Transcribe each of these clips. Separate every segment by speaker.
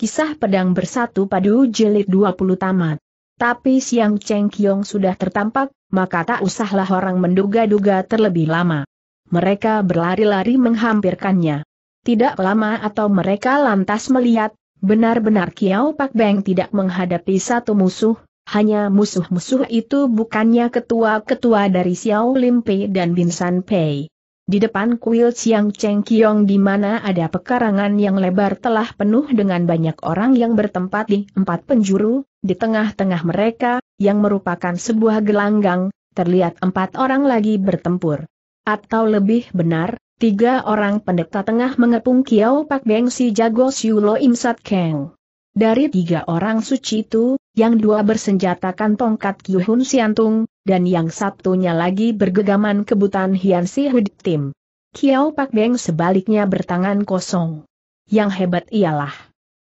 Speaker 1: Kisah Pedang Bersatu Padu Jelit 20 tamat. Tapi siang Cheng Kiong sudah tertampak, maka tak usahlah orang menduga-duga terlebih lama. Mereka berlari-lari menghampirkannya. Tidak lama atau mereka lantas melihat, benar-benar Kiao Pak Beng tidak menghadapi satu musuh, hanya musuh-musuh itu bukannya ketua-ketua dari Xiao Lim Pei dan Bin Pei. Di depan kuil Siang Cheng Kiong di mana ada pekarangan yang lebar telah penuh dengan banyak orang yang bertempat di empat penjuru, di tengah-tengah mereka, yang merupakan sebuah gelanggang, terlihat empat orang lagi bertempur. Atau lebih benar, tiga orang pendeta tengah mengepung Kiao Pak Beng si jago Siulo Im Sat Keng. Dari tiga orang suci itu, yang dua bersenjatakan tongkat Kyuhun Siantung, dan yang satunya lagi bergegaman kebutan Hian Si Tim. Kiao Pak Beng sebaliknya bertangan kosong. Yang hebat ialah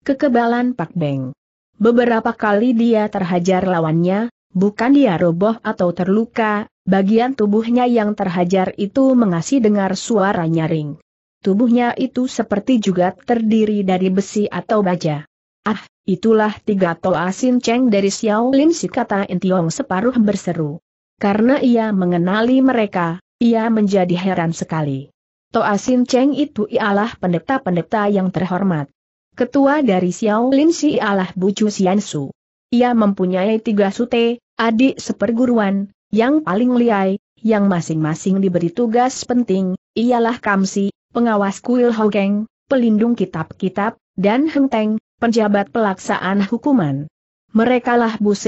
Speaker 1: kekebalan Pak Beng. Beberapa kali dia terhajar lawannya, bukan dia roboh atau terluka, bagian tubuhnya yang terhajar itu mengasih dengar suara nyaring. Tubuhnya itu seperti juga terdiri dari besi atau baja. Ah, itulah tiga toa Sin ceng dari Xiao Lin si kata Intiong separuh berseru. Karena ia mengenali mereka, ia menjadi heran sekali. Toa Toasin Cheng itu ialah pendeta-pendeta yang terhormat. Ketua dari Xiao Lin Si ialah Bu Chu Xiansu. Ia mempunyai tiga sute, adik seperguruan, yang paling liai, yang masing-masing diberi tugas penting, ialah Kamsi, pengawas kuil Hogeng, pelindung kitab-kitab, dan Hengteng, penjabat pelaksanaan hukuman. Merekalah Bung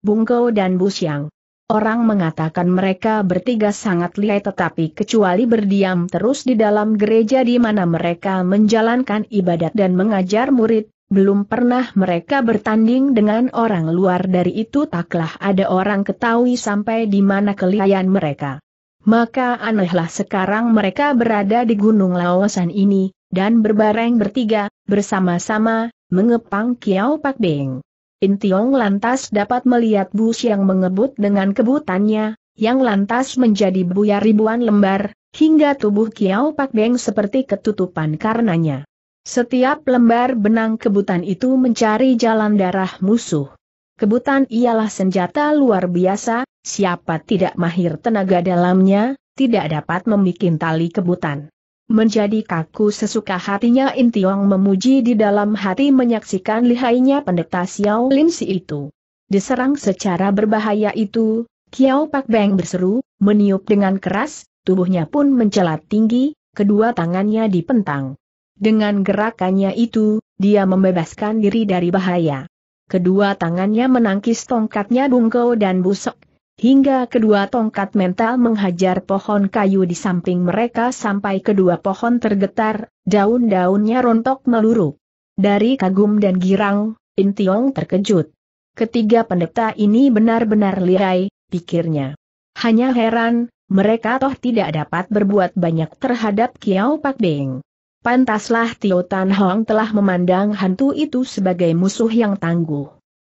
Speaker 1: Bungko dan Bu Yang. Orang mengatakan mereka bertiga sangat lihai tetapi kecuali berdiam terus di dalam gereja di mana mereka menjalankan ibadat dan mengajar murid, belum pernah mereka bertanding dengan orang luar dari itu taklah ada orang ketahui sampai di mana kelihayan mereka. Maka anehlah sekarang mereka berada di Gunung lawasan ini, dan berbareng bertiga, bersama-sama, mengepang Kiao Pak Beng. In Tiong lantas dapat melihat bus yang mengebut dengan kebutannya, yang lantas menjadi buyar ribuan lembar, hingga tubuh Kiao Pak Beng seperti ketutupan karenanya. Setiap lembar benang kebutan itu mencari jalan darah musuh. Kebutan ialah senjata luar biasa, siapa tidak mahir tenaga dalamnya, tidak dapat membuat tali kebutan. Menjadi kaku sesuka hatinya In Tiong memuji di dalam hati menyaksikan lihainya pendeta Xiao Lim Si itu. Diserang secara berbahaya itu, Xiao Pak Beng berseru, meniup dengan keras, tubuhnya pun mencelat tinggi, kedua tangannya dipentang. Dengan gerakannya itu, dia membebaskan diri dari bahaya. Kedua tangannya menangkis tongkatnya Bungko dan Busok, Hingga kedua tongkat mental menghajar pohon kayu di samping mereka sampai kedua pohon tergetar, daun-daunnya rontok meluru. Dari kagum dan girang, Intiong terkejut. Ketiga pendeta ini benar-benar lihai, pikirnya. Hanya heran, mereka toh tidak dapat berbuat banyak terhadap Kiao Pak Beng. Pantaslah Tio Tan Hong telah memandang hantu itu sebagai musuh yang tangguh.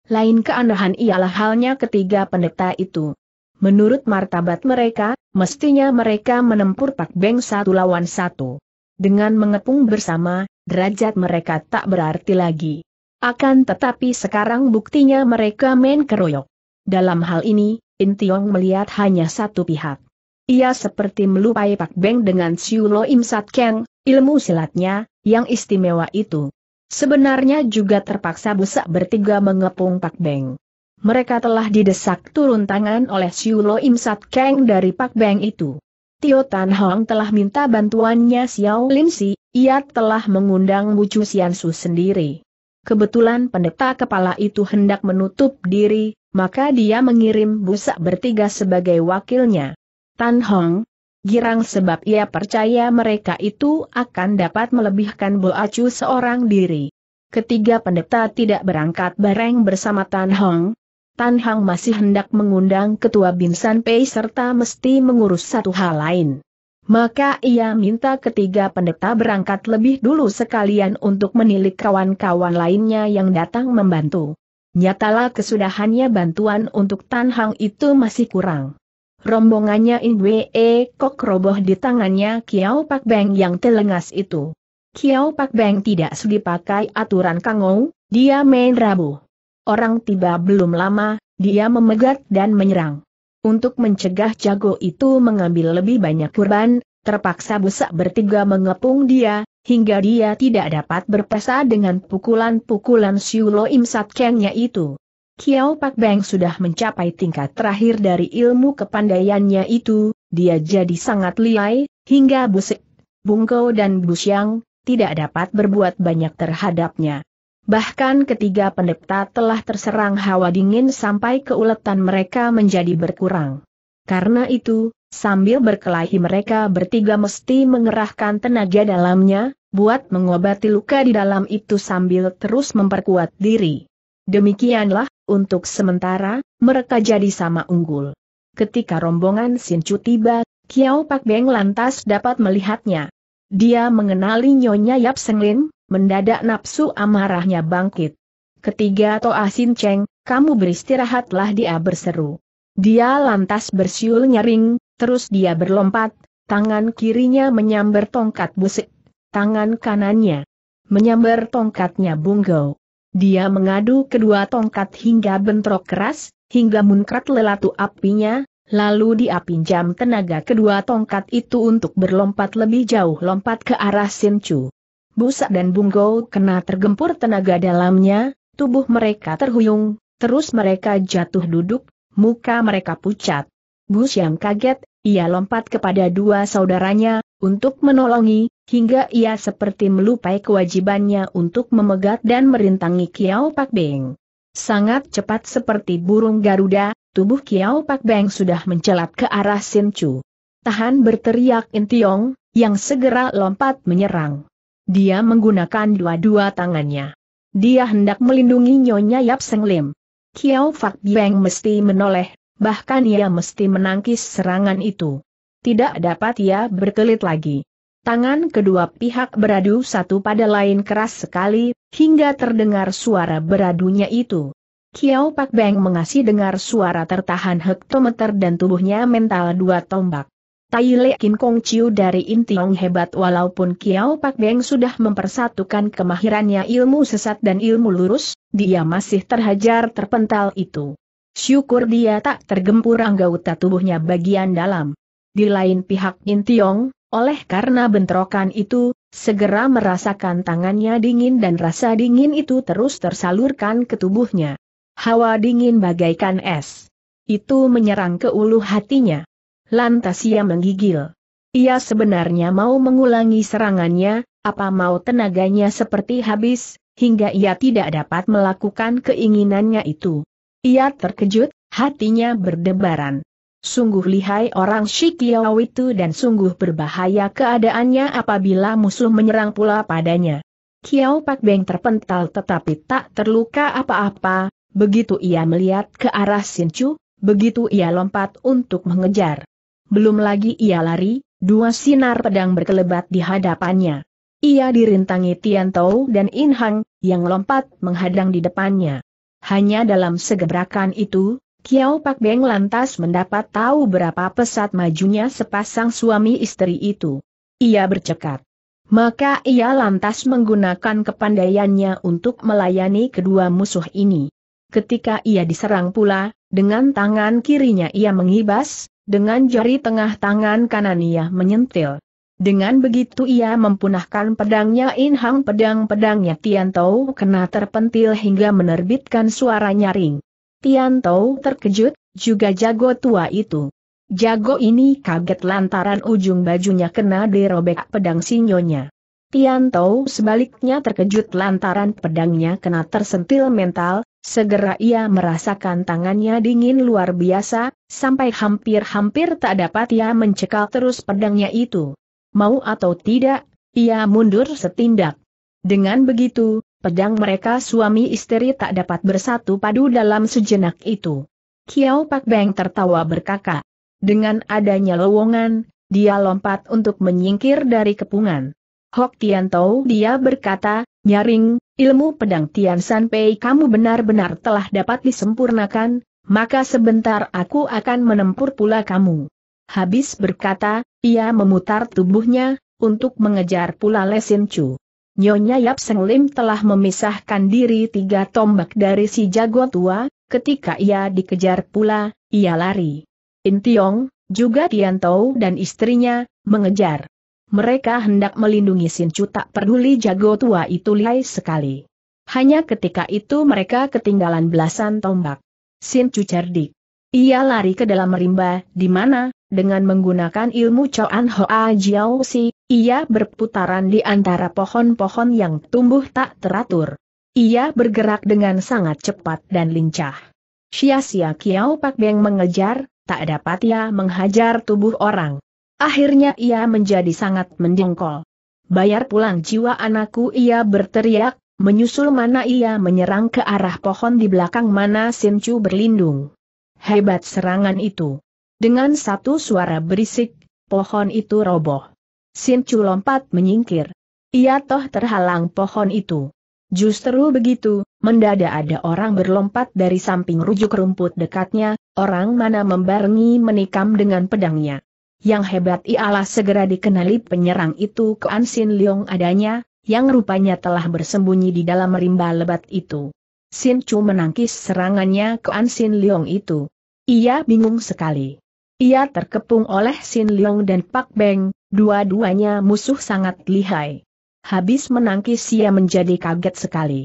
Speaker 1: Lain keanehan ialah halnya ketiga pendeta itu. Menurut martabat mereka, mestinya mereka menempur Pak Beng satu lawan satu. Dengan mengepung bersama, derajat mereka tak berarti lagi. Akan tetapi sekarang buktinya mereka main keroyok. Dalam hal ini, Tiong melihat hanya satu pihak. Ia seperti melupai Pak Beng dengan Siu Lo Im Sat Keng, ilmu silatnya, yang istimewa itu. Sebenarnya juga terpaksa busak bertiga mengepung Pak Beng. Mereka telah didesak turun tangan oleh Siulo Im Sat Kang dari Pak Beng itu. Tio Tan Hong telah minta bantuannya Xiao Lin Si, ia telah mengundang Chu Sian Su sendiri. Kebetulan pendeta kepala itu hendak menutup diri, maka dia mengirim busak bertiga sebagai wakilnya. Tan Hong, girang sebab ia percaya mereka itu akan dapat melebihkan Acu seorang diri. Ketiga pendeta tidak berangkat bareng bersama Tan Hong. Tan Hong masih hendak mengundang ketua Binsan Pei serta mesti mengurus satu hal lain. Maka ia minta ketiga pendeta berangkat lebih dulu sekalian untuk menilik kawan-kawan lainnya yang datang membantu. Nyatalah kesudahannya bantuan untuk Tan Hang itu masih kurang. Rombongannya Indwe E Kok roboh di tangannya Kiao Pak Beng yang telengas itu. Kiao Pak Beng tidak sudi pakai aturan Kangou, dia main rabu. Orang tiba belum lama, dia memegat dan menyerang. Untuk mencegah jago itu mengambil lebih banyak kurban, terpaksa busak bertiga mengepung dia, hingga dia tidak dapat berpesa dengan pukulan-pukulan Siulo Imsat Kengnya itu. Kiao Pak Beng sudah mencapai tingkat terakhir dari ilmu kepandaiannya itu, dia jadi sangat liai, hingga busik, Bungko dan Busyang, tidak dapat berbuat banyak terhadapnya. Bahkan ketiga pendeta telah terserang hawa dingin sampai keuletan mereka menjadi berkurang. Karena itu, sambil berkelahi mereka bertiga mesti mengerahkan tenaga dalamnya, buat mengobati luka di dalam itu sambil terus memperkuat diri. Demikianlah, untuk sementara, mereka jadi sama unggul. Ketika rombongan Sincu tiba, Kiao Pak Beng lantas dapat melihatnya. Dia mengenali Nyonya Yap Senglin, mendadak nafsu amarahnya bangkit. Ketiga Toa Sin Cheng, kamu beristirahatlah dia berseru. Dia lantas bersiul nyaring, terus dia berlompat, tangan kirinya menyambar tongkat busik, tangan kanannya menyambar tongkatnya bunggau. Dia mengadu kedua tongkat hingga bentrok keras, hingga munkrat lelatu apinya, lalu dia pinjam tenaga kedua tongkat itu untuk berlompat lebih jauh lompat ke arah Sincu. Busak dan Bunggo kena tergempur tenaga dalamnya, tubuh mereka terhuyung, terus mereka jatuh duduk, muka mereka pucat. Bus yang kaget, ia lompat kepada dua saudaranya, untuk menolongi, hingga ia seperti melupai kewajibannya untuk memegat dan merintangi Kiao Pak Beng. Sangat cepat seperti burung Garuda, tubuh Kiao Pak Beng sudah mencelat ke arah Sin Chu. Tahan berteriak Intiong, yang segera lompat menyerang. Dia menggunakan dua-dua tangannya. Dia hendak melindungi Nyonya Yap Seng Lim. Kiao Pak Beng mesti menoleh, bahkan ia mesti menangkis serangan itu tidak dapat ia berkelit lagi. Tangan kedua pihak beradu satu pada lain keras sekali, hingga terdengar suara beradunya itu. Kiao Pak Beng mengasih dengar suara tertahan hektometer dan tubuhnya mental dua tombak. Tai Le Kin Kong Chiu dari inti Intiong hebat walaupun Kiao Pak Beng sudah mempersatukan kemahirannya ilmu sesat dan ilmu lurus, dia masih terhajar terpental itu. Syukur dia tak tergempur anggota tubuhnya bagian dalam. Di lain pihak Intiong, oleh karena bentrokan itu, segera merasakan tangannya dingin dan rasa dingin itu terus tersalurkan ke tubuhnya. Hawa dingin bagaikan es. Itu menyerang ke ulu hatinya. Lantas ia menggigil. Ia sebenarnya mau mengulangi serangannya, apa mau tenaganya seperti habis, hingga ia tidak dapat melakukan keinginannya itu. Ia terkejut, hatinya berdebaran. Sungguh lihai orang Shikiao itu dan sungguh berbahaya keadaannya apabila musuh menyerang pula padanya. Kiao Pak Beng terpental tetapi tak terluka apa-apa, begitu ia melihat ke arah Sinchu, begitu ia lompat untuk mengejar. Belum lagi ia lari, dua sinar pedang berkelebat di hadapannya. Ia dirintangi Tian Tao dan In Hang, yang lompat menghadang di depannya. Hanya dalam segebrakan itu, Kiao Pak Beng lantas mendapat tahu berapa pesat majunya sepasang suami istri itu. Ia bercekat. Maka ia lantas menggunakan kepandaiannya untuk melayani kedua musuh ini. Ketika ia diserang pula, dengan tangan kirinya ia mengibas, dengan jari tengah tangan kanan ia menyentil. Dengan begitu ia mempunahkan pedangnya Inhang pedang-pedangnya Tian Tiantou kena terpentil hingga menerbitkan suara nyaring. Tian Tou terkejut, juga jago tua itu. Jago ini kaget lantaran ujung bajunya kena dirobek pedang sinyonya. Tou sebaliknya terkejut lantaran pedangnya kena tersentil mental, segera ia merasakan tangannya dingin luar biasa, sampai hampir-hampir tak dapat ia mencekal terus pedangnya itu. Mau atau tidak, ia mundur setindak. Dengan begitu, Pedang mereka suami istri tak dapat bersatu padu dalam sejenak itu. Kiao Pak Beng tertawa berkaka. Dengan adanya lowongan, dia lompat untuk menyingkir dari kepungan. Hok Tian Tau dia berkata, Nyaring, ilmu pedang Tian San Pei kamu benar-benar telah dapat disempurnakan, maka sebentar aku akan menempur pula kamu. Habis berkata, ia memutar tubuhnya, untuk mengejar pula Lesin Chu. Nyonya Yap Seng Lim telah memisahkan diri tiga tombak dari si jago tua, ketika ia dikejar pula, ia lari. Intiong, juga Tian Tou dan istrinya, mengejar. Mereka hendak melindungi Sin Chu tak peduli jago tua itu lihai sekali. Hanya ketika itu mereka ketinggalan belasan tombak. Sin Chu cerdik. Ia lari ke dalam rimba, di mana, dengan menggunakan ilmu Choan Hoa Jiao Si, ia berputaran di antara pohon-pohon yang tumbuh tak teratur. Ia bergerak dengan sangat cepat dan lincah. Sia-sia Kiao Pak Beng mengejar, tak dapat ia menghajar tubuh orang. Akhirnya ia menjadi sangat mendengkol. Bayar pulang jiwa anakku ia berteriak, menyusul mana ia menyerang ke arah pohon di belakang mana Chu berlindung. Hebat serangan itu. Dengan satu suara berisik, pohon itu roboh. Sin Chu lompat menyingkir. Ia toh terhalang pohon itu. Justru begitu, mendadak ada orang berlompat dari samping rujuk rumput dekatnya, orang mana membarengi menikam dengan pedangnya. Yang hebat ialah segera dikenali penyerang itu ke Ansin Leong adanya, yang rupanya telah bersembunyi di dalam rimba lebat itu. Sin Chu menangkis serangannya ke Ansin Leong itu. Ia bingung sekali. Ia terkepung oleh Sin Leong dan Pak Beng, dua-duanya musuh sangat lihai. Habis menangkis ia menjadi kaget sekali.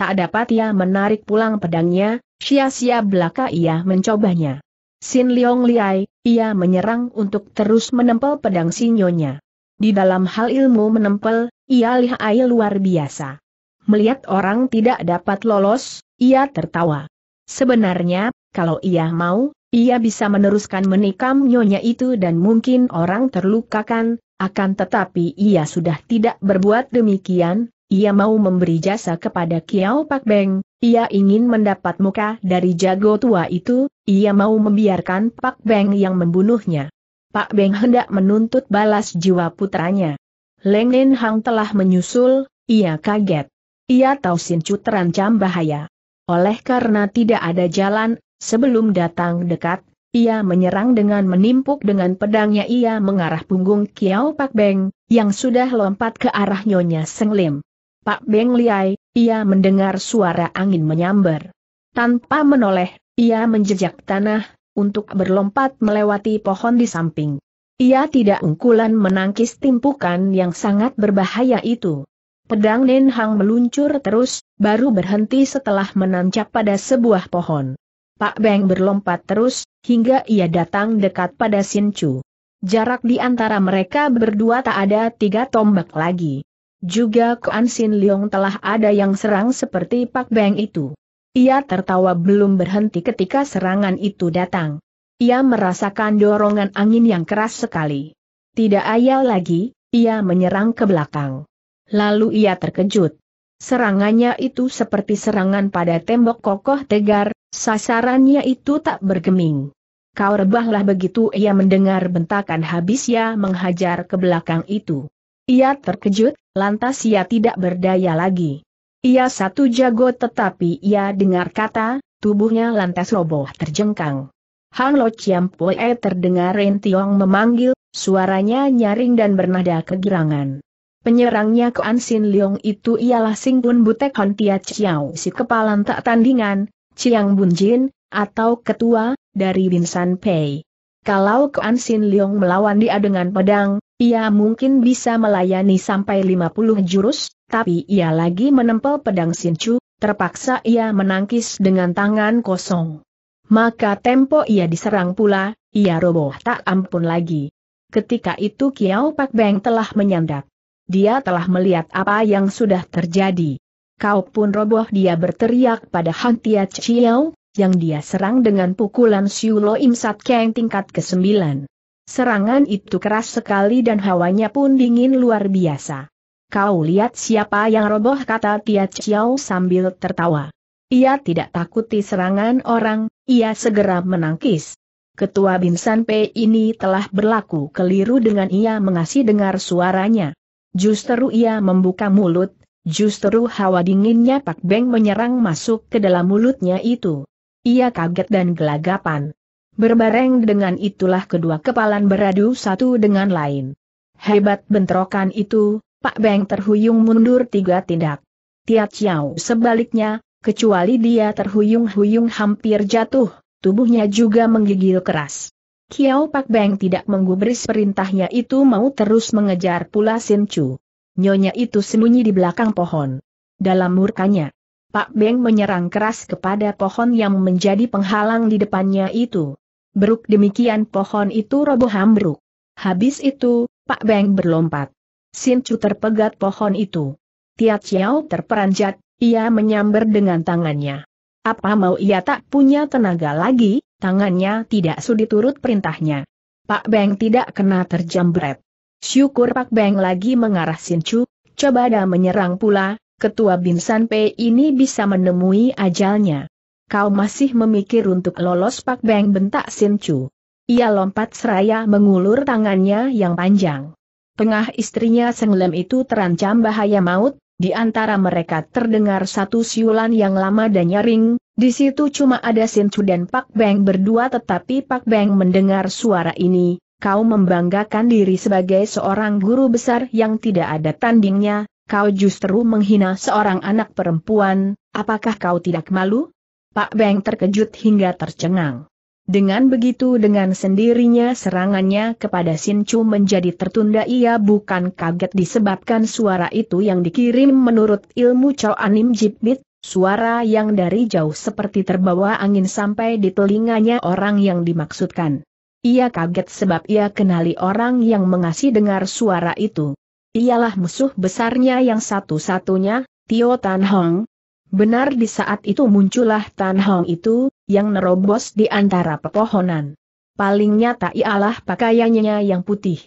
Speaker 1: Tak dapat ia menarik pulang pedangnya, sia-sia belaka ia mencobanya. Sin Leong Liai, ia menyerang untuk terus menempel pedang sinyonya. Di dalam hal ilmu menempel, ia lihai luar biasa. Melihat orang tidak dapat lolos, ia tertawa. Sebenarnya, kalau ia mau, ia bisa meneruskan menikam nyonya itu dan mungkin orang terlukakan, akan tetapi ia sudah tidak berbuat demikian, ia mau memberi jasa kepada Kiao Pak Beng, ia ingin mendapat muka dari jago tua itu, ia mau membiarkan Pak Beng yang membunuhnya. Pak Beng hendak menuntut balas jiwa putranya. Leng Nen Hang telah menyusul, ia kaget. Ia tahu Sin Chu terancam bahaya. Oleh karena tidak ada jalan Sebelum datang dekat, ia menyerang dengan menimpuk dengan pedangnya ia mengarah punggung Kiao Pak Beng, yang sudah lompat ke arah Nyonya Seng Lim. Pak Beng liai, ia mendengar suara angin menyambar. Tanpa menoleh, ia menjejak tanah, untuk berlompat melewati pohon di samping. Ia tidak ungkulan menangkis timpukan yang sangat berbahaya itu. Pedang Nen Hang meluncur terus, baru berhenti setelah menancap pada sebuah pohon. Pak Beng berlompat terus, hingga ia datang dekat pada Sin Chu. Jarak di antara mereka berdua tak ada tiga tombak lagi. Juga Kuan Sin Leong telah ada yang serang seperti Pak Beng itu. Ia tertawa belum berhenti ketika serangan itu datang. Ia merasakan dorongan angin yang keras sekali. Tidak ayal lagi, ia menyerang ke belakang. Lalu ia terkejut. Serangannya itu seperti serangan pada tembok kokoh tegar, Sasarannya itu tak bergeming. Kau rebahlah begitu ia mendengar bentakan habis ia menghajar ke belakang itu. Ia terkejut, lantas ia tidak berdaya lagi. Ia satu jago tetapi ia dengar kata, tubuhnya lantas roboh terjengkang. Hang Lo Chiam Pue terdengar Tiong memanggil, suaranya nyaring dan bernada kegirangan. Penyerangnya ke Sin Leong itu ialah Sing Pun Butek Hon Tia Chiao si kepalan tak tandingan, Chiang Bunjin, atau ketua, dari Binsan Pei. Kalau Kuan Sin Leong melawan dia dengan pedang, ia mungkin bisa melayani sampai 50 jurus, tapi ia lagi menempel pedang Chu, terpaksa ia menangkis dengan tangan kosong. Maka tempo ia diserang pula, ia roboh tak ampun lagi. Ketika itu Kiao Pak Beng telah menyandak. Dia telah melihat apa yang sudah terjadi. Kau pun roboh dia berteriak pada Han Tia Chiao, yang dia serang dengan pukulan Siu Lo Im Sat Keng tingkat ke-9. Serangan itu keras sekali dan hawanya pun dingin luar biasa. Kau lihat siapa yang roboh kata Tia Chiao sambil tertawa. Ia tidak takuti serangan orang, ia segera menangkis. Ketua Binsan P ini telah berlaku keliru dengan ia mengasih dengar suaranya. Justru ia membuka mulut, Justru hawa dinginnya Pak Beng menyerang masuk ke dalam mulutnya itu. Ia kaget dan gelagapan. Berbareng dengan itulah kedua kepalan beradu satu dengan lain. Hebat bentrokan itu, Pak Beng terhuyung mundur tiga tindak. Tiat Chiao sebaliknya, kecuali dia terhuyung-huyung hampir jatuh, tubuhnya juga menggigil keras. Kiao Pak Beng tidak menggubris perintahnya itu mau terus mengejar pula Sin Chu. Nyonya itu sembunyi di belakang pohon. Dalam murkanya, Pak Beng menyerang keras kepada pohon yang menjadi penghalang di depannya itu. Beruk demikian pohon itu roboh ambruk. Habis itu, Pak Beng berlompat. Sin Chu terpegat pohon itu. Tia Chiao terperanjat, ia menyambar dengan tangannya. Apa mau ia tak punya tenaga lagi, tangannya tidak sudi turut perintahnya. Pak Beng tidak kena terjambret. Syukur Pak Beng lagi mengarah Sin Chu. coba ada menyerang pula, ketua Binsan P ini bisa menemui ajalnya. Kau masih memikir untuk lolos Pak Beng bentak Sin Chu. Ia lompat seraya mengulur tangannya yang panjang. Tengah istrinya Senglem itu terancam bahaya maut, di antara mereka terdengar satu siulan yang lama dan nyaring, di situ cuma ada Sin Chu dan Pak Beng berdua tetapi Pak Beng mendengar suara ini, kau membanggakan diri sebagai seorang guru besar yang tidak ada tandingnya, kau justru menghina seorang anak perempuan, apakah kau tidak malu? Pak Beng terkejut hingga tercengang. Dengan begitu dengan sendirinya serangannya kepada Sin Chu menjadi tertunda ia bukan kaget disebabkan suara itu yang dikirim menurut ilmu Chow Anim Jibbit, suara yang dari jauh seperti terbawa angin sampai di telinganya orang yang dimaksudkan. Ia kaget sebab ia kenali orang yang mengasih dengar suara itu. Ialah musuh besarnya yang satu-satunya, Tio Tan Hong. Benar di saat itu muncullah Tan Hong itu, yang nerobos di antara pepohonan. Paling nyata ialah pakaiannya yang putih.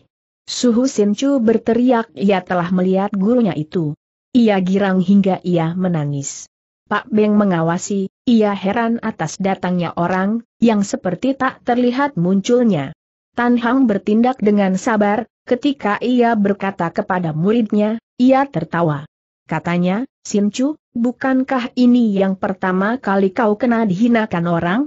Speaker 1: Suhu Chu berteriak ia telah melihat gurunya itu. Ia girang hingga ia menangis. Pak Beng mengawasi, ia heran atas datangnya orang, yang seperti tak terlihat munculnya. Tan Hang bertindak dengan sabar, ketika ia berkata kepada muridnya, ia tertawa. Katanya, Sin Chu, bukankah ini yang pertama kali kau kena dihinakan orang?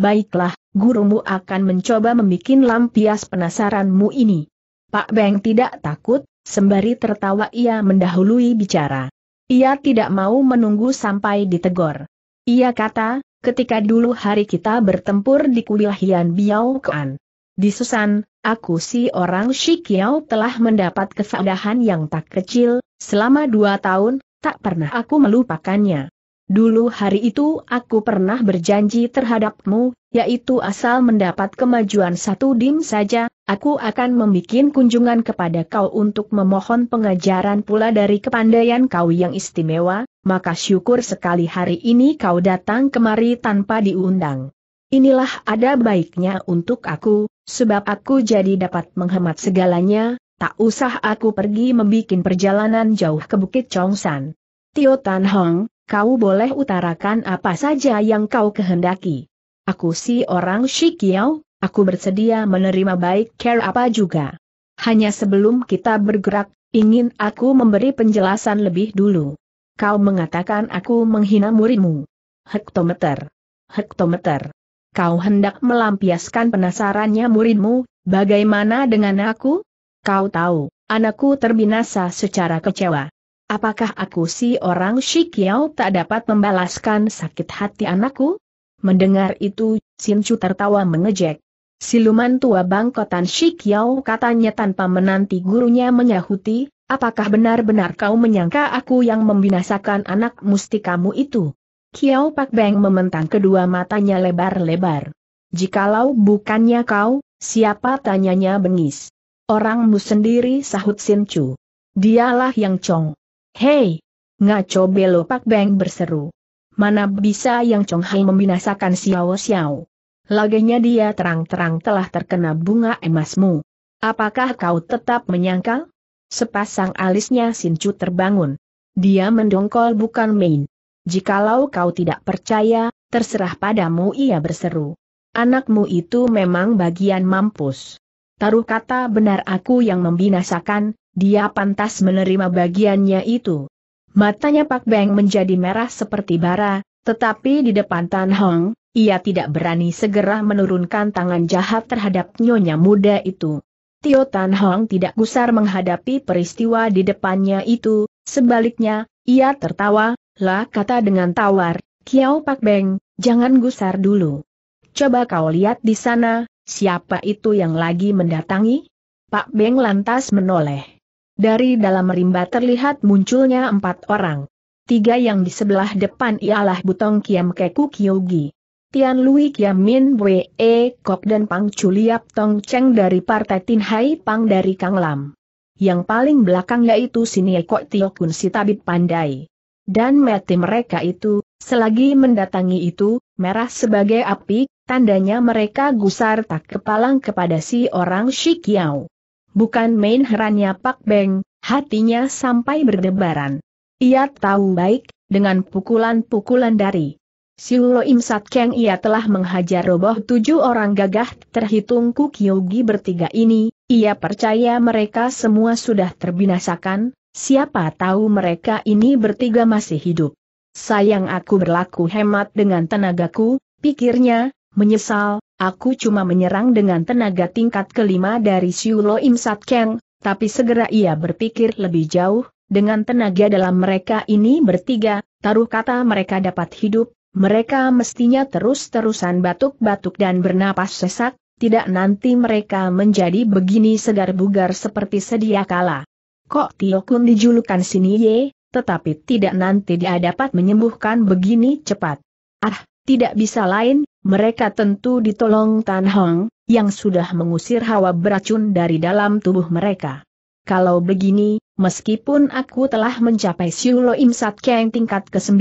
Speaker 1: Baiklah, gurumu akan mencoba membuat lampias penasaranmu ini. Pak Beng tidak takut, sembari tertawa ia mendahului bicara. Ia tidak mau menunggu sampai ditegor. Ia kata, ketika dulu hari kita bertempur di kuilahian Biao Kuan. Di Susan, aku si orang Shikiao telah mendapat kesadahan yang tak kecil, selama dua tahun, tak pernah aku melupakannya. Dulu hari itu aku pernah berjanji terhadapmu, yaitu asal mendapat kemajuan satu dim saja, aku akan membuat kunjungan kepada kau untuk memohon pengajaran pula dari kepandaian kau yang istimewa, maka syukur sekali hari ini kau datang kemari tanpa diundang. Inilah ada baiknya untuk aku, sebab aku jadi dapat menghemat segalanya, tak usah aku pergi membuat perjalanan jauh ke Bukit Chongsan. Tio Tan Hong, kau boleh utarakan apa saja yang kau kehendaki. Aku si orang Shikiao, aku bersedia menerima baik care apa juga. Hanya sebelum kita bergerak, ingin aku memberi penjelasan lebih dulu. Kau mengatakan aku menghina muridmu. Hektometer. Hektometer. Kau hendak melampiaskan penasarannya muridmu, bagaimana dengan aku? Kau tahu, anakku terbinasa secara kecewa. Apakah aku si orang Shikiao tak dapat membalaskan sakit hati anakku? Mendengar itu, Chu tertawa mengejek. Siluman tua bangkotan Yau katanya tanpa menanti gurunya menyahuti, apakah benar-benar kau menyangka aku yang membinasakan anak mustikamu itu? Kiao Pak Beng mementang kedua matanya lebar-lebar. Jikalau bukannya kau, siapa tanyanya bengis? Orangmu sendiri sahut Chu. Dialah yang cong. Hei! Ngaco belo Pak Beng berseru mana bisa yang Chong Hai membinasakan Xiao Xiao. Laganya dia terang-terang telah terkena bunga emasmu. Apakah kau tetap menyangkal? Sepasang alisnya Sincu terbangun. Dia mendongkol bukan main. Jikalau kau tidak percaya, terserah padamu ia berseru. Anakmu itu memang bagian mampus. Taruh kata benar aku yang membinasakan, dia pantas menerima bagiannya itu. Matanya Pak Beng menjadi merah seperti bara, tetapi di depan Tan Hong, ia tidak berani segera menurunkan tangan jahat terhadap nyonya muda itu. Tio Tan Hong tidak gusar menghadapi peristiwa di depannya itu, sebaliknya, ia tertawa, lah kata dengan tawar, Kiao Pak Beng, jangan gusar dulu. Coba kau lihat di sana, siapa itu yang lagi mendatangi? Pak Beng lantas menoleh. Dari dalam rimba terlihat munculnya empat orang. Tiga yang di sebelah depan ialah Butong Kiam Keku Kyogi. Tian Lui Kiam Min Bwe E Kok dan Pang Chuliap Tong Cheng dari Partai Tin Hai Pang dari Kang Lam. Yang paling belakang yaitu Sini Kok Tio Kun si tabib pandai. Dan mati mereka itu, selagi mendatangi itu, merah sebagai api, tandanya mereka gusar tak kepalang kepada si orang Shikiao. Bukan main herannya Pak Beng, hatinya sampai berdebaran. Ia tahu baik, dengan pukulan-pukulan dari Siulo Im Sat Keng ia telah menghajar roboh tujuh orang gagah terhitung Kukyogi bertiga ini, ia percaya mereka semua sudah terbinasakan, siapa tahu mereka ini bertiga masih hidup. Sayang aku berlaku hemat dengan tenagaku, pikirnya, menyesal, Aku cuma menyerang dengan tenaga tingkat kelima dari Siulo Im Sat Keng, tapi segera ia berpikir lebih jauh, dengan tenaga dalam mereka ini bertiga, taruh kata mereka dapat hidup, mereka mestinya terus-terusan batuk-batuk dan bernapas sesak, tidak nanti mereka menjadi begini segar bugar seperti sedia kala. Kok Tio Kun dijulukan sini ye, tetapi tidak nanti dia dapat menyembuhkan begini cepat. Ah, tidak bisa lain, mereka tentu ditolong Tan Hong, yang sudah mengusir hawa beracun dari dalam tubuh mereka. Kalau begini, meskipun aku telah mencapai Siulo Im Sat Keng tingkat ke-9,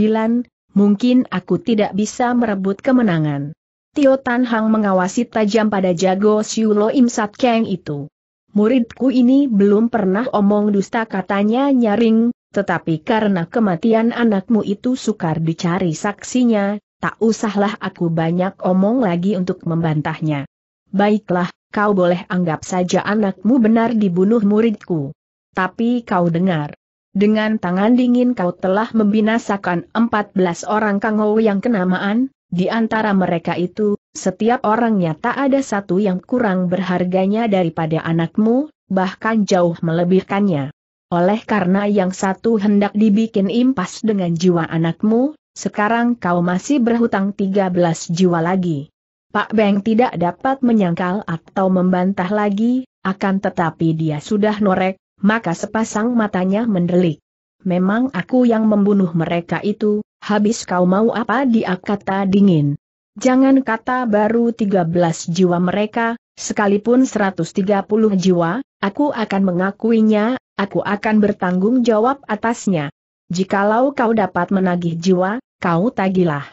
Speaker 1: mungkin aku tidak bisa merebut kemenangan. Tio Tan Hang mengawasi tajam pada jago Siulo Im Sat Keng itu. Muridku ini belum pernah omong dusta katanya nyaring, tetapi karena kematian anakmu itu sukar dicari saksinya, tak usahlah aku banyak omong lagi untuk membantahnya. Baiklah, kau boleh anggap saja anakmu benar dibunuh muridku. Tapi kau dengar. Dengan tangan dingin kau telah membinasakan 14 orang kangou yang kenamaan, di antara mereka itu, setiap orangnya tak ada satu yang kurang berharganya daripada anakmu, bahkan jauh melebihkannya. Oleh karena yang satu hendak dibikin impas dengan jiwa anakmu, sekarang kau masih berhutang 13 jiwa lagi. Pak Beng tidak dapat menyangkal atau membantah lagi, akan tetapi dia sudah norek, maka sepasang matanya mendelik. Memang aku yang membunuh mereka itu, habis kau mau apa dia kata dingin. Jangan kata baru 13 jiwa mereka, sekalipun 130 jiwa, aku akan mengakuinya, aku akan bertanggung jawab atasnya. Jikalau kau dapat menagih jiwa, kau tagilah.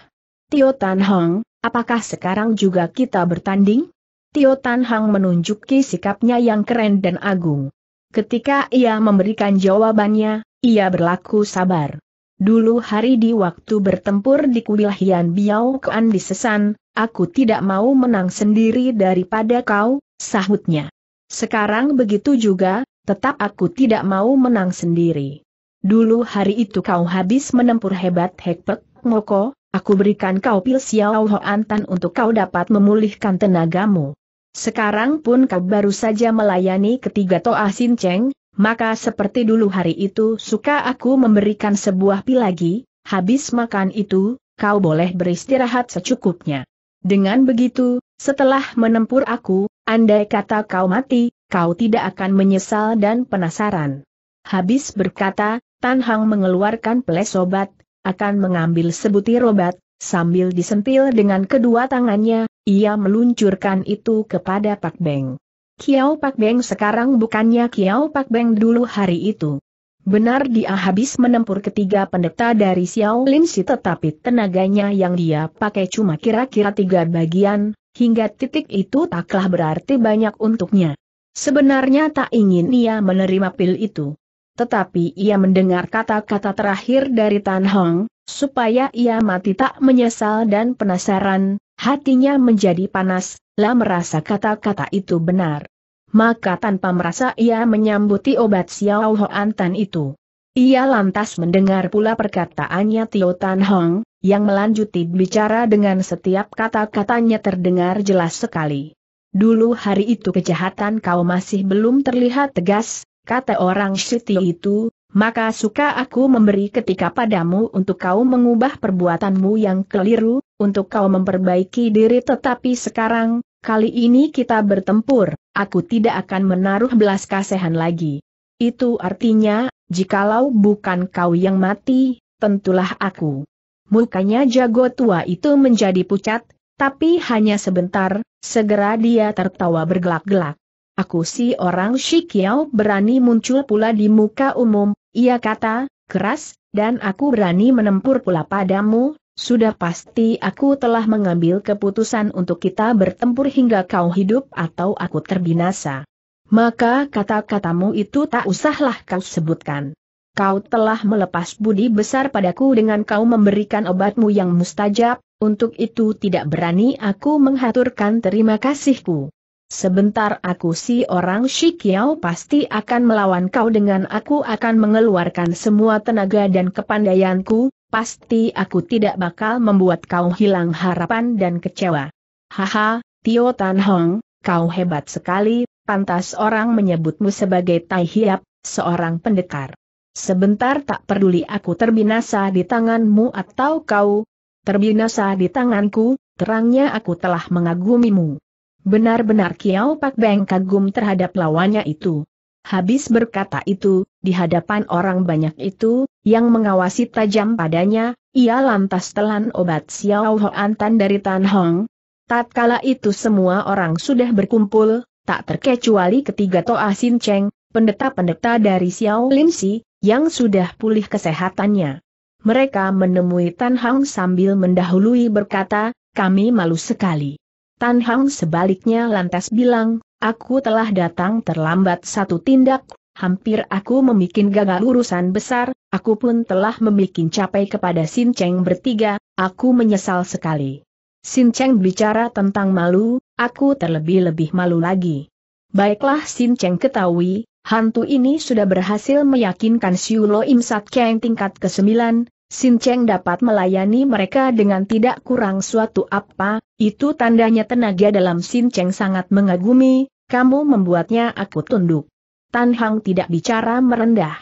Speaker 1: Tio Tan Hong, apakah sekarang juga kita bertanding? Tio Tan Hong menunjuki sikapnya yang keren dan agung. Ketika ia memberikan jawabannya, ia berlaku sabar. Dulu hari di waktu bertempur di kuil Hian Biao Kuan di Sesan, aku tidak mau menang sendiri daripada kau, sahutnya. Sekarang begitu juga, tetap aku tidak mau menang sendiri. Dulu hari itu kau habis menempur hebat Hekpek, Moko, aku berikan kau pil Xiao Hoan untuk kau dapat memulihkan tenagamu. Sekarang pun kau baru saja melayani ketiga Toa Sin Cheng, maka seperti dulu hari itu suka aku memberikan sebuah pil lagi, habis makan itu, kau boleh beristirahat secukupnya. Dengan begitu, setelah menempur aku, andai kata kau mati, kau tidak akan menyesal dan penasaran. Habis berkata, Tan Hang mengeluarkan peles obat, akan mengambil sebutir obat, sambil disentil dengan kedua tangannya, ia meluncurkan itu kepada Pak Beng. Kiao Pak Beng sekarang bukannya Kiao Pak Beng dulu hari itu. Benar dia habis menempur ketiga pendeta dari Xiao Lin Si tetapi tenaganya yang dia pakai cuma kira-kira tiga bagian, hingga titik itu taklah berarti banyak untuknya. Sebenarnya tak ingin ia menerima pil itu tetapi ia mendengar kata-kata terakhir dari Tan Hong, supaya ia mati tak menyesal dan penasaran, hatinya menjadi panas, lah merasa kata-kata itu benar. Maka tanpa merasa ia menyambuti obat Xiao Hoan Tan itu. Ia lantas mendengar pula perkataannya Tio Tan Hong, yang melanjuti bicara dengan setiap kata-katanya terdengar jelas sekali. Dulu hari itu kejahatan kau masih belum terlihat tegas, kata orang Siti itu, maka suka aku memberi ketika padamu untuk kau mengubah perbuatanmu yang keliru, untuk kau memperbaiki diri tetapi sekarang, kali ini kita bertempur, aku tidak akan menaruh belas kasihan lagi. Itu artinya, jikalau bukan kau yang mati, tentulah aku. Mukanya jago tua itu menjadi pucat, tapi hanya sebentar, segera dia tertawa bergelak-gelak aku si orang Shikiao berani muncul pula di muka umum, ia kata, keras, dan aku berani menempur pula padamu, sudah pasti aku telah mengambil keputusan untuk kita bertempur hingga kau hidup atau aku terbinasa. Maka kata-katamu itu tak usahlah kau sebutkan. Kau telah melepas budi besar padaku dengan kau memberikan obatmu yang mustajab, untuk itu tidak berani aku menghaturkan terima kasihku. Sebentar aku si orang Shikiao pasti akan melawan kau dengan aku akan mengeluarkan semua tenaga dan kepandaianku, pasti aku tidak bakal membuat kau hilang harapan dan kecewa. Haha, Tio Tan Hong, kau hebat sekali, pantas orang menyebutmu sebagai Tai Hiap, seorang pendekar. Sebentar tak peduli aku terbinasa di tanganmu atau kau terbinasa di tanganku, terangnya aku telah mengagumimu. Benar-benar kiau Pak Beng kagum terhadap lawannya itu. Habis berkata itu, di hadapan orang banyak itu, yang mengawasi tajam padanya, ia lantas telan obat Xiao Hoan Antan dari Tan Hong. Tatkala itu semua orang sudah berkumpul, tak terkecuali ketiga Toa Sin Cheng, pendeta-pendeta dari Xiao Lim Si, yang sudah pulih kesehatannya. Mereka menemui Tan Hong sambil mendahului berkata, kami malu sekali. Tan Hang sebaliknya lantas bilang, aku telah datang terlambat satu tindak, hampir aku memikin gagal urusan besar, aku pun telah memikin capai kepada Sin Cheng bertiga, aku menyesal sekali. Sin Cheng bicara tentang malu, aku terlebih-lebih malu lagi. Baiklah Sin Cheng ketahui, hantu ini sudah berhasil meyakinkan Siu Lo Im Sat Keng tingkat ke-9, Sin Cheng dapat melayani mereka dengan tidak kurang suatu apa, itu tandanya tenaga dalam Sin Cheng sangat mengagumi, kamu membuatnya aku tunduk. Tan Hang tidak bicara merendah.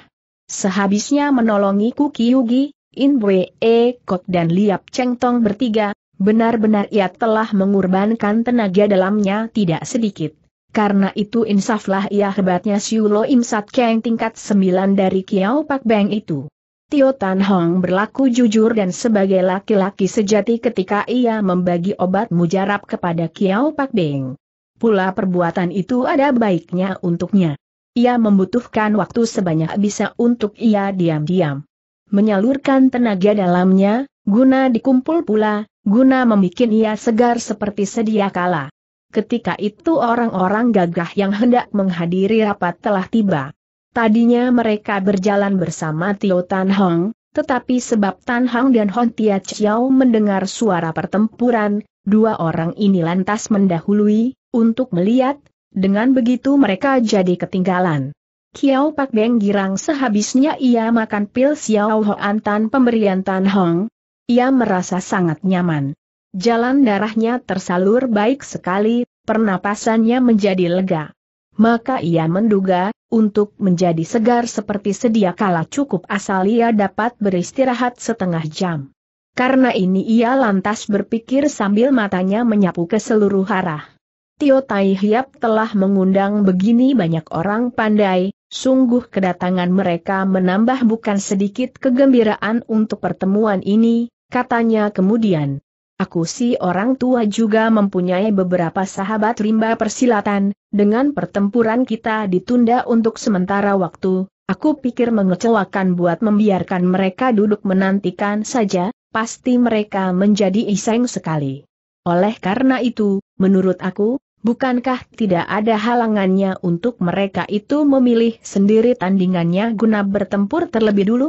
Speaker 1: Sehabisnya menolongi Kuki Yugi, In Bwe E Kot dan Liap Cheng Tong bertiga, benar-benar ia telah mengorbankan tenaga dalamnya tidak sedikit. Karena itu insaflah ia hebatnya Siulo Imsat Keng tingkat 9 dari Kiao Pak Beng itu. Tio Tan Hong berlaku jujur dan sebagai laki-laki sejati ketika ia membagi obat mujarab kepada Kiao Pak Beng. Pula perbuatan itu ada baiknya untuknya. Ia membutuhkan waktu sebanyak bisa untuk ia diam-diam. Menyalurkan tenaga dalamnya, guna dikumpul pula, guna membuat ia segar seperti sedia kala. Ketika itu orang-orang gagah yang hendak menghadiri rapat telah tiba. Tadinya mereka berjalan bersama Tio Tan Hong, tetapi sebab Tan Hong dan Hon Tia Chiao mendengar suara pertempuran, dua orang ini lantas mendahului, untuk melihat, dengan begitu mereka jadi ketinggalan. Kiao Pak Beng girang sehabisnya ia makan pil Xiao Hoan Antan pemberian Tan Hong. Ia merasa sangat nyaman. Jalan darahnya tersalur baik sekali, pernapasannya menjadi lega maka ia menduga, untuk menjadi segar seperti sedia kala cukup asal ia dapat beristirahat setengah jam. Karena ini ia lantas berpikir sambil matanya menyapu ke seluruh arah. Tio Tai Hiap telah mengundang begini banyak orang pandai, sungguh kedatangan mereka menambah bukan sedikit kegembiraan untuk pertemuan ini, katanya kemudian. Aku si orang tua juga mempunyai beberapa sahabat rimba persilatan, dengan pertempuran kita ditunda untuk sementara waktu, aku pikir mengecewakan buat membiarkan mereka duduk menantikan saja, pasti mereka menjadi iseng sekali. Oleh karena itu, menurut aku, bukankah tidak ada halangannya untuk mereka itu memilih sendiri tandingannya guna bertempur terlebih dulu?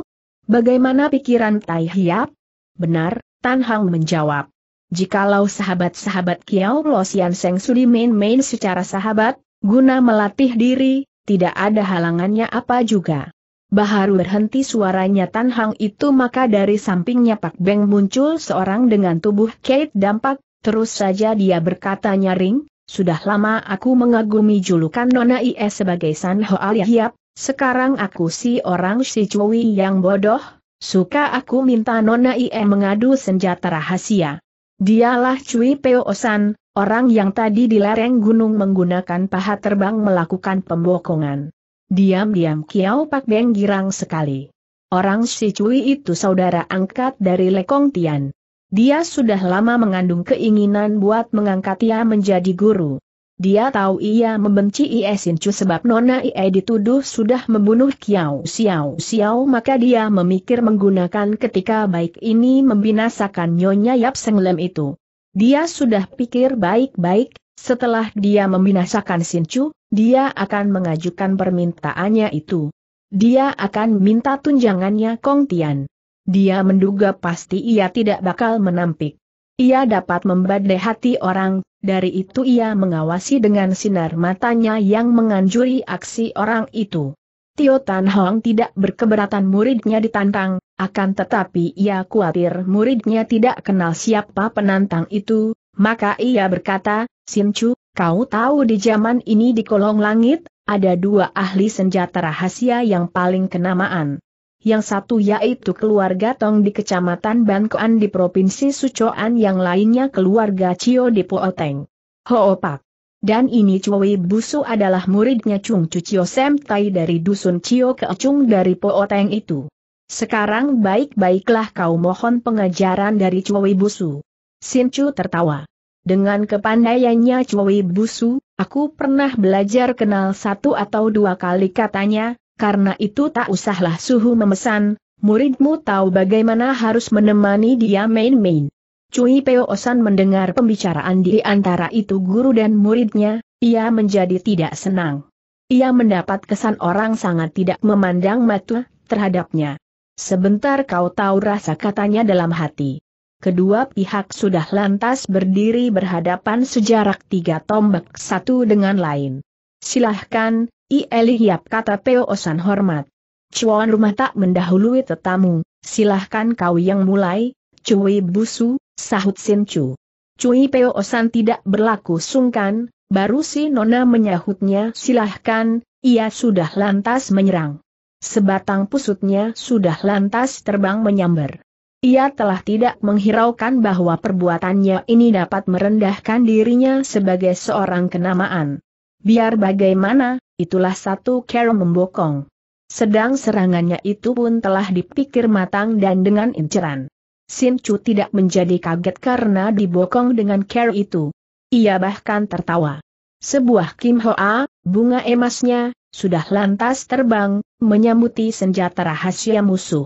Speaker 1: Bagaimana pikiran Tai Hiap? Benar, Tan Hang menjawab jikalau sahabat-sahabat Kiao Losian Seng Sudi main-main secara sahabat, guna melatih diri, tidak ada halangannya apa juga. Baharu berhenti suaranya Tan Hang itu maka dari sampingnya Pak Beng muncul seorang dengan tubuh Kate Dampak, terus saja dia berkata nyaring, sudah lama aku mengagumi julukan Nona Ie sebagai San Ho Hiap, sekarang aku si orang si Cui yang bodoh, suka aku minta Nona IE mengadu senjata rahasia. Dialah Cui Peo Osan, orang yang tadi di lereng gunung menggunakan paha terbang melakukan pembokongan. Diam-diam Kiao Pak Beng girang sekali. Orang si Cui itu saudara angkat dari Lekong Tian. Dia sudah lama mengandung keinginan buat mengangkat ia menjadi guru. Dia tahu ia membenci Ie Sincu sebab Nona Ie dituduh sudah membunuh Kiao Xiao Xiao maka dia memikir menggunakan ketika baik ini membinasakan Nyonya Yap Senglem itu. Dia sudah pikir baik-baik, setelah dia membinasakan Sincu, dia akan mengajukan permintaannya itu. Dia akan minta tunjangannya Kong Tian. Dia menduga pasti ia tidak bakal menampik. Ia dapat membadai hati orang, dari itu ia mengawasi dengan sinar matanya yang menganjuri aksi orang itu. Tio Tan Hong tidak berkeberatan muridnya ditantang, akan tetapi ia khawatir muridnya tidak kenal siapa penantang itu, maka ia berkata, Sin Chu, kau tahu di zaman ini di kolong langit, ada dua ahli senjata rahasia yang paling kenamaan yang satu yaitu keluarga Tong di Kecamatan Bankoan di Provinsi Sucoan yang lainnya keluarga Cio di Pooteng. Hoopak. Dan ini Cui Busu adalah muridnya Chung Cucio Semtai dari Dusun Cio ke Cung dari Pooteng itu. Sekarang baik-baiklah kau mohon pengajaran dari Cui Busu. Chu tertawa. Dengan kepandaiannya Cui Busu, aku pernah belajar kenal satu atau dua kali katanya, karena itu tak usahlah suhu memesan, muridmu tahu bagaimana harus menemani dia main-main. Cui Peo Osan mendengar pembicaraan di antara itu guru dan muridnya, ia menjadi tidak senang. Ia mendapat kesan orang sangat tidak memandang mata terhadapnya. Sebentar kau tahu rasa katanya dalam hati. Kedua pihak sudah lantas berdiri berhadapan sejarak tiga tombak satu dengan lain. Silahkan, I Elihiap kata Peo Osan hormat. Cuan rumah tak mendahului tetamu, silahkan kau yang mulai, Cui Busu, sahut Sin Chu. Cui Peo Osan tidak berlaku sungkan, baru si Nona menyahutnya silahkan, ia sudah lantas menyerang. Sebatang pusutnya sudah lantas terbang menyambar. Ia telah tidak menghiraukan bahwa perbuatannya ini dapat merendahkan dirinya sebagai seorang kenamaan. Biar bagaimana, itulah satu cara membokong. Sedang serangannya itu pun telah dipikir matang dan dengan inceran. Sin Chu tidak menjadi kaget karena dibokong dengan cara itu. Ia bahkan tertawa. Sebuah Kim Hoa, bunga emasnya, sudah lantas terbang, menyambuti senjata rahasia musuh.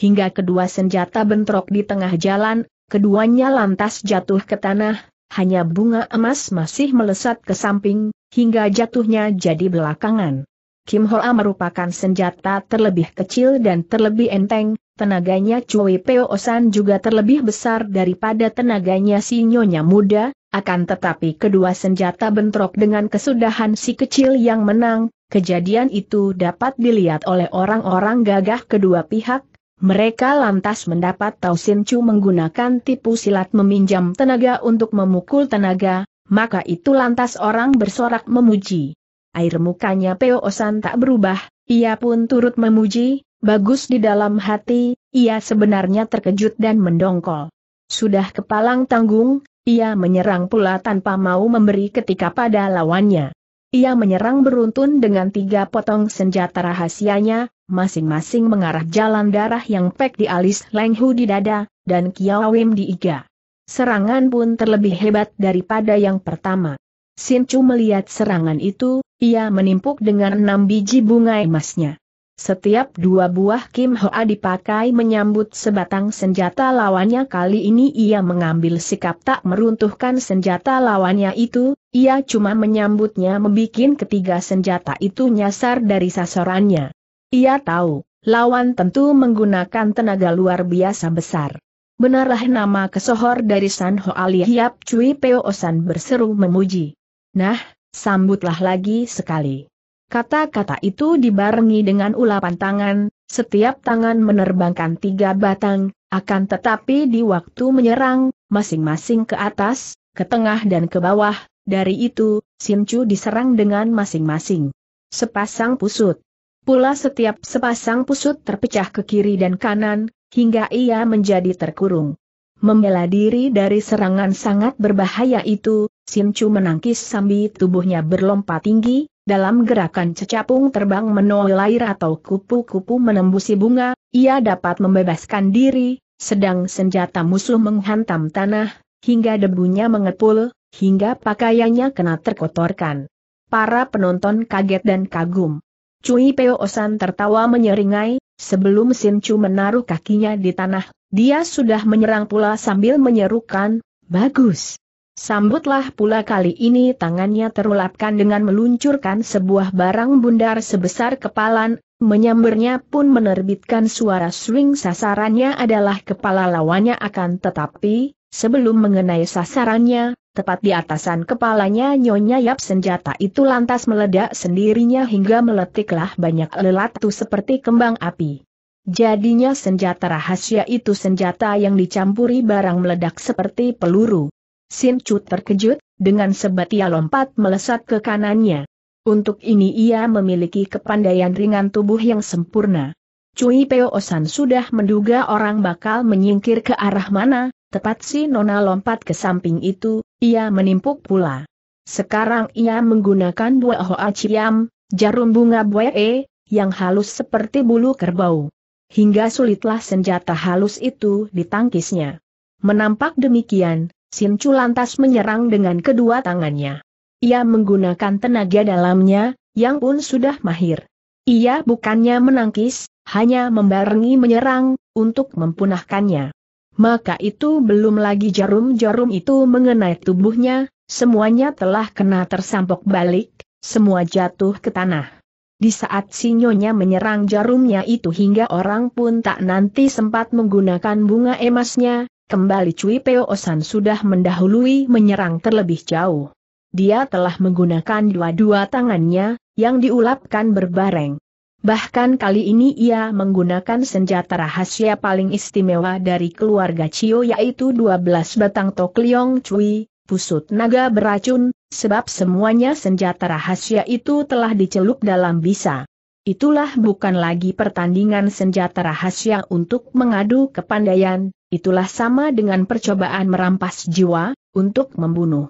Speaker 1: Hingga kedua senjata bentrok di tengah jalan, keduanya lantas jatuh ke tanah, hanya bunga emas masih melesat ke samping, hingga jatuhnya jadi belakangan. Kim Hoa merupakan senjata terlebih kecil dan terlebih enteng, tenaganya Cui Peo San juga terlebih besar daripada tenaganya si Nyonya muda, akan tetapi kedua senjata bentrok dengan kesudahan si kecil yang menang, kejadian itu dapat dilihat oleh orang-orang gagah kedua pihak, mereka lantas mendapat Tau Sin Chu menggunakan tipu silat meminjam tenaga untuk memukul tenaga, maka itu lantas orang bersorak memuji. Air mukanya Peo Osan tak berubah, ia pun turut memuji, bagus di dalam hati, ia sebenarnya terkejut dan mendongkol. Sudah kepalang tanggung, ia menyerang pula tanpa mau memberi ketika pada lawannya. Ia menyerang beruntun dengan tiga potong senjata rahasianya, masing-masing mengarah jalan darah yang pek di alis Leng Hu di dada, dan Kiawim di iga. Serangan pun terlebih hebat daripada yang pertama. Sincu melihat serangan itu, ia menimpuk dengan enam biji bunga emasnya. Setiap dua buah Kim Hoa dipakai menyambut sebatang senjata lawannya kali ini ia mengambil sikap tak meruntuhkan senjata lawannya itu, ia cuma menyambutnya membuat ketiga senjata itu nyasar dari sasarannya. Ia tahu, lawan tentu menggunakan tenaga luar biasa besar. Benarlah nama kesohor dari San Ali Hiap Cui Peo San berseru memuji. Nah, sambutlah lagi sekali. Kata-kata itu dibarengi dengan ulapan tangan, setiap tangan menerbangkan tiga batang, akan tetapi di waktu menyerang, masing-masing ke atas, ke tengah dan ke bawah, dari itu, Chu diserang dengan masing-masing. Sepasang pusut. Pula setiap sepasang pusut terpecah ke kiri dan kanan, hingga ia menjadi terkurung. Membela diri dari serangan sangat berbahaya itu, Sincu menangkis sambil tubuhnya berlompat tinggi, dalam gerakan cecapung terbang menol air atau kupu-kupu menembusi bunga, ia dapat membebaskan diri, sedang senjata musuh menghantam tanah, hingga debunya mengepul, hingga pakaiannya kena terkotorkan. Para penonton kaget dan kagum. Cui Peo Osan tertawa menyeringai, sebelum Sin Chu menaruh kakinya di tanah, dia sudah menyerang pula sambil menyerukan, bagus. Sambutlah pula kali ini tangannya terulapkan dengan meluncurkan sebuah barang bundar sebesar kepalan, menyambernya pun menerbitkan suara swing sasarannya adalah kepala lawannya akan tetapi, sebelum mengenai sasarannya, Tepat di atasan kepalanya Nyonya Yap senjata itu lantas meledak sendirinya hingga meletiklah banyak lelatu seperti kembang api. Jadinya senjata rahasia itu senjata yang dicampuri barang meledak seperti peluru. Sin Chu terkejut, dengan sebatia lompat melesat ke kanannya. Untuk ini ia memiliki kepandaian ringan tubuh yang sempurna. Cui Peo Osan sudah menduga orang bakal menyingkir ke arah mana, tepat si Nona lompat ke samping itu, ia menimpuk pula. Sekarang ia menggunakan dua hoa ciam, jarum bunga buee, yang halus seperti bulu kerbau. Hingga sulitlah senjata halus itu ditangkisnya. Menampak demikian, Sin Chu lantas menyerang dengan kedua tangannya. Ia menggunakan tenaga dalamnya, yang pun sudah mahir. Ia bukannya menangkis, hanya membarengi menyerang, untuk mempunahkannya maka itu belum lagi jarum-jarum itu mengenai tubuhnya, semuanya telah kena tersampok balik, semua jatuh ke tanah. Di saat sinyonya menyerang jarumnya itu hingga orang pun tak nanti sempat menggunakan bunga emasnya, kembali Cui Peo Osan sudah mendahului menyerang terlebih jauh. Dia telah menggunakan dua-dua tangannya, yang diulapkan berbareng. Bahkan kali ini ia menggunakan senjata rahasia paling istimewa dari keluarga Cio yaitu 12 batang tok liong cui, pusut naga beracun, sebab semuanya senjata rahasia itu telah dicelup dalam bisa. Itulah bukan lagi pertandingan senjata rahasia untuk mengadu kepandaian, itulah sama dengan percobaan merampas jiwa, untuk membunuh.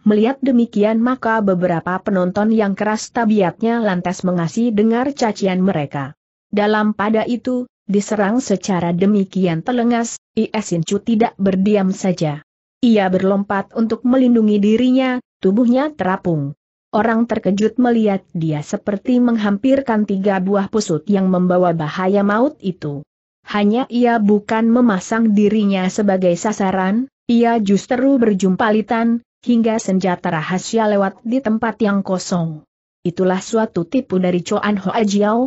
Speaker 1: Melihat demikian maka beberapa penonton yang keras tabiatnya lantas mengasi dengar cacian mereka. Dalam pada itu, diserang secara demikian telengas, Iesincu tidak berdiam saja. Ia berlompat untuk melindungi dirinya, tubuhnya terapung. Orang terkejut melihat dia seperti menghampirkan tiga buah pusut yang membawa bahaya maut itu. Hanya ia bukan memasang dirinya sebagai sasaran, ia justru berjumpa hingga senjata rahasia lewat di tempat yang kosong. Itulah suatu tipu dari Chuan Hoa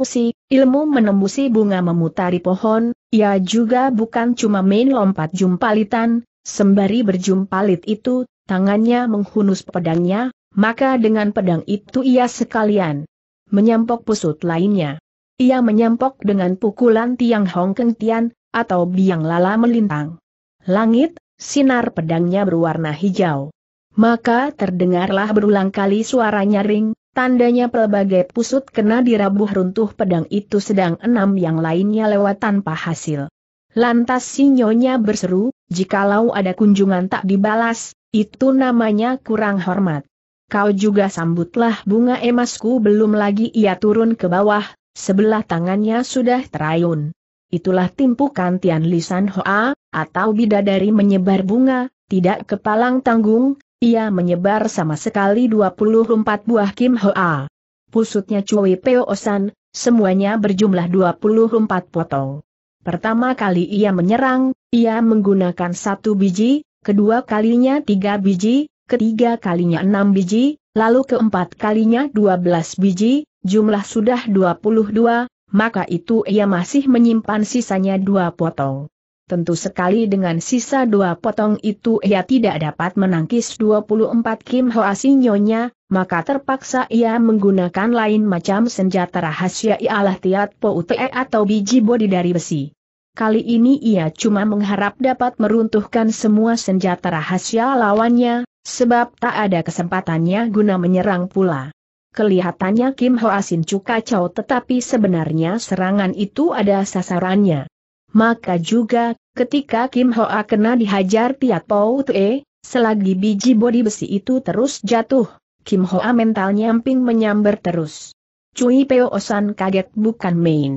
Speaker 1: Si, ilmu menembusi bunga memutari pohon, ia juga bukan cuma main lompat jumpalitan, sembari berjumpalit itu, tangannya menghunus pedangnya, maka dengan pedang itu ia sekalian menyampok pusut lainnya. Ia menyampok dengan pukulan tiang Hong Keng Tian, atau biang lala melintang. Langit, sinar pedangnya berwarna hijau. Maka terdengarlah berulang kali suara nyaring, tandanya pelbagai pusut kena dirabuh runtuh pedang itu sedang enam yang lainnya lewat tanpa hasil. Lantas si nyonya berseru, jikalau ada kunjungan tak dibalas, itu namanya kurang hormat. Kau juga sambutlah bunga emasku belum lagi ia turun ke bawah, sebelah tangannya sudah terayun. Itulah timpukan Tian Lisan Hoa, atau bidadari menyebar bunga, tidak kepalang tanggung, ia menyebar sama sekali 24 buah Kim Hoa. Pusutnya Cui Peo Osan, semuanya berjumlah 24 potong. Pertama kali ia menyerang, ia menggunakan satu biji, kedua kalinya tiga biji, ketiga kalinya enam biji, lalu keempat kalinya 12 biji, jumlah sudah 22, maka itu ia masih menyimpan sisanya dua potong. Tentu sekali dengan sisa dua potong itu ia tidak dapat menangkis 24 Kim Asinyonya, maka terpaksa ia menggunakan lain macam senjata rahasia ialah tiat po ute atau biji bodi dari besi. Kali ini ia cuma mengharap dapat meruntuhkan semua senjata rahasia lawannya, sebab tak ada kesempatannya guna menyerang pula. Kelihatannya Kim Ho Asin Cu cao tetapi sebenarnya serangan itu ada sasarannya. Maka juga, ketika Kim Hoa kena dihajar Tiat Pou Tue, selagi biji bodi besi itu terus jatuh, Kim Hoa mental nyamping menyambar terus. Cui Peo Osan kaget bukan main.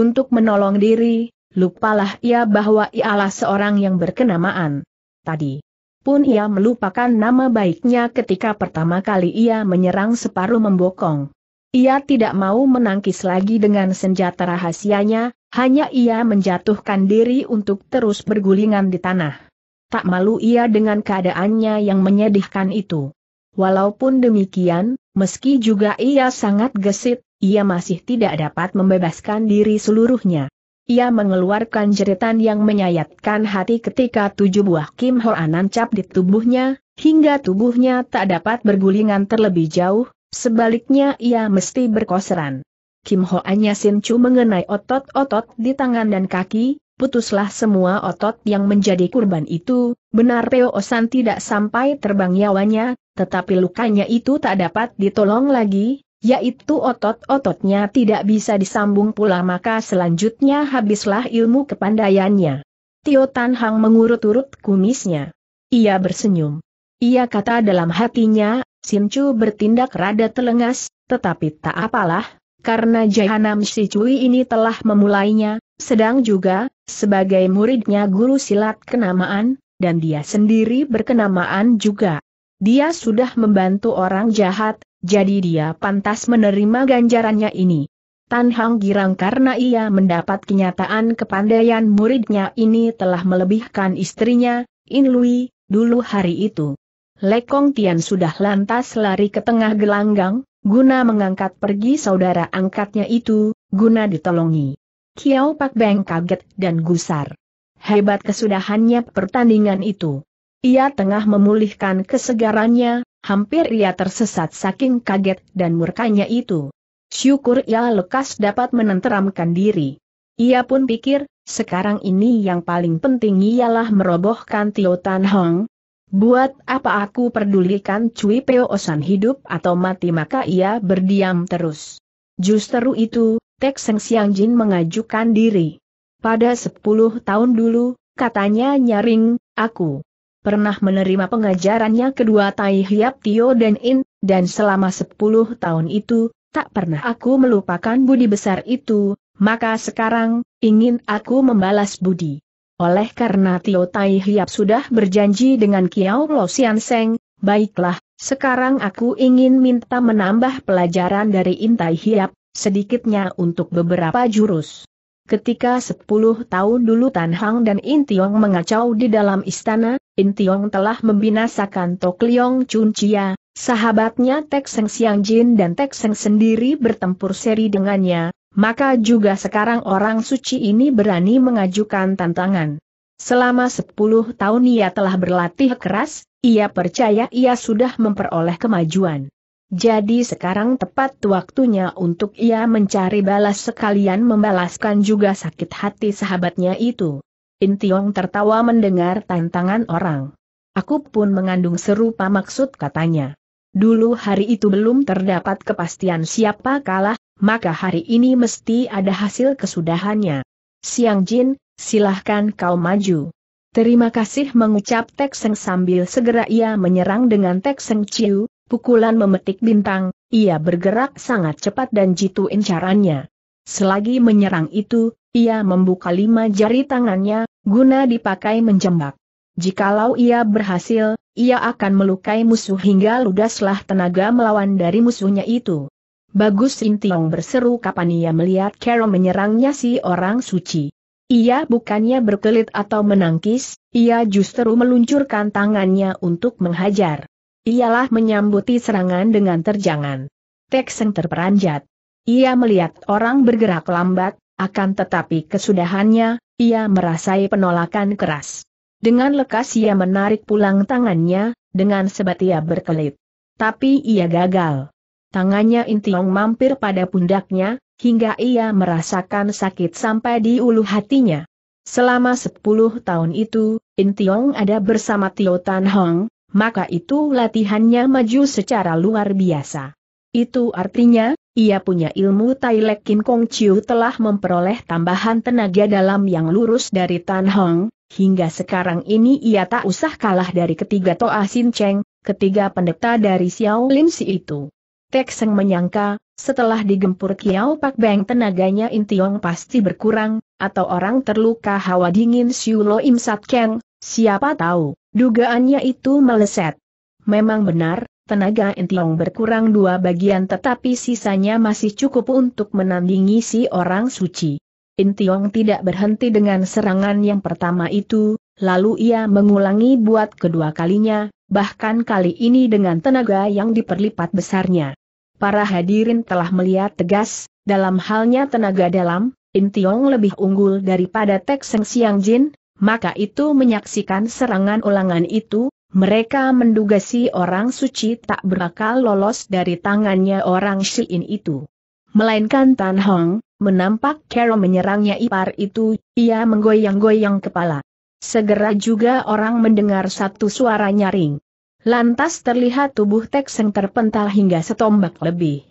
Speaker 1: Untuk menolong diri, lupalah ia bahwa ialah seorang yang berkenamaan. Tadi pun ia melupakan nama baiknya ketika pertama kali ia menyerang separuh membokong. Ia tidak mau menangkis lagi dengan senjata rahasianya, hanya ia menjatuhkan diri untuk terus bergulingan di tanah. Tak malu ia dengan keadaannya yang menyedihkan itu. Walaupun demikian, meski juga ia sangat gesit, ia masih tidak dapat membebaskan diri seluruhnya. Ia mengeluarkan jeritan yang menyayatkan hati ketika tujuh buah Kim Ho Anancap di tubuhnya, hingga tubuhnya tak dapat bergulingan terlebih jauh, sebaliknya ia mesti berkoseran. Kim Hoanya Sin Chu mengenai otot-otot di tangan dan kaki, putuslah semua otot yang menjadi kurban itu, benar Peo Osan tidak sampai terbang nyawanya, tetapi lukanya itu tak dapat ditolong lagi, yaitu otot-ototnya tidak bisa disambung pula maka selanjutnya habislah ilmu kepandaiannya. Tio Tan Hang mengurut-urut kumisnya. Ia bersenyum. Ia kata dalam hatinya, Sin Chu bertindak rada telengas, tetapi tak apalah, karena Jahanam Si Cui ini telah memulainya, sedang juga, sebagai muridnya guru silat kenamaan, dan dia sendiri berkenamaan juga. Dia sudah membantu orang jahat, jadi dia pantas menerima ganjarannya ini. Tan Hang girang karena ia mendapat kenyataan kepandaian muridnya ini telah melebihkan istrinya, In Lui, dulu hari itu. Lekong Tian sudah lantas lari ke tengah gelanggang, guna mengangkat pergi saudara angkatnya itu, guna ditolongi. Kiao Pak Beng kaget dan gusar. Hebat kesudahannya pertandingan itu. Ia tengah memulihkan kesegarannya, hampir ia tersesat saking kaget dan murkanya itu. Syukur ia lekas dapat menenteramkan diri. Ia pun pikir, sekarang ini yang paling penting ialah merobohkan Tio Tan Hong, Buat apa aku pedulikan Cui Peo Osan hidup atau mati maka ia berdiam terus. Justru itu, Tek Seng Siang Jin mengajukan diri. Pada 10 tahun dulu, katanya nyaring, aku pernah menerima pengajarannya kedua Tai Hiap Tio dan In, dan selama 10 tahun itu, tak pernah aku melupakan budi besar itu, maka sekarang, ingin aku membalas budi. Oleh karena Tio Tai Hiap sudah berjanji dengan Kiao Lo Sian Seng, baiklah, sekarang aku ingin minta menambah pelajaran dari Intai Hiap, sedikitnya untuk beberapa jurus. Ketika 10 tahun dulu Tan Hang dan In Tiong mengacau di dalam istana, In Tiong telah membinasakan Tok Liong Chun Chia, sahabatnya Tek Seng Siang Jin dan Tek Seng sendiri bertempur seri dengannya, maka juga sekarang orang suci ini berani mengajukan tantangan. Selama 10 tahun ia telah berlatih keras, ia percaya ia sudah memperoleh kemajuan. Jadi sekarang tepat waktunya untuk ia mencari balas sekalian membalaskan juga sakit hati sahabatnya itu. Intiong tertawa mendengar tantangan orang. Aku pun mengandung serupa maksud katanya. Dulu hari itu belum terdapat kepastian siapa kalah, maka hari ini mesti ada hasil kesudahannya. Siang Jin, silahkan kau maju. Terima kasih mengucap Tek Seng sambil segera ia menyerang dengan Tek Seng Ciu, pukulan memetik bintang, ia bergerak sangat cepat dan jitu incarannya. Selagi menyerang itu, ia membuka lima jari tangannya, guna dipakai menjembak. Jikalau ia berhasil, ia akan melukai musuh hingga ludaslah tenaga melawan dari musuhnya itu. Bagus Rintiong berseru kapan ia melihat Carol menyerangnya si orang suci. Ia bukannya berkelit atau menangkis, ia justru meluncurkan tangannya untuk menghajar. Ialah menyambuti serangan dengan terjangan. Tekseng terperanjat. Ia melihat orang bergerak lambat, akan tetapi kesudahannya, ia merasai penolakan keras. Dengan lekas ia menarik pulang tangannya, dengan sebat ia berkelit. Tapi ia gagal. Tangannya Intiong mampir pada pundaknya, hingga ia merasakan sakit sampai di ulu hatinya. Selama sepuluh tahun itu, Intiong ada bersama Tio Tan Hong, maka itu latihannya maju secara luar biasa. Itu artinya, ia punya ilmu Tai Lek Kin Kong Chiu telah memperoleh tambahan tenaga dalam yang lurus dari Tan Hong, hingga sekarang ini ia tak usah kalah dari ketiga Toa Sin Cheng, ketiga pendeta dari Xiao Lim Si itu. Tek Seng menyangka, setelah digempur Kiao Pak Beng tenaganya Intiong pasti berkurang, atau orang terluka hawa dingin Siu Lo Im Sat Keng, siapa tahu, dugaannya itu meleset. Memang benar, tenaga Intiong berkurang dua bagian tetapi sisanya masih cukup untuk menandingi si orang suci. Intiong tidak berhenti dengan serangan yang pertama itu, lalu ia mengulangi buat kedua kalinya, bahkan kali ini dengan tenaga yang diperlipat besarnya. Para hadirin telah melihat tegas, dalam halnya tenaga dalam, Intiong lebih unggul daripada Tek Seng Siang Jin, maka itu menyaksikan serangan ulangan itu, mereka menduga si orang suci tak berakal lolos dari tangannya orang Syiin itu. Melainkan Tan Hong, menampak Carol menyerangnya ipar itu, ia menggoyang-goyang kepala. Segera juga orang mendengar satu suara nyaring. Lantas terlihat tubuh Tek Seng terpental hingga setombak lebih.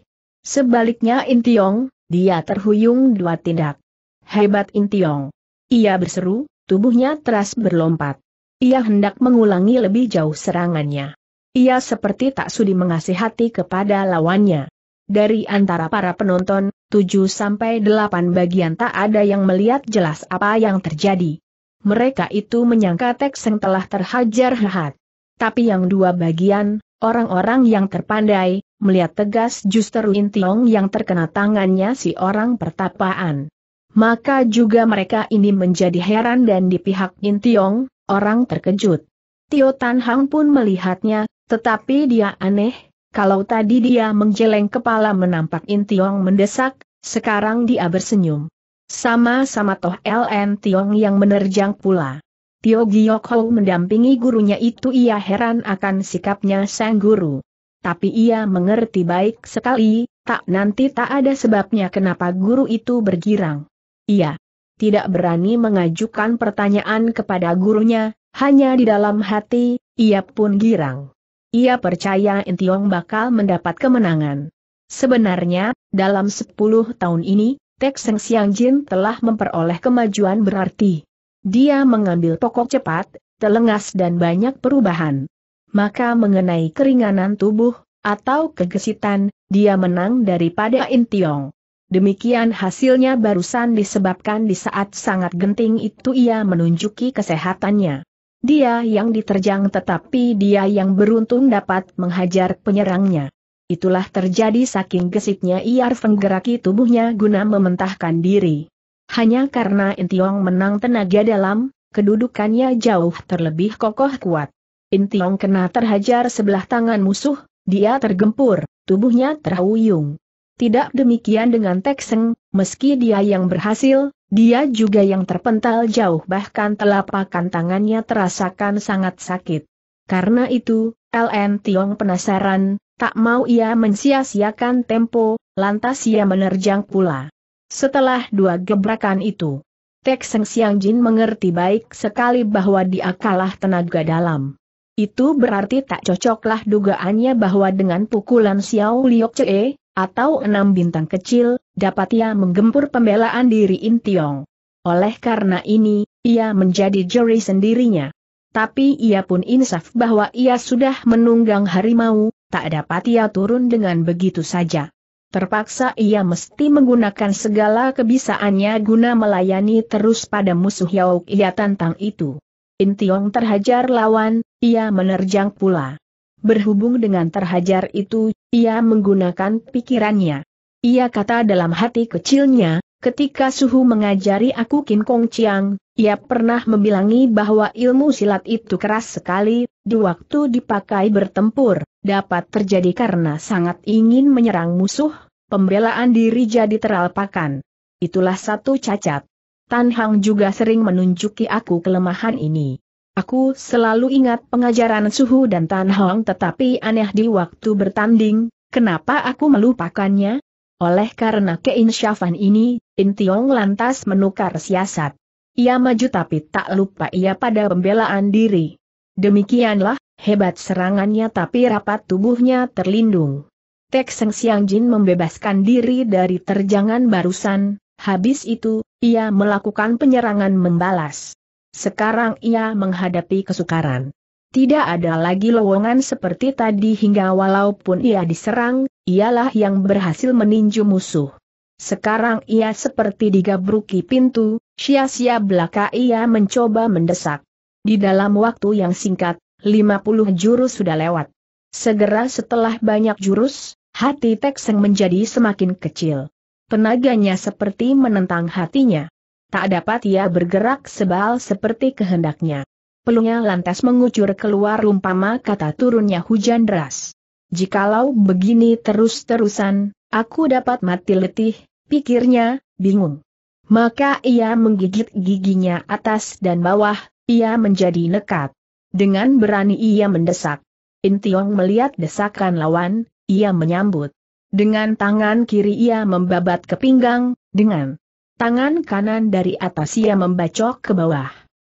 Speaker 1: Sebaliknya Intiong, dia terhuyung dua tindak. Hebat Intiong. Ia berseru, tubuhnya teras berlompat. Ia hendak mengulangi lebih jauh serangannya. Ia seperti tak sudi mengasih hati kepada lawannya. Dari antara para penonton, tujuh sampai delapan bagian tak ada yang melihat jelas apa yang terjadi mereka itu menyangka Tekseng telah terhajar hehat. Tapi yang dua bagian, orang-orang yang terpandai, melihat tegas justru Intiong yang terkena tangannya si orang pertapaan. Maka juga mereka ini menjadi heran dan di pihak Intiong, orang terkejut. Tio Tan Hang pun melihatnya, tetapi dia aneh, kalau tadi dia menjeleng kepala menampak Intiong mendesak, sekarang dia bersenyum. Sama-sama Toh LN Tiong yang menerjang pula. Tio Giok Ho mendampingi gurunya itu ia heran akan sikapnya sang guru. Tapi ia mengerti baik sekali, tak nanti tak ada sebabnya kenapa guru itu bergirang. Ia tidak berani mengajukan pertanyaan kepada gurunya, hanya di dalam hati, ia pun girang. Ia percaya Intiong bakal mendapat kemenangan. Sebenarnya, dalam 10 tahun ini, Tek Seng Xiang Jin telah memperoleh kemajuan berarti. Dia mengambil pokok cepat, telengas dan banyak perubahan. Maka mengenai keringanan tubuh, atau kegesitan, dia menang daripada Intiong. Demikian hasilnya barusan disebabkan di saat sangat genting itu ia menunjuki kesehatannya. Dia yang diterjang tetapi dia yang beruntung dapat menghajar penyerangnya. Itulah terjadi saking gesitnya Iar menggeraki tubuhnya guna mementahkan diri. Hanya karena Intiong menang tenaga dalam, kedudukannya jauh terlebih kokoh kuat. Intiong kena terhajar sebelah tangan musuh, dia tergempur, tubuhnya terhuyung. Tidak demikian dengan Tekseng, meski dia yang berhasil, dia juga yang terpental jauh bahkan telapakan tangannya terasakan sangat sakit. Karena itu, LN Tiong penasaran, Tak mau ia mensia-siakan tempo, lantas ia menerjang pula. Setelah dua gebrakan itu, Tek Seng Siang Jin mengerti baik sekali bahwa dia kalah tenaga dalam. Itu berarti tak cocoklah dugaannya bahwa dengan pukulan Xiao Liok Chee, atau enam bintang kecil, dapat ia menggempur pembelaan diri In Tiong. Oleh karena ini, ia menjadi juri sendirinya. Tapi ia pun insaf bahwa ia sudah menunggang harimau, tak dapat ia turun dengan begitu saja. Terpaksa ia mesti menggunakan segala kebisaannya guna melayani terus pada musuh Yauk ia tantang itu. Intiong terhajar lawan, ia menerjang pula. Berhubung dengan terhajar itu, ia menggunakan pikirannya. Ia kata dalam hati kecilnya, Ketika Suhu mengajari aku Kim Kong Chiang, ia pernah membilangi bahwa ilmu silat itu keras sekali, di waktu dipakai bertempur, dapat terjadi karena sangat ingin menyerang musuh, pembelaan diri jadi teralpakan. Itulah satu cacat. Tan Hang juga sering menunjuki aku kelemahan ini. Aku selalu ingat pengajaran Suhu dan Tan Hang tetapi aneh di waktu bertanding, kenapa aku melupakannya? Oleh karena keinsyafan ini, Intiong lantas menukar siasat. Ia maju tapi tak lupa ia pada pembelaan diri. Demikianlah, hebat serangannya tapi rapat tubuhnya terlindung. Tek Seng Siang Jin membebaskan diri dari terjangan barusan, habis itu, ia melakukan penyerangan membalas. Sekarang ia menghadapi kesukaran. Tidak ada lagi lowongan seperti tadi hingga walaupun ia diserang, ialah yang berhasil meninju musuh. Sekarang ia seperti digabruki pintu, sia-sia belaka ia mencoba mendesak. Di dalam waktu yang singkat, 50 jurus sudah lewat. Segera setelah banyak jurus, hati Tekseng menjadi semakin kecil. Tenaganya seperti menentang hatinya. Tak dapat ia bergerak sebal seperti kehendaknya. Pelunya lantas mengucur keluar umpama kata turunnya hujan deras. Jikalau begini terus-terusan, aku dapat mati letih, pikirnya, bingung. Maka ia menggigit giginya atas dan bawah, ia menjadi nekat. Dengan berani ia mendesak. Intiong melihat desakan lawan, ia menyambut. Dengan tangan kiri ia membabat ke pinggang, dengan tangan kanan dari atas ia membacok ke bawah.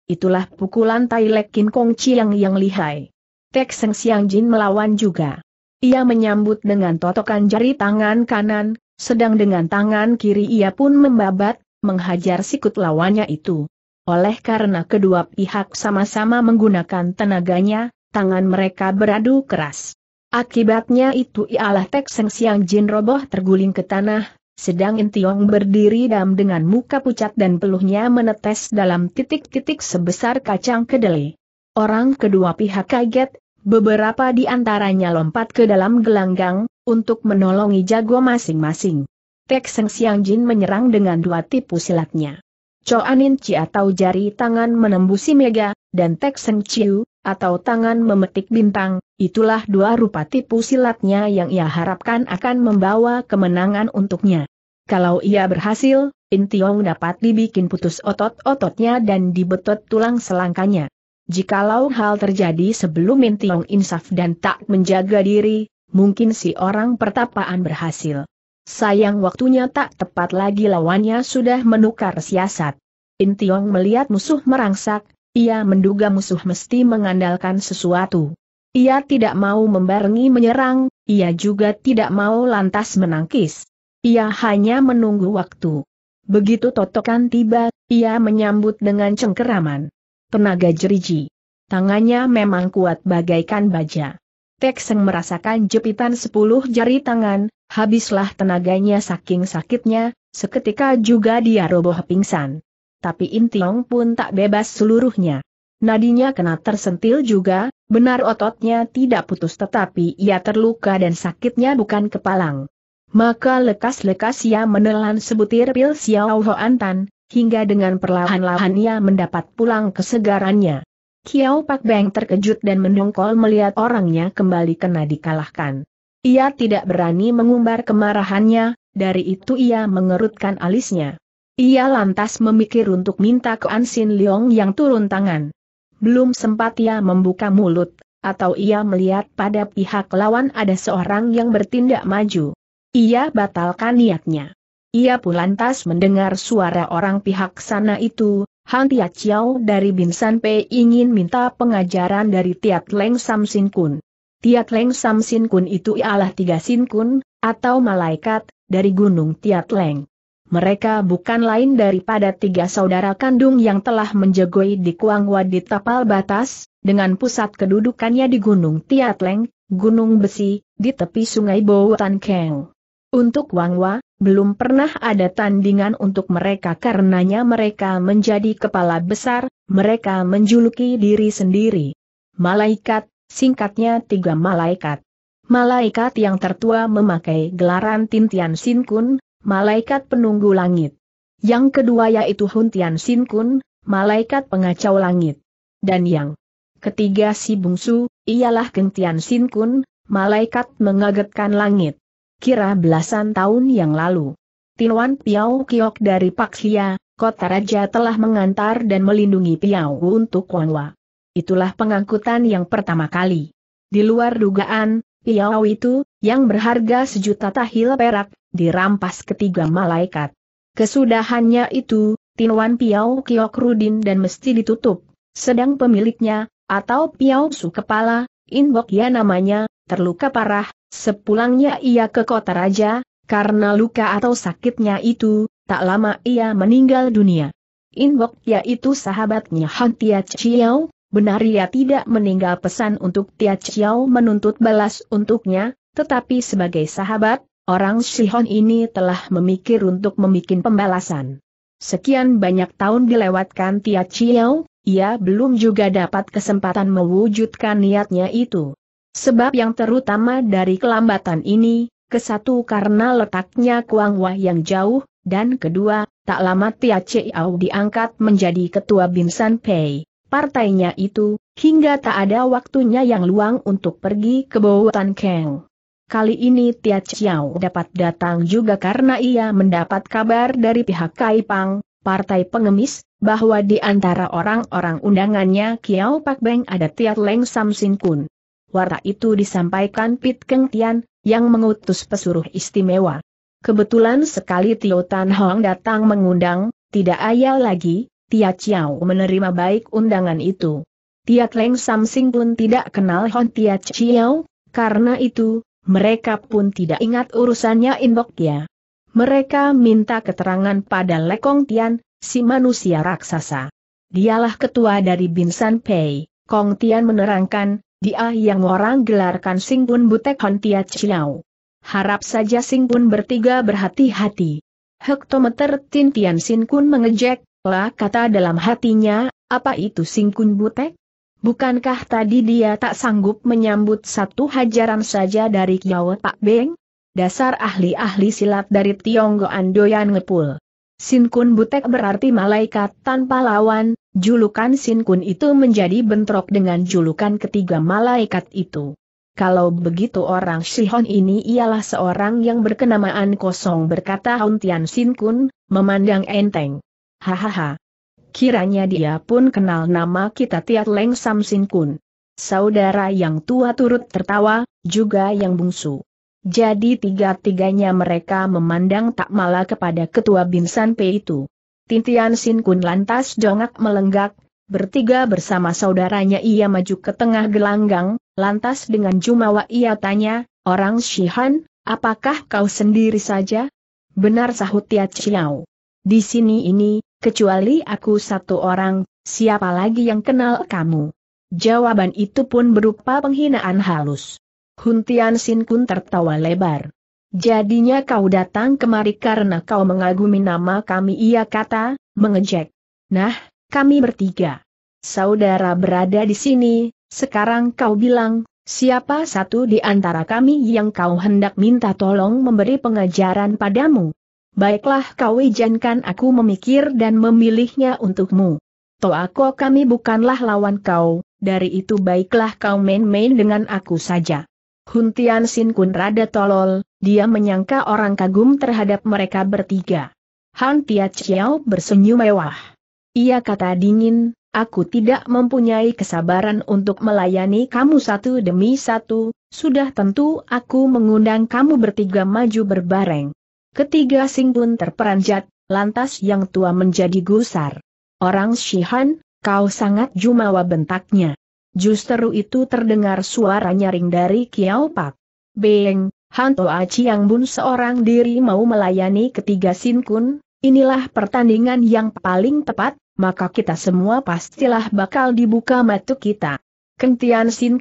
Speaker 1: Itulah pukulan Tai Lek Kin Kong Chiang yang lihai. Tek Seng Siang Jin melawan juga. Ia menyambut dengan totokan jari tangan kanan, sedang dengan tangan kiri ia pun membabat, menghajar sikut lawannya itu. Oleh karena kedua pihak sama-sama menggunakan tenaganya, tangan mereka beradu keras. Akibatnya itu ialah Tek Seng Siang Jin roboh terguling ke tanah, sedang Intiong berdiri dam dengan muka pucat dan peluhnya menetes dalam titik-titik sebesar kacang kedelai. Orang kedua pihak kaget, Beberapa di antaranya lompat ke dalam gelanggang, untuk menolongi jago masing-masing. Tek Seng Siang Jin menyerang dengan dua tipu silatnya. Coanin Chi atau jari tangan menembusi mega, dan Tek Seng Chiu, atau tangan memetik bintang, itulah dua rupa tipu silatnya yang ia harapkan akan membawa kemenangan untuknya. Kalau ia berhasil, Intiong dapat dibikin putus otot-ototnya dan dibetot tulang selangkanya. Jikalau hal terjadi sebelum Min insaf dan tak menjaga diri, mungkin si orang pertapaan berhasil. Sayang waktunya tak tepat lagi lawannya sudah menukar siasat. Min melihat musuh merangsak, ia menduga musuh mesti mengandalkan sesuatu. Ia tidak mau membarengi menyerang, ia juga tidak mau lantas menangkis. Ia hanya menunggu waktu. Begitu totokan tiba, ia menyambut dengan cengkeraman. Tenaga jeriji. Tangannya memang kuat bagaikan baja. Tekseng merasakan jepitan sepuluh jari tangan, habislah tenaganya saking sakitnya, seketika juga dia roboh pingsan. Tapi Intiong pun tak bebas seluruhnya. Nadinya kena tersentil juga, benar ototnya tidak putus tetapi ia terluka dan sakitnya bukan kepalang. Maka lekas-lekas ia menelan sebutir pil Xiao Hoan Tan, hingga dengan perlahan-lahan ia mendapat pulang kesegarannya. Kiao Pak Beng terkejut dan mendongkol melihat orangnya kembali kena dikalahkan. Ia tidak berani mengumbar kemarahannya, dari itu ia mengerutkan alisnya. Ia lantas memikir untuk minta ke Ansin Leong yang turun tangan. Belum sempat ia membuka mulut, atau ia melihat pada pihak lawan ada seorang yang bertindak maju. Ia batalkan niatnya. Ia pun lantas mendengar suara orang pihak sana itu, Hang Tia Chiao dari Binsan P ingin minta pengajaran dari Tiat Leng Sam Sin Kun. Tiat Leng Sam Sin Kun itu ialah tiga Sin Kun, atau malaikat, dari gunung Tiat Leng. Mereka bukan lain daripada tiga saudara kandung yang telah menjegoi di Kuang Wadi Tapal Batas, dengan pusat kedudukannya di Gunung leng, Gunung Besi, di tepi sungai Botan Keng. Untuk Wangwa, belum pernah ada tandingan untuk mereka karenanya mereka menjadi kepala besar, mereka menjuluki diri sendiri. Malaikat, singkatnya tiga malaikat. Malaikat yang tertua memakai gelaran Tintian Sin Kun, malaikat penunggu langit. Yang kedua yaitu Huntian Sin Kun, malaikat pengacau langit. Dan yang ketiga si bungsu, ialah Gentian Sin Kun, malaikat mengagetkan langit kira belasan tahun yang lalu. Tiluan Piau Kiok dari Paksia, kota raja telah mengantar dan melindungi Piau untuk Wangwa. Itulah pengangkutan yang pertama kali. Di luar dugaan, Piau itu, yang berharga sejuta tahil perak, dirampas ketiga malaikat. Kesudahannya itu, Tinuan Piau Kiok Rudin dan mesti ditutup, sedang pemiliknya, atau Piau Su Kepala, Inbok ya namanya, terluka parah, Sepulangnya ia ke kota raja, karena luka atau sakitnya itu, tak lama ia meninggal dunia. Inbok yaitu sahabatnya Han Tia Chiao, benar ia tidak meninggal pesan untuk Tia Chiao menuntut balas untuknya, tetapi sebagai sahabat, orang Shihon ini telah memikir untuk membuat pembalasan. Sekian banyak tahun dilewatkan Tia Chiao, ia belum juga dapat kesempatan mewujudkan niatnya itu. Sebab yang terutama dari kelambatan ini, kesatu karena letaknya Kuang Wah yang jauh, dan kedua, tak lama Tia Chiao diangkat menjadi ketua Binsan Pei. Partainya itu, hingga tak ada waktunya yang luang untuk pergi ke tan Keng. Kali ini Tia Chiao dapat datang juga karena ia mendapat kabar dari pihak Kaipang, partai pengemis, bahwa di antara orang-orang undangannya Kiao Pak Beng ada Tia Leng sam sin Kun warta itu disampaikan Pit Keng Tian, yang mengutus pesuruh istimewa. Kebetulan sekali Tio Tan Hong datang mengundang, tidak ayal lagi, Tia Chiao menerima baik undangan itu. Tia Kleng Samsing pun tidak kenal Hon Tia Chiao, karena itu, mereka pun tidak ingat urusannya inbox ya. Mereka minta keterangan pada Lekong Tian, si manusia raksasa. Dialah ketua dari Binsan Pei, Kong Tian menerangkan, dia ah yang orang gelarkan Sing Butek Hon Tia Chiao. Harap saja Sing bertiga berhati-hati. Hektometer Tin Tian Sin mengejek, lah kata dalam hatinya, apa itu Sing Butek? Bukankah tadi dia tak sanggup menyambut satu hajaran saja dari Kiao Pak Beng? Dasar ahli-ahli silat dari Tionggoan doyan ngepul. Sin Butek berarti malaikat tanpa lawan, Julukan Sin Kun itu menjadi bentrok dengan julukan ketiga malaikat itu. Kalau begitu orang Shihon ini ialah seorang yang berkenamaan kosong berkata Hontian Sin Kun, memandang enteng. Hahaha. Kiranya dia pun kenal nama kita Tiat Leng Sam Sin Kun. Saudara yang tua turut tertawa, juga yang bungsu. Jadi tiga-tiganya mereka memandang tak malah kepada ketua Binsan P itu. Tintian Sin Kun lantas dongak melenggak, bertiga bersama saudaranya ia maju ke tengah gelanggang, lantas dengan jumawa ia tanya, Orang Shihan, apakah kau sendiri saja? Benar sahut Tia Chiao. Di sini ini, kecuali aku satu orang, siapa lagi yang kenal kamu? Jawaban itu pun berupa penghinaan halus. Huntian Sin Kun tertawa lebar. Jadinya kau datang kemari karena kau mengagumi nama kami ia kata, mengejek. Nah, kami bertiga. Saudara berada di sini, sekarang kau bilang, siapa satu di antara kami yang kau hendak minta tolong memberi pengajaran padamu? Baiklah kau izinkan aku memikir dan memilihnya untukmu. Toako kami bukanlah lawan kau, dari itu baiklah kau main-main dengan aku saja. Huntian Sin Kun rada tolol, dia menyangka orang kagum terhadap mereka bertiga. Han Tia Chiao bersenyum mewah. Ia kata dingin, aku tidak mempunyai kesabaran untuk melayani kamu satu demi satu, sudah tentu aku mengundang kamu bertiga maju berbareng. Ketiga Sing pun terperanjat, lantas yang tua menjadi gusar. Orang Shihan, kau sangat jumawa bentaknya. Justru itu terdengar suara nyaring dari Kiao Pak. Beng, Hanto Aci yang Bun seorang diri mau melayani ketiga Sin inilah pertandingan yang paling tepat, maka kita semua pastilah bakal dibuka matu kita. Kentian Sin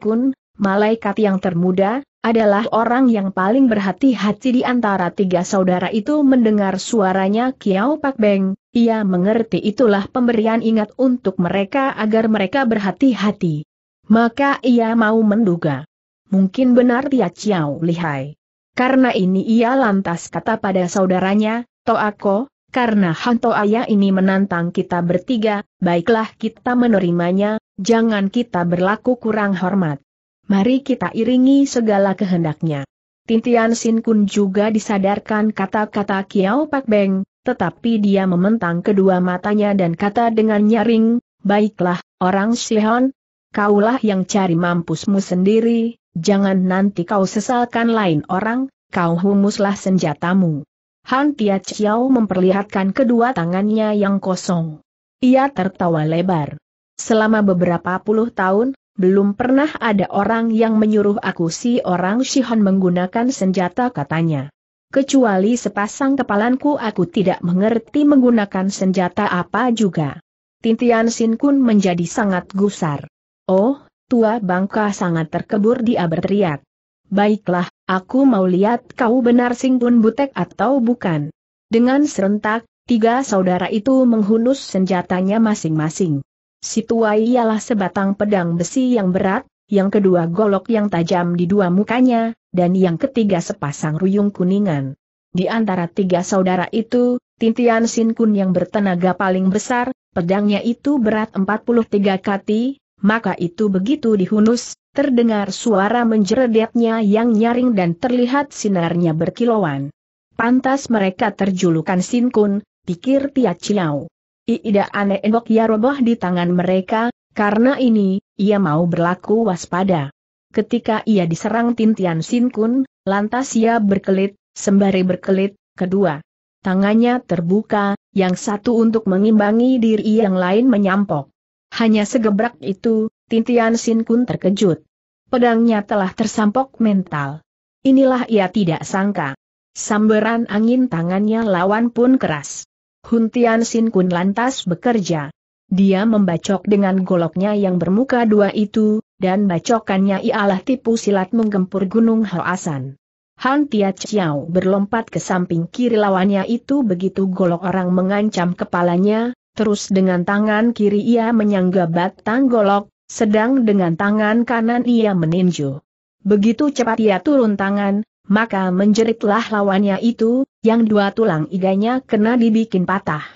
Speaker 1: malaikat yang termuda, adalah orang yang paling berhati-hati di antara tiga saudara itu mendengar suaranya Kiao Pak Beng, ia mengerti itulah pemberian ingat untuk mereka agar mereka berhati-hati. Maka ia mau menduga. Mungkin benar dia ciao lihai. Karena ini ia lantas kata pada saudaranya, Toako, karena Hanto Ayah ini menantang kita bertiga, baiklah kita menerimanya, jangan kita berlaku kurang hormat. Mari kita iringi segala kehendaknya. Tintian Sin Kun juga disadarkan kata-kata Kiao Pak Beng, tetapi dia mementang kedua matanya dan kata dengan nyaring, Baiklah, orang Sihon, Kaulah yang cari mampusmu sendiri, jangan nanti kau sesalkan lain orang, kau humuslah senjatamu. Han Tia Chiao memperlihatkan kedua tangannya yang kosong. Ia tertawa lebar. Selama beberapa puluh tahun, belum pernah ada orang yang menyuruh aku si orang Shihan menggunakan senjata katanya. Kecuali sepasang kepalanku aku tidak mengerti menggunakan senjata apa juga. Tintian Sin Kun menjadi sangat gusar. Oh, tua bangka sangat terkebur dia berteriak. Baiklah, aku mau lihat kau benar pun butek atau bukan. Dengan serentak, tiga saudara itu menghunus senjatanya masing-masing. Si tua ialah sebatang pedang besi yang berat, yang kedua golok yang tajam di dua mukanya, dan yang ketiga sepasang ruyung kuningan. Di antara tiga saudara itu, Tintian Sin Kun yang bertenaga paling besar, pedangnya itu berat 43 kati, maka itu begitu dihunus, terdengar suara menjeredetnya yang nyaring dan terlihat sinarnya berkilauan. Pantas mereka terjulukan sinkun, pikir Tia Chiao. Iida aneh endok ya roboh di tangan mereka, karena ini, ia mau berlaku waspada. Ketika ia diserang Tintian Sinkun, lantas ia berkelit, sembari berkelit, kedua. Tangannya terbuka, yang satu untuk mengimbangi diri yang lain menyampok. Hanya segebrak itu, Tintian Sin Kun terkejut. Pedangnya telah tersampok mental. Inilah ia tidak sangka. Sambaran angin tangannya lawan pun keras. Huntian Sin Kun lantas bekerja. Dia membacok dengan goloknya yang bermuka dua itu, dan bacokannya ialah tipu silat menggempur gunung Hoasan. Han Tia Chiao berlompat ke samping kiri lawannya itu begitu golok orang mengancam kepalanya, terus dengan tangan kiri ia menyangga batang golok, sedang dengan tangan kanan ia meninju. Begitu cepat ia turun tangan, maka menjeritlah lawannya itu, yang dua tulang iganya kena dibikin patah.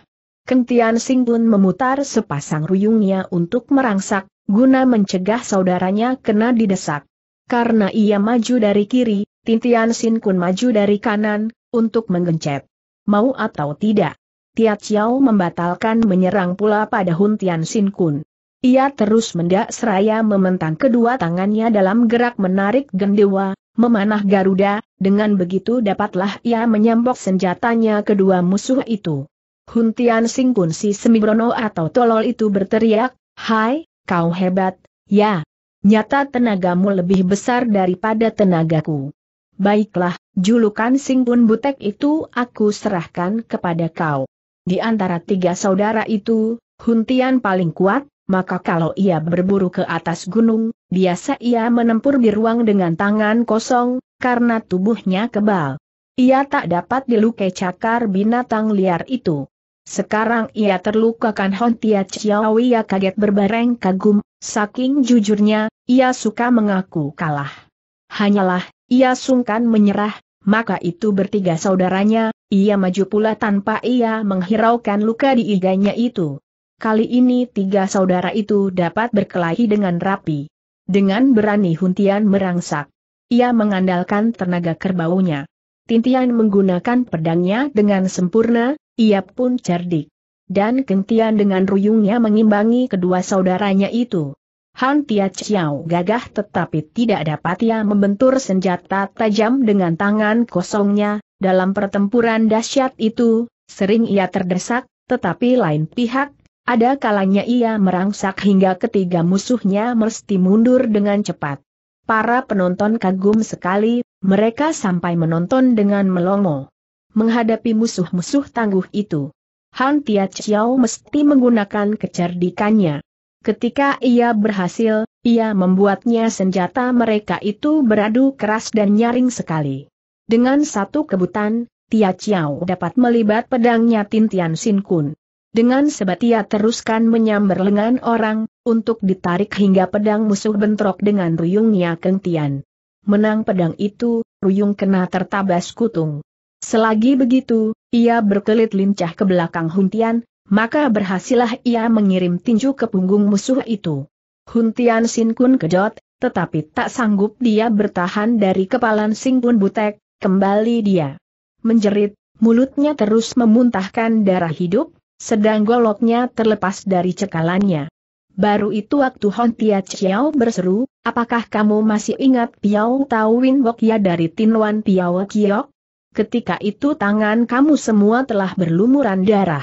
Speaker 1: Kentian Sing pun memutar sepasang ruyungnya untuk merangsak, guna mencegah saudaranya kena didesak. Karena ia maju dari kiri, Tintian Sing pun maju dari kanan, untuk menggencet. Mau atau tidak, Tia Chiao membatalkan menyerang pula pada Hun Tian Sin Kun. Ia terus mendak seraya mementang kedua tangannya dalam gerak menarik gendewa, memanah Garuda, dengan begitu dapatlah ia menyambok senjatanya kedua musuh itu. Hun Tian Sin Kun si Semibrono atau Tolol itu berteriak, Hai, kau hebat, ya. Nyata tenagamu lebih besar daripada tenagaku. Baiklah, julukan Singkun Butek itu aku serahkan kepada kau. Di antara tiga saudara itu, Huntian paling kuat, maka kalau ia berburu ke atas gunung, biasa ia menempur di ruang dengan tangan kosong, karena tubuhnya kebal. Ia tak dapat dilukai cakar binatang liar itu. Sekarang ia terlukakan Hontia Ia kaget berbareng kagum, saking jujurnya, ia suka mengaku kalah. Hanyalah, ia sungkan menyerah, maka itu bertiga saudaranya, ia maju pula tanpa ia menghiraukan luka di iganya itu. Kali ini tiga saudara itu dapat berkelahi dengan rapi. Dengan berani Huntian merangsak. Ia mengandalkan tenaga kerbaunya. Tintian menggunakan pedangnya dengan sempurna, ia pun cerdik. Dan Kentian dengan ruyungnya mengimbangi kedua saudaranya itu. Han Tia Chiao gagah tetapi tidak dapat ia membentur senjata tajam dengan tangan kosongnya, dalam pertempuran dahsyat itu, sering ia terdesak, tetapi lain pihak, ada kalanya ia merangsak hingga ketiga musuhnya mesti mundur dengan cepat. Para penonton kagum sekali, mereka sampai menonton dengan melongo. Menghadapi musuh-musuh tangguh itu, Han Tia Chiao mesti menggunakan kecerdikannya. Ketika ia berhasil, ia membuatnya senjata mereka itu beradu keras dan nyaring sekali. Dengan satu kebutan, Tia Chiao dapat melibat pedangnya Tintian Sin Kun. Dengan sebat ia teruskan menyambar lengan orang, untuk ditarik hingga pedang musuh bentrok dengan ruyungnya Keng Tian. Menang pedang itu, ruyung kena tertabas kutung. Selagi begitu, ia berkelit lincah ke belakang Hun Tian. Maka berhasillah ia mengirim tinju ke punggung musuh itu. Huntian Sin Kun tetapi tak sanggup dia bertahan dari kepalan Singkun Butek, kembali dia menjerit, mulutnya terus memuntahkan darah hidup, sedang goloknya terlepas dari cekalannya. Baru itu waktu Hon Tia Chiao berseru, apakah kamu masih ingat Piao Tau Win Wok ya dari Tinwan Piao Kiok? Ketika itu tangan kamu semua telah berlumuran darah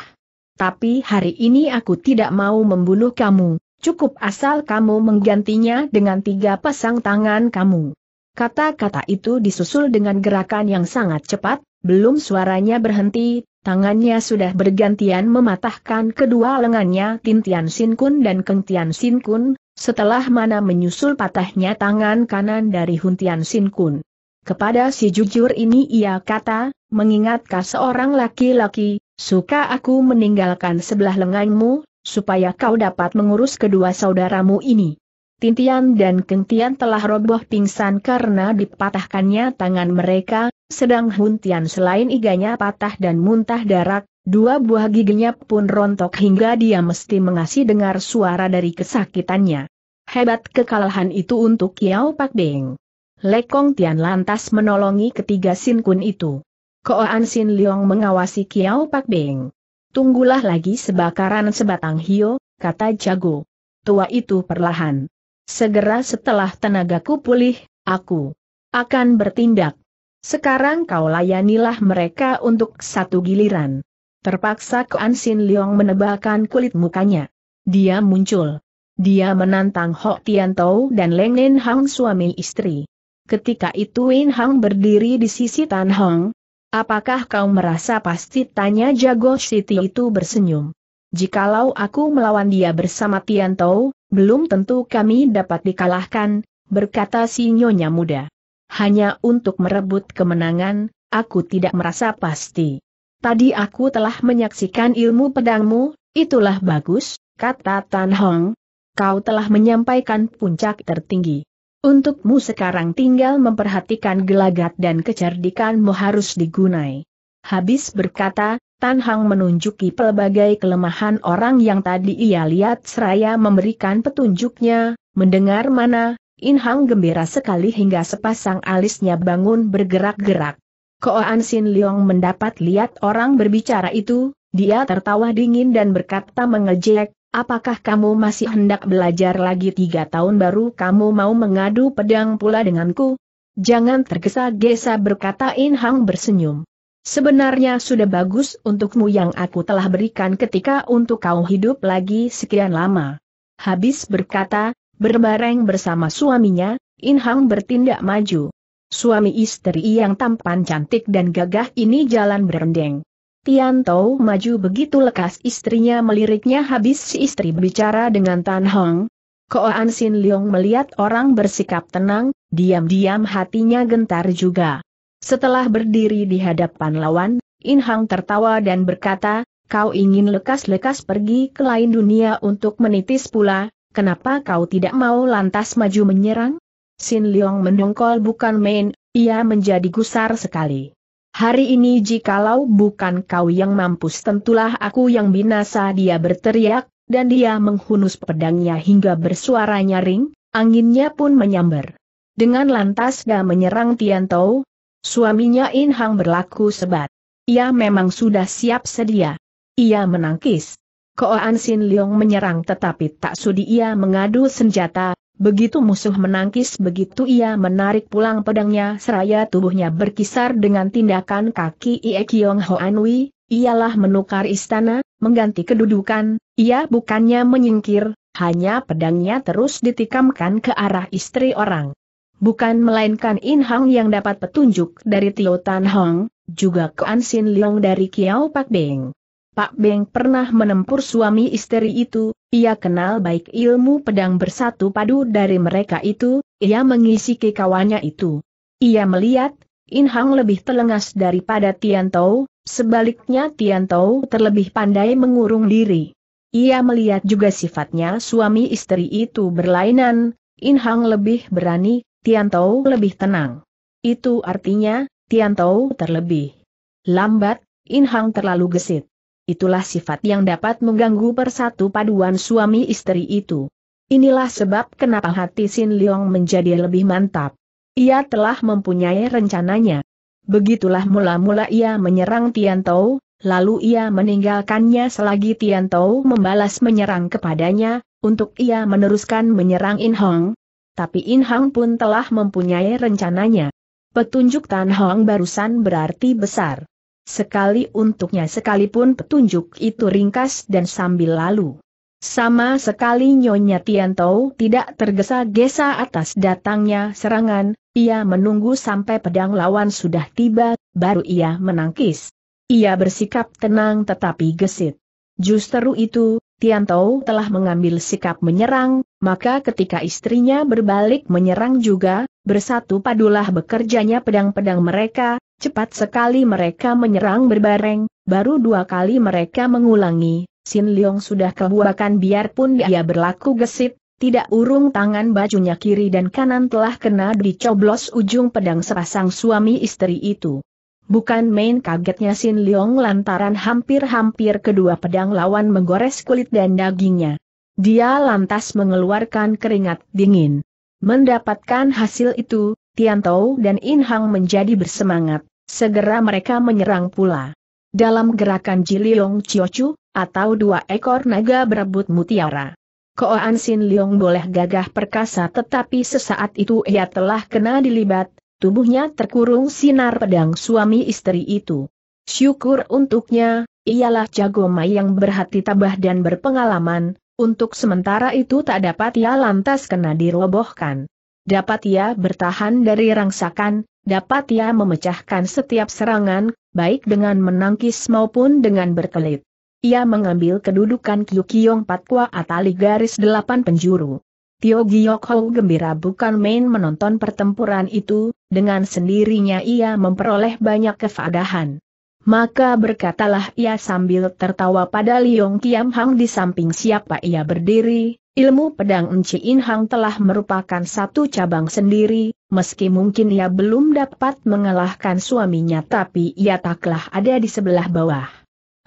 Speaker 1: tapi hari ini aku tidak mau membunuh kamu, cukup asal kamu menggantinya dengan tiga pasang tangan kamu. Kata-kata itu disusul dengan gerakan yang sangat cepat, belum suaranya berhenti, tangannya sudah bergantian mematahkan kedua lengannya Tintian Sin Kun dan Keng Tian Sin Kun, setelah mana menyusul patahnya tangan kanan dari Huntian Sin Kun. Kepada si jujur ini ia kata, mengingatkah seorang laki-laki, Suka aku meninggalkan sebelah lenganmu, supaya kau dapat mengurus kedua saudaramu ini. Tintian dan Kentian telah roboh pingsan karena dipatahkannya tangan mereka, sedang Huntian selain iganya patah dan muntah darah, dua buah giginya pun rontok hingga dia mesti mengasih dengar suara dari kesakitannya. Hebat kekalahan itu untuk Yao Pak Deng. Lekong Tian lantas menolongi ketiga sinkun itu. Koan Sin Leong mengawasi Kiao Pak Beng. Tunggulah lagi sebakaran sebatang hio, kata jago. Tua itu perlahan. Segera setelah tenagaku pulih, aku akan bertindak. Sekarang kau layanilah mereka untuk satu giliran. Terpaksa Koan Sin Leong menebalkan kulit mukanya. Dia muncul. Dia menantang Ho Tian Tau dan Leng Nen Hang suami istri. Ketika itu Win Hang berdiri di sisi Tan Hong, Apakah kau merasa pasti tanya Jago Siti itu bersenyum? Jikalau aku melawan dia bersama Tianto, belum tentu kami dapat dikalahkan, berkata si nyonya muda. Hanya untuk merebut kemenangan, aku tidak merasa pasti. Tadi aku telah menyaksikan ilmu pedangmu, itulah bagus, kata Tan Hong. Kau telah menyampaikan puncak tertinggi. Untukmu sekarang tinggal memperhatikan gelagat dan kecerdikanmu harus digunai. Habis berkata, Tan Hang menunjuki pelbagai kelemahan orang yang tadi ia lihat seraya memberikan petunjuknya, mendengar mana, In Hang gembira sekali hingga sepasang alisnya bangun bergerak-gerak. Koan Sin Leong mendapat lihat orang berbicara itu, dia tertawa dingin dan berkata mengejek, Apakah kamu masih hendak belajar lagi tiga tahun baru kamu mau mengadu pedang pula denganku? Jangan tergesa-gesa berkata In Hang bersenyum. Sebenarnya sudah bagus untukmu yang aku telah berikan ketika untuk kau hidup lagi sekian lama. Habis berkata, berbareng bersama suaminya, In Hang bertindak maju. Suami istri yang tampan cantik dan gagah ini jalan berendeng. Yanto maju begitu lekas istrinya meliriknya habis si istri bicara dengan Tan Hong. Koan Sin Leong melihat orang bersikap tenang, diam-diam hatinya gentar juga. Setelah berdiri di hadapan lawan, In Hang tertawa dan berkata, kau ingin lekas-lekas pergi ke lain dunia untuk menitis pula, kenapa kau tidak mau lantas maju menyerang? Sin Leong mendongkol bukan main, ia menjadi gusar sekali. Hari ini jikalau bukan kau yang mampus tentulah aku yang binasa dia berteriak, dan dia menghunus pedangnya hingga bersuara nyaring, anginnya pun menyambar. Dengan lantas dia menyerang Tiantou, suaminya In Hang berlaku sebat. Ia memang sudah siap sedia. Ia menangkis. Koan Sin Leong menyerang tetapi tak sudi ia mengadu senjata, Begitu musuh menangkis begitu ia menarik pulang pedangnya seraya tubuhnya berkisar dengan tindakan kaki Ie Kiong ialah menukar istana, mengganti kedudukan, ia bukannya menyingkir, hanya pedangnya terus ditikamkan ke arah istri orang. Bukan melainkan In Hang yang dapat petunjuk dari Tio Tan Hong, juga ke Sin Leong dari Kiao Pak Beng. Pak Beng pernah menempur suami istri itu, ia kenal baik ilmu pedang bersatu padu dari mereka itu, ia mengisi kekawannya itu. Ia melihat, In Hang lebih telengas daripada Tian Tao, sebaliknya Tian Tao terlebih pandai mengurung diri. Ia melihat juga sifatnya suami istri itu berlainan, In Hang lebih berani, Tian Tao lebih tenang. Itu artinya, Tian Tao terlebih lambat, In Hang terlalu gesit itulah sifat yang dapat mengganggu persatu paduan suami istri itu. Inilah sebab kenapa hati Sin Leong menjadi lebih mantap. Ia telah mempunyai rencananya. Begitulah mula-mula ia menyerang Tian Tiantou, lalu ia meninggalkannya selagi Tian Tiantou membalas menyerang kepadanya, untuk ia meneruskan menyerang In Hong. Tapi In Hong pun telah mempunyai rencananya. Petunjuk Tan Hong barusan berarti besar sekali untuknya sekalipun petunjuk itu ringkas dan sambil lalu. Sama sekali Nyonya Tiantou tidak tergesa-gesa atas datangnya serangan, ia menunggu sampai pedang lawan sudah tiba, baru ia menangkis. Ia bersikap tenang tetapi gesit. Justru itu, Tiantou telah mengambil sikap menyerang, maka ketika istrinya berbalik menyerang juga, bersatu padulah bekerjanya pedang-pedang mereka, Cepat sekali mereka menyerang berbareng, baru dua kali mereka mengulangi, Sin Leong sudah kebuakan biarpun dia berlaku gesit, tidak urung tangan bajunya kiri dan kanan telah kena dicoblos ujung pedang sepasang suami istri itu. Bukan main kagetnya Sin Leong lantaran hampir-hampir kedua pedang lawan menggores kulit dan dagingnya. Dia lantas mengeluarkan keringat dingin. Mendapatkan hasil itu, Tian Tiantou dan In Hang menjadi bersemangat. Segera mereka menyerang pula. Dalam gerakan Jiliong Chiochu, atau dua ekor naga berebut mutiara. Koan Sin Leong boleh gagah perkasa tetapi sesaat itu ia telah kena dilibat, tubuhnya terkurung sinar pedang suami istri itu. Syukur untuknya, ialah jago mai yang berhati tabah dan berpengalaman, untuk sementara itu tak dapat ia lantas kena dirobohkan. Dapat ia bertahan dari rangsakan, dapat ia memecahkan setiap serangan, baik dengan menangkis maupun dengan berkelit. Ia mengambil kedudukan Kyukyong Patwa Atali garis delapan penjuru. Tio Giyok Hou gembira bukan main menonton pertempuran itu, dengan sendirinya ia memperoleh banyak kefadahan. Maka berkatalah ia sambil tertawa pada Liong Kiam Hang di samping siapa ia berdiri, ilmu pedang In Hang telah merupakan satu cabang sendiri, Meski mungkin ia belum dapat mengalahkan suaminya tapi ia taklah ada di sebelah bawah.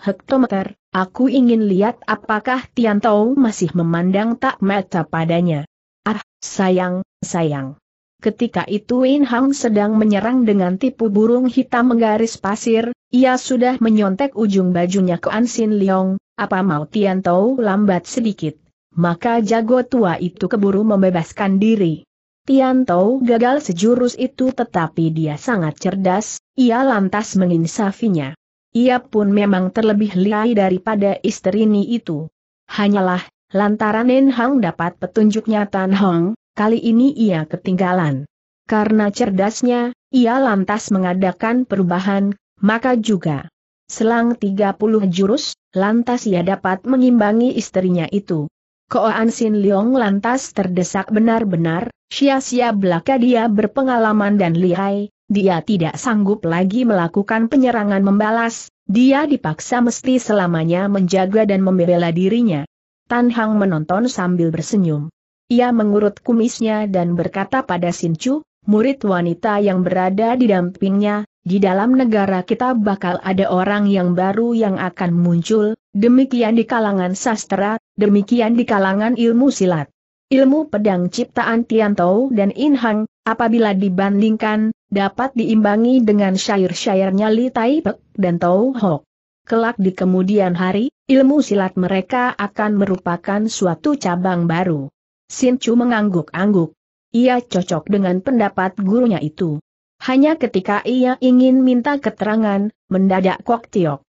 Speaker 1: Hektometer, aku ingin lihat apakah Tian Tiantau masih memandang tak mata padanya. Ah, sayang, sayang. Ketika itu Win Hang sedang menyerang dengan tipu burung hitam menggaris pasir, ia sudah menyontek ujung bajunya ke An Sin Leong, apa mau Tian Tiantau lambat sedikit. Maka jago tua itu keburu membebaskan diri. Tianto gagal sejurus itu tetapi dia sangat cerdas, ia lantas menginsafinya. Ia pun memang terlebih liai daripada ini itu. Hanyalah, lantaran Nen Hang dapat petunjuknya Tan Hong, kali ini ia ketinggalan. Karena cerdasnya, ia lantas mengadakan perubahan, maka juga selang 30 jurus, lantas ia dapat mengimbangi istrinya itu. Koan Sin Leong lantas terdesak benar-benar, Sia-sia belaka dia berpengalaman dan lihai, dia tidak sanggup lagi melakukan penyerangan membalas, dia dipaksa mesti selamanya menjaga dan membela dirinya. Tan Hang menonton sambil bersenyum. Ia mengurut kumisnya dan berkata pada Sin Chu, murid wanita yang berada di dampingnya, di dalam negara kita bakal ada orang yang baru yang akan muncul, demikian di kalangan sastra, demikian di kalangan ilmu silat. Ilmu pedang ciptaan Tian Tou dan In Hang, apabila dibandingkan, dapat diimbangi dengan syair-syairnya Li Pek dan Tou Hok. Kelak di kemudian hari, ilmu silat mereka akan merupakan suatu cabang baru. Sin Chu mengangguk-angguk. Ia cocok dengan pendapat gurunya itu. Hanya ketika ia ingin minta keterangan, mendadak Kok Tiok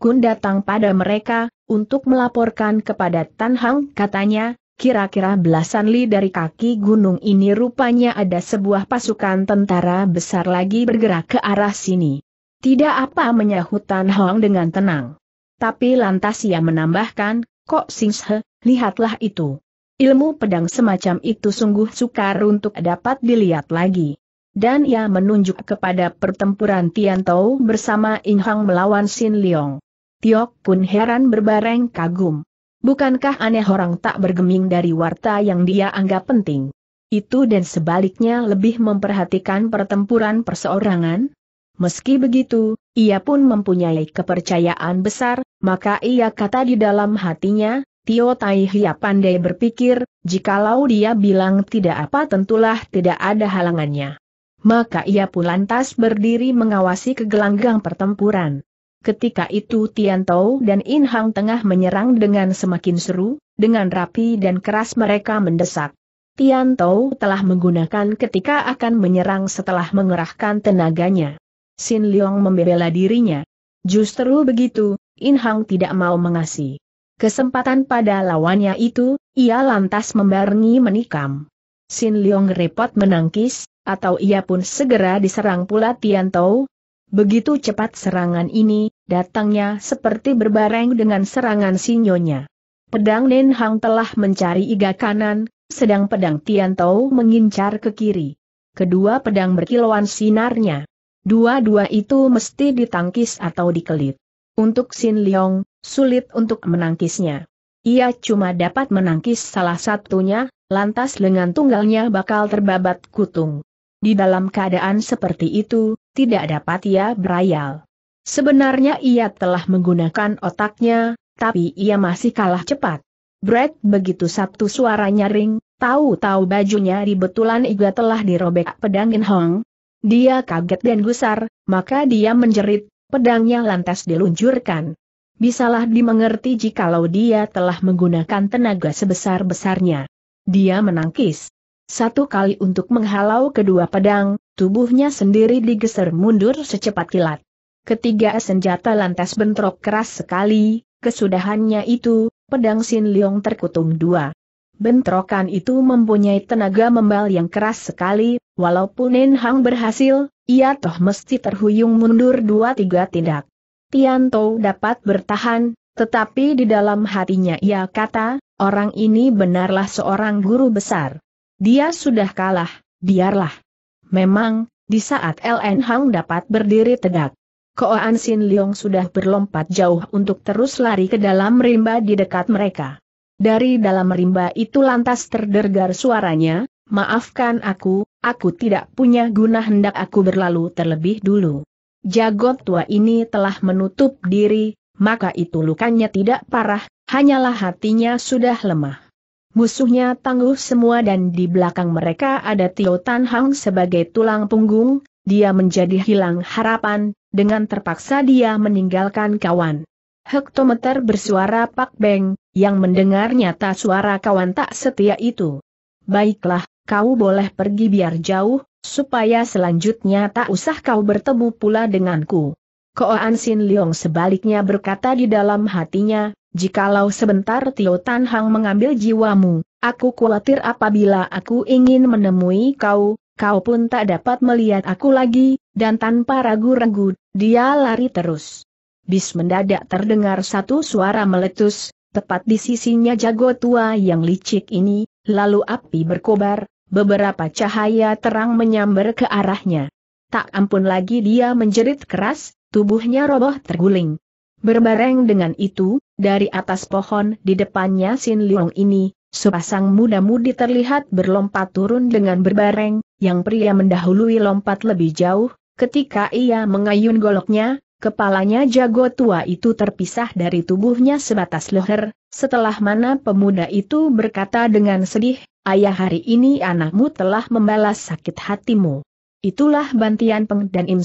Speaker 1: Kun datang pada mereka, untuk melaporkan kepada Tan Hang katanya, Kira-kira belasan li dari kaki gunung ini rupanya ada sebuah pasukan tentara besar lagi bergerak ke arah sini. Tidak apa menyahut Tan Hong dengan tenang. Tapi lantas ia menambahkan, kok Singshe, lihatlah itu. Ilmu pedang semacam itu sungguh sukar untuk dapat dilihat lagi. Dan ia menunjuk kepada pertempuran Tian Tou bersama In Hang melawan Sin Leong. Tiok pun heran berbareng kagum. Bukankah aneh orang tak bergeming dari warta yang dia anggap penting? Itu dan sebaliknya lebih memperhatikan pertempuran perseorangan? Meski begitu, ia pun mempunyai kepercayaan besar, maka ia kata di dalam hatinya, Tio Tai Hia pandai berpikir, jikalau dia bilang tidak apa tentulah tidak ada halangannya. Maka ia pun lantas berdiri mengawasi kegelanggang pertempuran. Ketika itu Tian Tao dan In Hang tengah menyerang dengan semakin seru, dengan rapi dan keras mereka mendesak. Tian Tao telah menggunakan ketika akan menyerang setelah mengerahkan tenaganya. Sin Leong membela dirinya. Justru begitu, In Hang tidak mau mengasih kesempatan pada lawannya itu, ia lantas membarengi menikam. Sin Leong repot menangkis, atau ia pun segera diserang pula Tian Tao, Begitu cepat serangan ini, datangnya seperti berbareng dengan serangan sinyonya. Pedang Nen Hang telah mencari iga kanan, sedang pedang Tian Tou mengincar ke kiri. Kedua pedang berkilauan sinarnya. Dua-dua itu mesti ditangkis atau dikelit. Untuk Sin Leong, sulit untuk menangkisnya. Ia cuma dapat menangkis salah satunya, lantas lengan tunggalnya bakal terbabat kutung. Di dalam keadaan seperti itu, tidak dapat ia berayal. Sebenarnya ia telah menggunakan otaknya, tapi ia masih kalah cepat. Brett begitu satu suara nyaring, tahu-tahu bajunya di betulan Iga telah dirobek pedang In Hong. Dia kaget dan gusar, maka dia menjerit, pedangnya lantas diluncurkan. Bisalah dimengerti jikalau dia telah menggunakan tenaga sebesar-besarnya. Dia menangkis. Satu kali untuk menghalau kedua pedang, tubuhnya sendiri digeser mundur secepat kilat. Ketiga senjata lantas bentrok keras sekali, kesudahannya itu, pedang Sin Leong terkutung dua. Bentrokan itu mempunyai tenaga membal yang keras sekali, walaupun Nen Hang berhasil, ia toh mesti terhuyung mundur dua tiga tindak. Tianto dapat bertahan, tetapi di dalam hatinya ia kata, orang ini benarlah seorang guru besar. Dia sudah kalah, biarlah. Memang, di saat LN Hang dapat berdiri tegak, Koan Sin Leong sudah berlompat jauh untuk terus lari ke dalam rimba di dekat mereka. Dari dalam rimba itu lantas terdengar suaranya, maafkan aku, aku tidak punya guna hendak aku berlalu terlebih dulu. Jagot tua ini telah menutup diri, maka itu lukanya tidak parah, hanyalah hatinya sudah lemah. Musuhnya tangguh semua dan di belakang mereka ada Tio Tan Hang sebagai tulang punggung, dia menjadi hilang harapan, dengan terpaksa dia meninggalkan kawan. Hektometer bersuara Pak Beng, yang mendengar nyata suara kawan tak setia itu. Baiklah, kau boleh pergi biar jauh, supaya selanjutnya tak usah kau bertemu pula denganku. Koan Sin Leong sebaliknya berkata di dalam hatinya, jikalau sebentar Tio Tan Hang mengambil jiwamu, aku khawatir apabila aku ingin menemui kau, kau pun tak dapat melihat aku lagi, dan tanpa ragu-ragu, dia lari terus. Bis mendadak terdengar satu suara meletus, tepat di sisinya jago tua yang licik ini, lalu api berkobar, beberapa cahaya terang menyambar ke arahnya. Tak ampun lagi dia menjerit keras, tubuhnya roboh terguling. Berbareng dengan itu, dari atas pohon di depannya Sin Liong ini, sepasang muda-mudi terlihat berlompat turun dengan berbareng, yang pria mendahului lompat lebih jauh, ketika ia mengayun goloknya, kepalanya jago tua itu terpisah dari tubuhnya sebatas leher, setelah mana pemuda itu berkata dengan sedih, ayah hari ini anakmu telah membalas sakit hatimu. Itulah Bantian Peng dan Im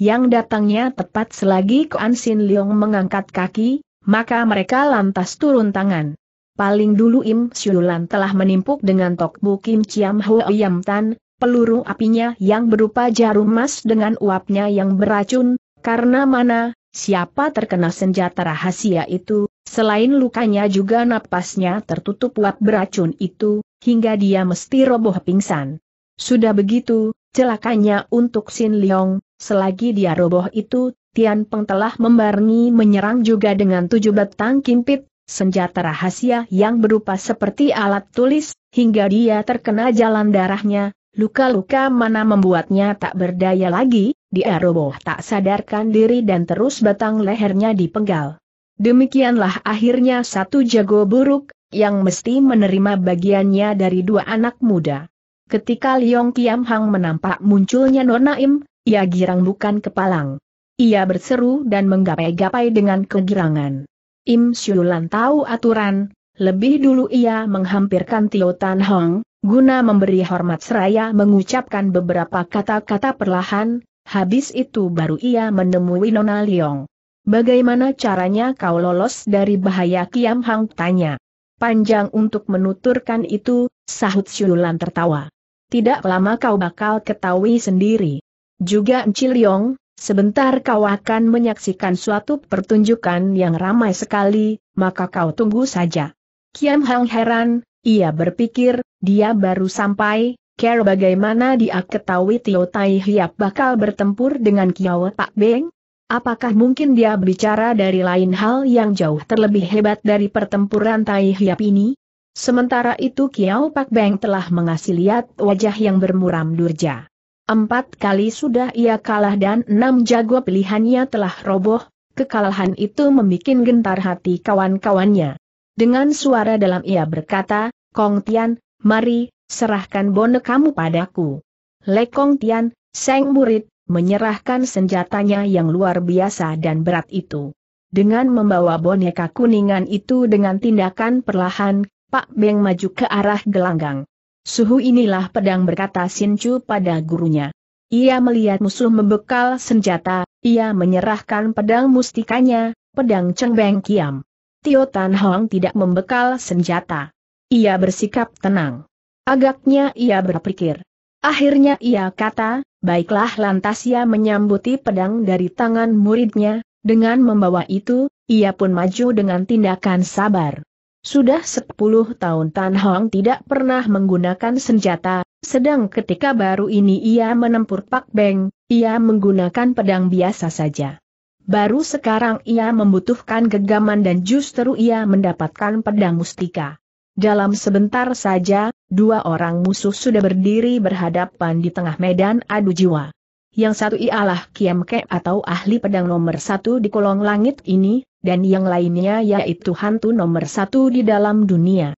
Speaker 1: yang datangnya tepat selagi Koan Sin Leong mengangkat kaki, maka mereka lantas turun tangan. Paling dulu Im Siulan telah menimpuk dengan tok Kim Chiam Yam Tan, peluru apinya yang berupa jarum emas dengan uapnya yang beracun, karena mana, siapa terkena senjata rahasia itu, selain lukanya juga napasnya tertutup uap beracun itu, hingga dia mesti roboh pingsan. Sudah begitu, celakanya untuk Sin Leong, selagi dia roboh itu, Tian Peng telah membarengi menyerang juga dengan tujuh batang kimpit, senjata rahasia yang berupa seperti alat tulis, hingga dia terkena jalan darahnya, luka-luka mana membuatnya tak berdaya lagi, dia roboh tak sadarkan diri dan terus batang lehernya dipenggal. Demikianlah akhirnya satu jago buruk, yang mesti menerima bagiannya dari dua anak muda. Ketika Liong Kiam Hang menampak munculnya Nona Im ia girang bukan kepalang. Ia berseru dan menggapai-gapai dengan kegirangan. Im Siulan tahu aturan, lebih dulu ia menghampirkan Tio Tan Hong, guna memberi hormat seraya mengucapkan beberapa kata-kata perlahan, habis itu baru ia menemui Nona Liong. Bagaimana caranya kau lolos dari bahaya Kiam Hang tanya. Panjang untuk menuturkan itu, sahut Siulan tertawa. Tidak lama kau bakal ketahui sendiri. Juga Encil Liong, Sebentar kau akan menyaksikan suatu pertunjukan yang ramai sekali, maka kau tunggu saja. Kiam Hang heran, ia berpikir, dia baru sampai, care bagaimana dia ketahui Tio Tai Hiap bakal bertempur dengan Kiao Pak Beng? Apakah mungkin dia berbicara dari lain hal yang jauh terlebih hebat dari pertempuran Tai Hiap ini? Sementara itu Kiao Pak Beng telah mengasih lihat wajah yang bermuram durja. Empat kali sudah ia kalah dan enam jago pilihannya telah roboh, kekalahan itu membuat gentar hati kawan-kawannya. Dengan suara dalam ia berkata, Kong Tian, mari, serahkan bonekamu padaku. Le Kong Tian, Seng Murid, menyerahkan senjatanya yang luar biasa dan berat itu. Dengan membawa boneka kuningan itu dengan tindakan perlahan, Pak Beng maju ke arah gelanggang. Suhu inilah pedang berkata sinchu pada gurunya. Ia melihat musuh membekal senjata, ia menyerahkan pedang mustikanya, pedang Cengbeng Kiam. Tio Tan Hong tidak membekal senjata. Ia bersikap tenang. Agaknya ia berpikir. Akhirnya ia kata, baiklah lantas ia menyambuti pedang dari tangan muridnya, dengan membawa itu, ia pun maju dengan tindakan sabar. Sudah 10 tahun Tan Hong tidak pernah menggunakan senjata, sedang ketika baru ini ia menempur Pak Beng, ia menggunakan pedang biasa saja. Baru sekarang ia membutuhkan gegaman dan justru ia mendapatkan pedang mustika. Dalam sebentar saja, dua orang musuh sudah berdiri berhadapan di tengah medan adu jiwa yang satu ialah Kiam Kiamke atau ahli pedang nomor satu di kolong langit ini, dan yang lainnya yaitu hantu nomor satu di dalam dunia.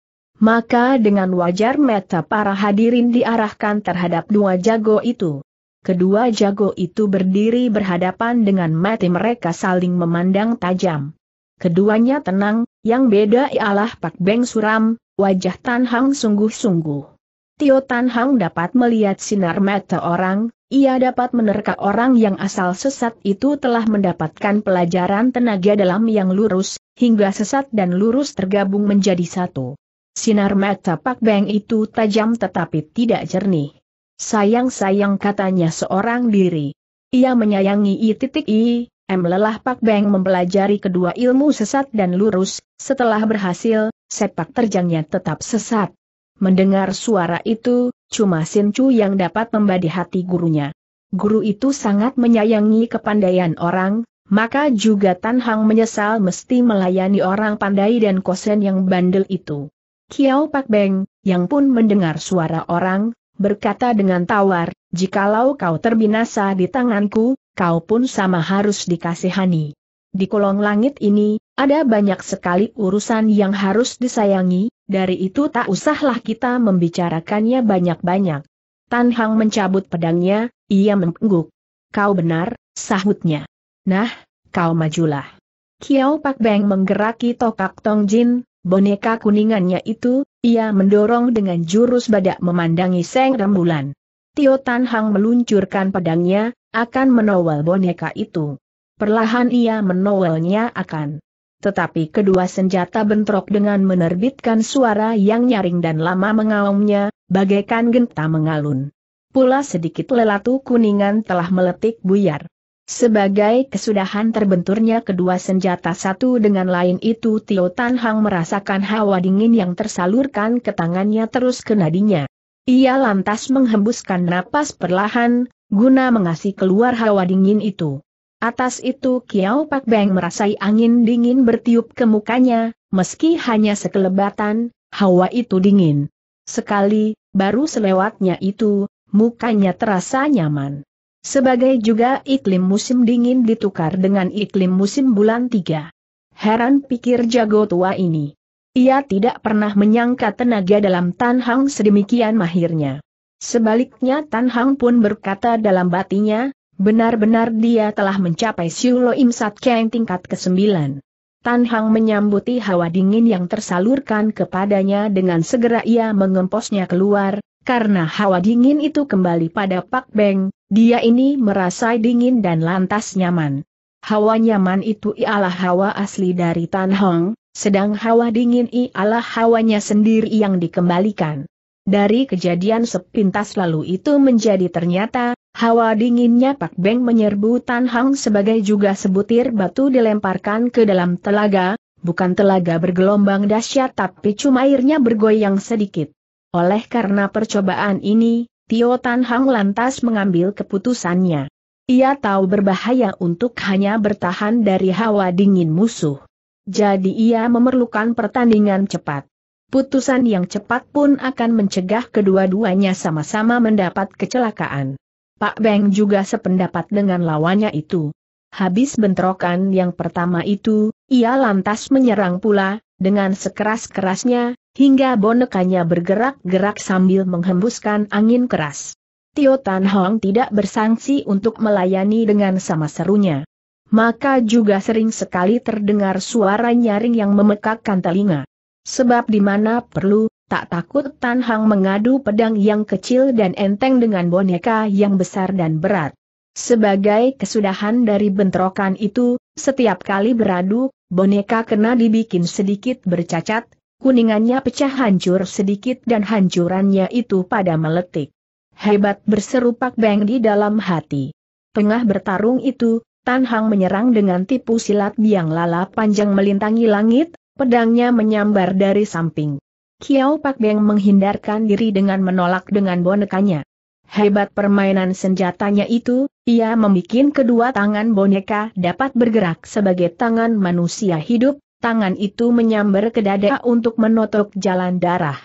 Speaker 1: Maka dengan wajar mata para hadirin diarahkan terhadap dua jago itu. Kedua jago itu berdiri berhadapan dengan mati mereka saling memandang tajam. Keduanya tenang, yang beda ialah Pak Beng Suram, wajah Tan Hang sungguh-sungguh. Tio Tan Hang dapat melihat sinar mata orang, ia dapat menerka orang yang asal sesat itu telah mendapatkan pelajaran tenaga dalam yang lurus, hingga sesat dan lurus tergabung menjadi satu. Sinar mata Pak Beng itu tajam tetapi tidak jernih. Sayang-sayang katanya seorang diri. Ia menyayangi I titik I, M lelah Pak Beng mempelajari kedua ilmu sesat dan lurus, setelah berhasil, sepak terjangnya tetap sesat. Mendengar suara itu, cuma Sin yang dapat membadi hati gurunya. Guru itu sangat menyayangi kepandaian orang, maka juga Tan Hang menyesal mesti melayani orang pandai dan kosen yang bandel itu. Kiao Pak Beng, yang pun mendengar suara orang, berkata dengan tawar, jikalau kau terbinasa di tanganku, kau pun sama harus dikasihani. Di kolong langit ini, ada banyak sekali urusan yang harus disayangi, dari itu tak usahlah kita membicarakannya banyak-banyak. Tan Hang mencabut pedangnya, ia mengguk. Kau benar, sahutnya. Nah, kau majulah. Kiao Pak Beng menggeraki tokak Tong Jin, boneka kuningannya itu, ia mendorong dengan jurus badak memandangi seng rembulan. Tio Tan Hang meluncurkan pedangnya, akan menowel boneka itu. Perlahan ia menowelnya akan tetapi kedua senjata bentrok dengan menerbitkan suara yang nyaring dan lama mengaumnya, bagaikan genta mengalun. Pula sedikit lelatu kuningan telah meletik buyar. Sebagai kesudahan terbenturnya kedua senjata satu dengan lain itu Tio Tan Hang merasakan hawa dingin yang tersalurkan ke tangannya terus ke nadinya. Ia lantas menghembuskan napas perlahan, guna mengasih keluar hawa dingin itu. Atas itu Kiao Pak Beng merasai angin dingin bertiup ke mukanya, meski hanya sekelebatan, hawa itu dingin. Sekali, baru selewatnya itu, mukanya terasa nyaman. Sebagai juga iklim musim dingin ditukar dengan iklim musim bulan tiga. Heran pikir jago tua ini. Ia tidak pernah menyangka tenaga dalam Tan Hang sedemikian mahirnya. Sebaliknya Tan Hang pun berkata dalam batinya, Benar-benar dia telah mencapai Siulo Imsat yang tingkat ke-9. Tan Hang menyambuti hawa dingin yang tersalurkan kepadanya dengan segera ia mengemposnya keluar, karena hawa dingin itu kembali pada Pak Beng, dia ini merasa dingin dan lantas nyaman. Hawa nyaman itu ialah hawa asli dari Tan Hang, sedang hawa dingin ialah hawanya sendiri yang dikembalikan. Dari kejadian sepintas lalu itu menjadi ternyata, Hawa dinginnya Pak Beng menyerbu Tan Hang sebagai juga sebutir batu dilemparkan ke dalam telaga, bukan telaga bergelombang dahsyat tapi cuma airnya bergoyang sedikit. Oleh karena percobaan ini, Tio Tan Hang lantas mengambil keputusannya. Ia tahu berbahaya untuk hanya bertahan dari hawa dingin musuh. Jadi ia memerlukan pertandingan cepat. Putusan yang cepat pun akan mencegah kedua-duanya sama-sama mendapat kecelakaan. Pak Beng juga sependapat dengan lawannya itu. Habis bentrokan yang pertama itu, ia lantas menyerang pula, dengan sekeras-kerasnya, hingga bonekanya bergerak-gerak sambil menghembuskan angin keras. Tio Tan Hong tidak bersangsi untuk melayani dengan sama serunya. Maka juga sering sekali terdengar suara nyaring yang memekakkan telinga. Sebab di mana perlu, Tak takut Tan Hang mengadu pedang yang kecil dan enteng dengan boneka yang besar dan berat. Sebagai kesudahan dari bentrokan itu, setiap kali beradu, boneka kena dibikin sedikit bercacat, kuningannya pecah hancur sedikit dan hancurannya itu pada meletik. Hebat berseru Pak Beng di dalam hati. Tengah bertarung itu, Tan Hang menyerang dengan tipu silat biang lala panjang melintangi langit, pedangnya menyambar dari samping. Kiao Pak Beng menghindarkan diri dengan menolak dengan bonekanya. Hebat permainan senjatanya itu, ia membuat kedua tangan boneka dapat bergerak sebagai tangan manusia hidup, tangan itu menyambar ke dada untuk menotok jalan darah.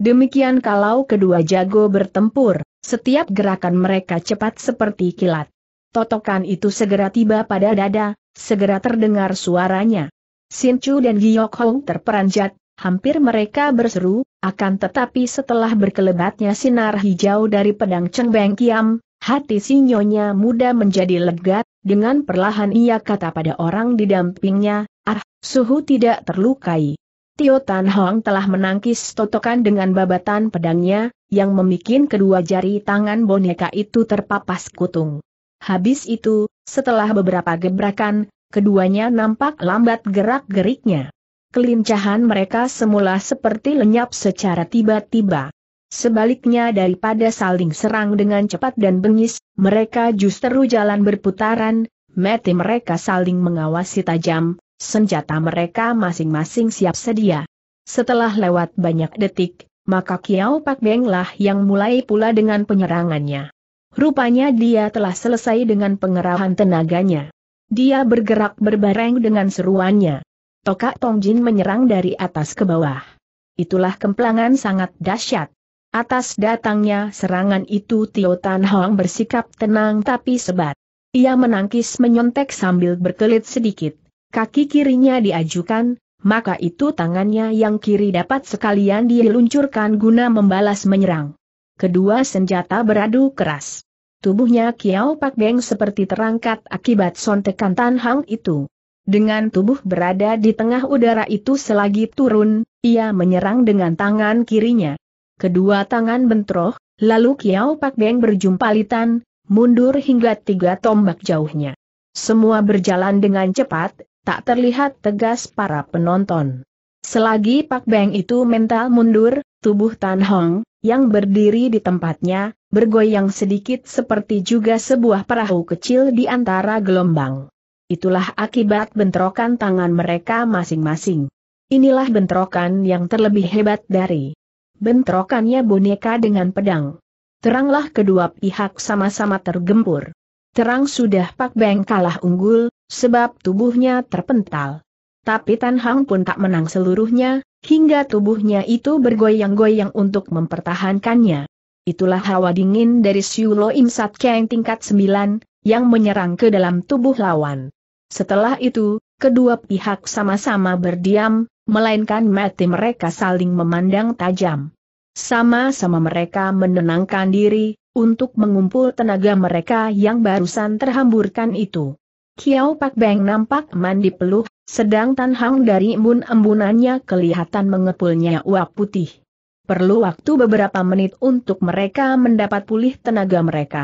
Speaker 1: Demikian kalau kedua jago bertempur, setiap gerakan mereka cepat seperti kilat. Totokan itu segera tiba pada dada, segera terdengar suaranya. Sinchu dan Giyok Hong terperanjat, Hampir mereka berseru, akan tetapi setelah berkelebatnya sinar hijau dari pedang Cheng Beng Kiam, hati sinyonya nyonya muda menjadi lega, dengan perlahan ia kata pada orang di dampingnya, ah, suhu tidak terlukai. Tio Tan Hong telah menangkis totokan dengan babatan pedangnya, yang memikin kedua jari tangan boneka itu terpapas kutung. Habis itu, setelah beberapa gebrakan, keduanya nampak lambat gerak-geriknya kelincahan mereka semula seperti lenyap secara tiba-tiba. Sebaliknya daripada saling serang dengan cepat dan bengis, mereka justru jalan berputaran, mati mereka saling mengawasi tajam, senjata mereka masing-masing siap sedia. Setelah lewat banyak detik, maka Kiau Pak Beng lah yang mulai pula dengan penyerangannya. Rupanya dia telah selesai dengan pengerahan tenaganya. Dia bergerak berbareng dengan seruannya. Tokak Jin menyerang dari atas ke bawah. Itulah kemplangan sangat dahsyat. Atas datangnya serangan itu Tio Tan Hong bersikap tenang tapi sebat. Ia menangkis menyontek sambil berkelit sedikit. Kaki kirinya diajukan, maka itu tangannya yang kiri dapat sekalian diluncurkan guna membalas menyerang. Kedua senjata beradu keras. Tubuhnya Kiao Pak Beng seperti terangkat akibat sontekan Tan Hang itu. Dengan tubuh berada di tengah udara itu selagi turun, ia menyerang dengan tangan kirinya. Kedua tangan bentroh, lalu Kiao Pak Beng berjumpa litan, mundur hingga tiga tombak jauhnya. Semua berjalan dengan cepat, tak terlihat tegas para penonton. Selagi Pak Beng itu mental mundur, tubuh Tan Hong, yang berdiri di tempatnya, bergoyang sedikit seperti juga sebuah perahu kecil di antara gelombang itulah akibat bentrokan tangan mereka masing-masing. Inilah bentrokan yang terlebih hebat dari bentrokannya boneka dengan pedang. Teranglah kedua pihak sama-sama tergempur. Terang sudah Pak Beng kalah unggul, sebab tubuhnya terpental. Tapi Tan Hang pun tak menang seluruhnya, hingga tubuhnya itu bergoyang-goyang untuk mempertahankannya. Itulah hawa dingin dari Siulo Imsat Keng tingkat 9, yang menyerang ke dalam tubuh lawan. Setelah itu, kedua pihak sama-sama berdiam, melainkan mati mereka saling memandang tajam. Sama-sama mereka menenangkan diri, untuk mengumpul tenaga mereka yang barusan terhamburkan itu. Kiao Pak Beng nampak mandi peluh, sedang Tan Hang dari embun-embunannya kelihatan mengepulnya uap putih. Perlu waktu beberapa menit untuk mereka mendapat pulih tenaga mereka.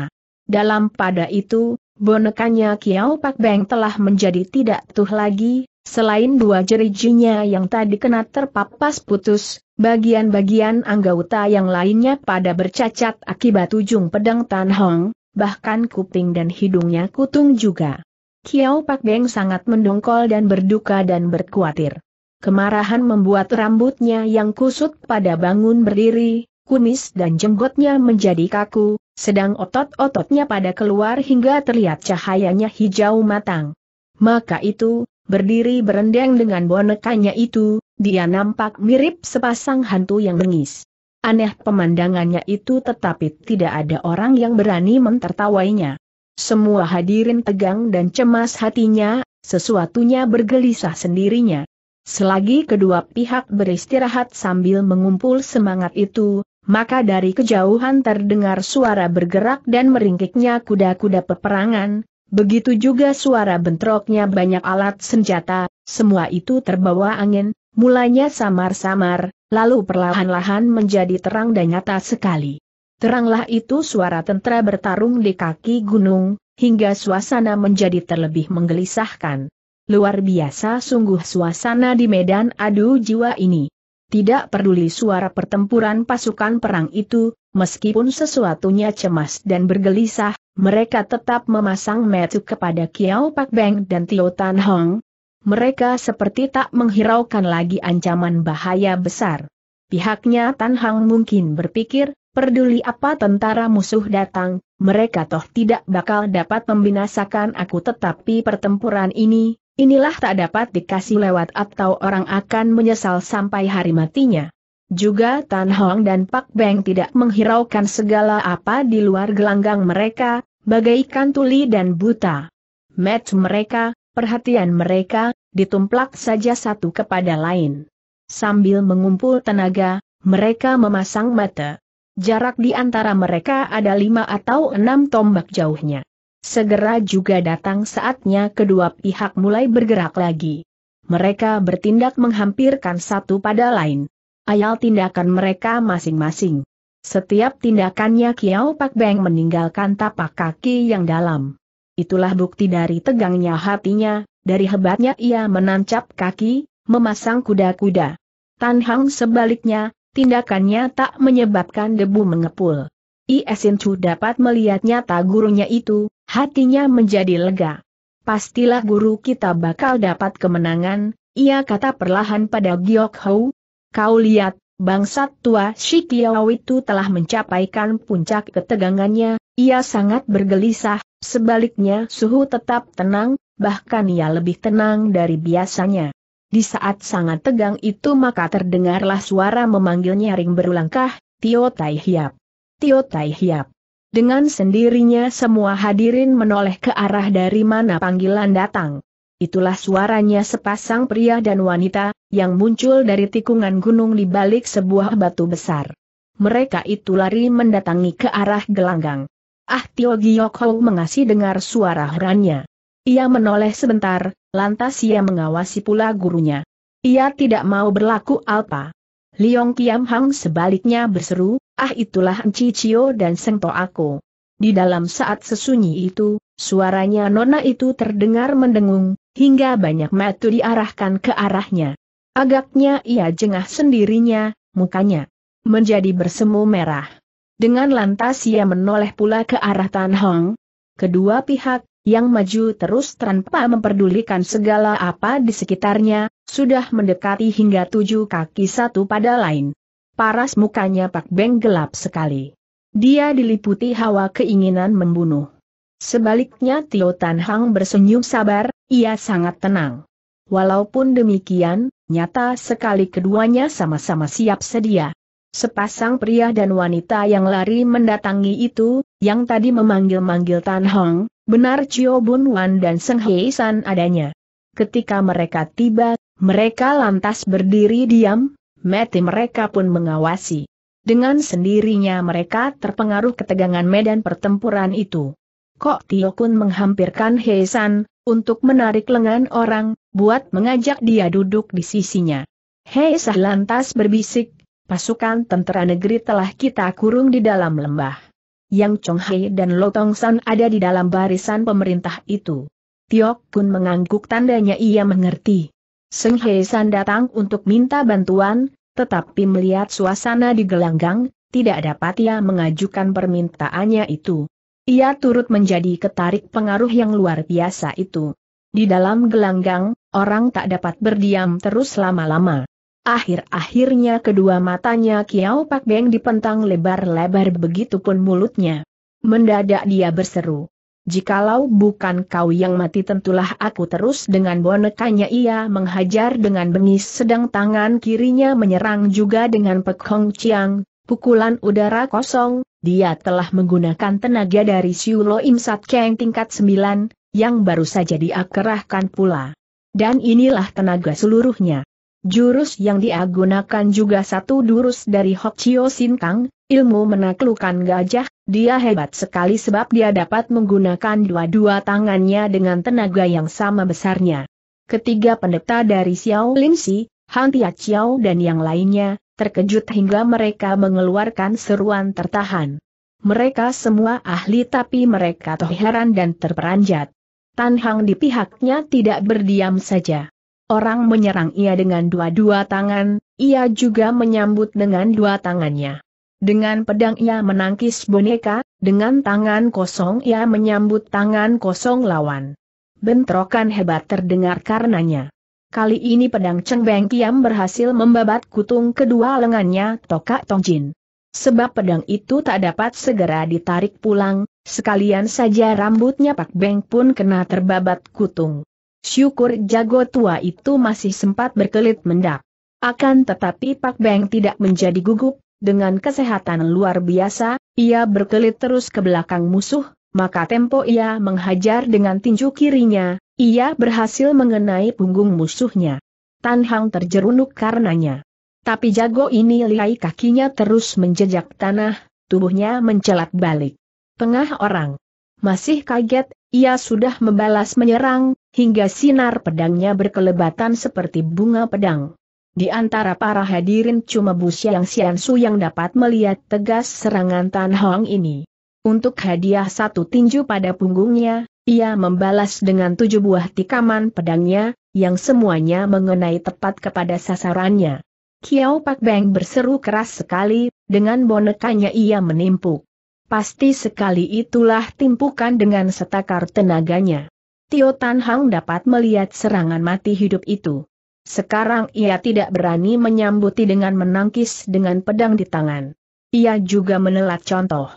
Speaker 1: Dalam pada itu, bonekanya Kiao Pak Beng telah menjadi tidak tuh lagi, selain dua jerijinya yang tadi kena terpapas putus, bagian-bagian anggota yang lainnya pada bercacat akibat ujung pedang Tan Hong, bahkan kuping dan hidungnya kutung juga. Kiao Pak Beng sangat mendongkol dan berduka dan berkuatir. Kemarahan membuat rambutnya yang kusut pada bangun berdiri, kumis dan jenggotnya menjadi kaku, sedang otot-ototnya pada keluar hingga terlihat cahayanya hijau matang. Maka itu, berdiri berendeng dengan bonekanya itu, dia nampak mirip sepasang hantu yang bengis. Aneh pemandangannya itu tetapi tidak ada orang yang berani mentertawainya. Semua hadirin tegang dan cemas hatinya, sesuatunya bergelisah sendirinya. Selagi kedua pihak beristirahat sambil mengumpul semangat itu, maka dari kejauhan terdengar suara bergerak dan meringkiknya kuda-kuda peperangan, begitu juga suara bentroknya banyak alat senjata, semua itu terbawa angin, mulanya samar-samar, lalu perlahan-lahan menjadi terang dan nyata sekali. Teranglah itu suara tentara bertarung di kaki gunung, hingga suasana menjadi terlebih menggelisahkan. Luar biasa sungguh suasana di medan adu jiwa ini. Tidak peduli suara pertempuran pasukan perang itu, meskipun sesuatunya cemas dan bergelisah, mereka tetap memasang metu kepada Kiao Pak Beng dan Tio Tan Hong. Mereka seperti tak menghiraukan lagi ancaman bahaya besar. Pihaknya Tan Hong mungkin berpikir, peduli apa tentara musuh datang, mereka toh tidak bakal dapat membinasakan aku tetapi pertempuran ini, Inilah tak dapat dikasih lewat atau orang akan menyesal sampai hari matinya. Juga Tan Hong dan Pak Beng tidak menghiraukan segala apa di luar gelanggang mereka, bagaikan tuli dan buta. Match mereka, perhatian mereka, ditumplak saja satu kepada lain. Sambil mengumpul tenaga, mereka memasang mata. Jarak di antara mereka ada lima atau enam tombak jauhnya. Segera juga datang saatnya kedua pihak mulai bergerak lagi. Mereka bertindak menghampirkan satu pada lain. Ayal tindakan mereka masing-masing. Setiap tindakannya Kiao Pak Beng meninggalkan tapak kaki yang dalam. Itulah bukti dari tegangnya hatinya, dari hebatnya ia menancap kaki, memasang kuda-kuda. Tan Hang sebaliknya, tindakannya tak menyebabkan debu mengepul. esin Chu dapat melihat nyata gurunya itu, Hatinya menjadi lega. Pastilah guru kita bakal dapat kemenangan, ia kata perlahan pada Giok Hou. Kau lihat, bangsat tua Shikiao itu telah mencapaikan puncak ketegangannya, ia sangat bergelisah, sebaliknya suhu tetap tenang, bahkan ia lebih tenang dari biasanya. Di saat sangat tegang itu maka terdengarlah suara memanggilnya ring berulangkah, Tio Tai Hiap. Tio Tai Hiap. Dengan sendirinya semua hadirin menoleh ke arah dari mana panggilan datang. Itulah suaranya sepasang pria dan wanita, yang muncul dari tikungan gunung di balik sebuah batu besar. Mereka itu lari mendatangi ke arah gelanggang. Ah Tio Giok mengasih dengar suara herannya. Ia menoleh sebentar, lantas ia mengawasi pula gurunya. Ia tidak mau berlaku alpa. Liong Kiam Hang sebaliknya berseru, Ah itulah Encicio dan Sengto aku. Di dalam saat sesunyi itu, suaranya nona itu terdengar mendengung, hingga banyak mata diarahkan ke arahnya. Agaknya ia jengah sendirinya, mukanya menjadi bersemu merah. Dengan lantas ia menoleh pula ke arah Tan Hong. Kedua pihak, yang maju terus tanpa memperdulikan segala apa di sekitarnya, sudah mendekati hingga tujuh kaki satu pada lain paras mukanya Pak Beng gelap sekali. Dia diliputi hawa keinginan membunuh. Sebaliknya Tio Tan Hang bersenyum sabar, ia sangat tenang. Walaupun demikian, nyata sekali keduanya sama-sama siap sedia. Sepasang pria dan wanita yang lari mendatangi itu, yang tadi memanggil-manggil Tan Hong, benar Chio Bun Wan dan Seng Hei San adanya. Ketika mereka tiba, mereka lantas berdiri diam, mati mereka pun mengawasi. Dengan sendirinya mereka terpengaruh ketegangan medan pertempuran itu. Kok Tio Kun menghampirkan Heisan, untuk menarik lengan orang, buat mengajak dia duduk di sisinya. San lantas berbisik, pasukan tentara negeri telah kita kurung di dalam lembah. Yang Chong Hei dan Lo Tong San ada di dalam barisan pemerintah itu. Tio Kun mengangguk tandanya ia mengerti. Seng Heisan datang untuk minta bantuan, tetapi melihat suasana di gelanggang, tidak dapat ia mengajukan permintaannya itu. Ia turut menjadi ketarik pengaruh yang luar biasa itu. Di dalam gelanggang, orang tak dapat berdiam terus lama-lama. Akhir-akhirnya kedua matanya Kiau Pak Beng dipentang lebar-lebar begitu pun mulutnya. Mendadak dia berseru. Jikalau bukan kau yang mati tentulah aku terus dengan bonekanya ia menghajar dengan bengis sedang tangan kirinya menyerang juga dengan pekong ciang, pukulan udara kosong, dia telah menggunakan tenaga dari Siulo Imsat Keng tingkat 9, yang baru saja diakerahkan pula. Dan inilah tenaga seluruhnya. Jurus yang diagunakan juga satu jurus dari Hok Sin Kang, ilmu menaklukkan gajah, dia hebat sekali sebab dia dapat menggunakan dua-dua tangannya dengan tenaga yang sama besarnya. Ketiga pendeta dari Xiao Si, Han Tia Chiao dan yang lainnya, terkejut hingga mereka mengeluarkan seruan tertahan. Mereka semua ahli tapi mereka toh heran dan terperanjat. Tan Hang di pihaknya tidak berdiam saja. Orang menyerang ia dengan dua-dua tangan, ia juga menyambut dengan dua tangannya. Dengan pedang ia menangkis boneka, dengan tangan kosong ia menyambut tangan kosong lawan. Bentrokan hebat terdengar karenanya. Kali ini pedang Cheng Beng Kiam berhasil membabat kutung kedua lengannya Tokak Jin. Sebab pedang itu tak dapat segera ditarik pulang, sekalian saja rambutnya Pak Beng pun kena terbabat kutung. Syukur jago tua itu masih sempat berkelit mendak. Akan tetapi Pak Beng tidak menjadi gugup, dengan kesehatan luar biasa, ia berkelit terus ke belakang musuh, maka tempo ia menghajar dengan tinju kirinya, ia berhasil mengenai punggung musuhnya. Tan Hang terjerunuk karenanya. Tapi jago ini lihai kakinya terus menjejak tanah, tubuhnya mencelat balik. Tengah orang. Masih kaget, ia sudah membalas menyerang, hingga sinar pedangnya berkelebatan seperti bunga pedang. Di antara para hadirin cuma Bu Xiang Xian Su yang dapat melihat tegas serangan Tan Hong ini. Untuk hadiah satu tinju pada punggungnya, ia membalas dengan tujuh buah tikaman pedangnya, yang semuanya mengenai tepat kepada sasarannya. Kiao Pak Beng berseru keras sekali, dengan bonekanya ia menimpuk. Pasti sekali itulah timpukan dengan setakar tenaganya. Tio Tan Hang dapat melihat serangan mati hidup itu. Sekarang ia tidak berani menyambuti dengan menangkis dengan pedang di tangan. Ia juga menelat contoh.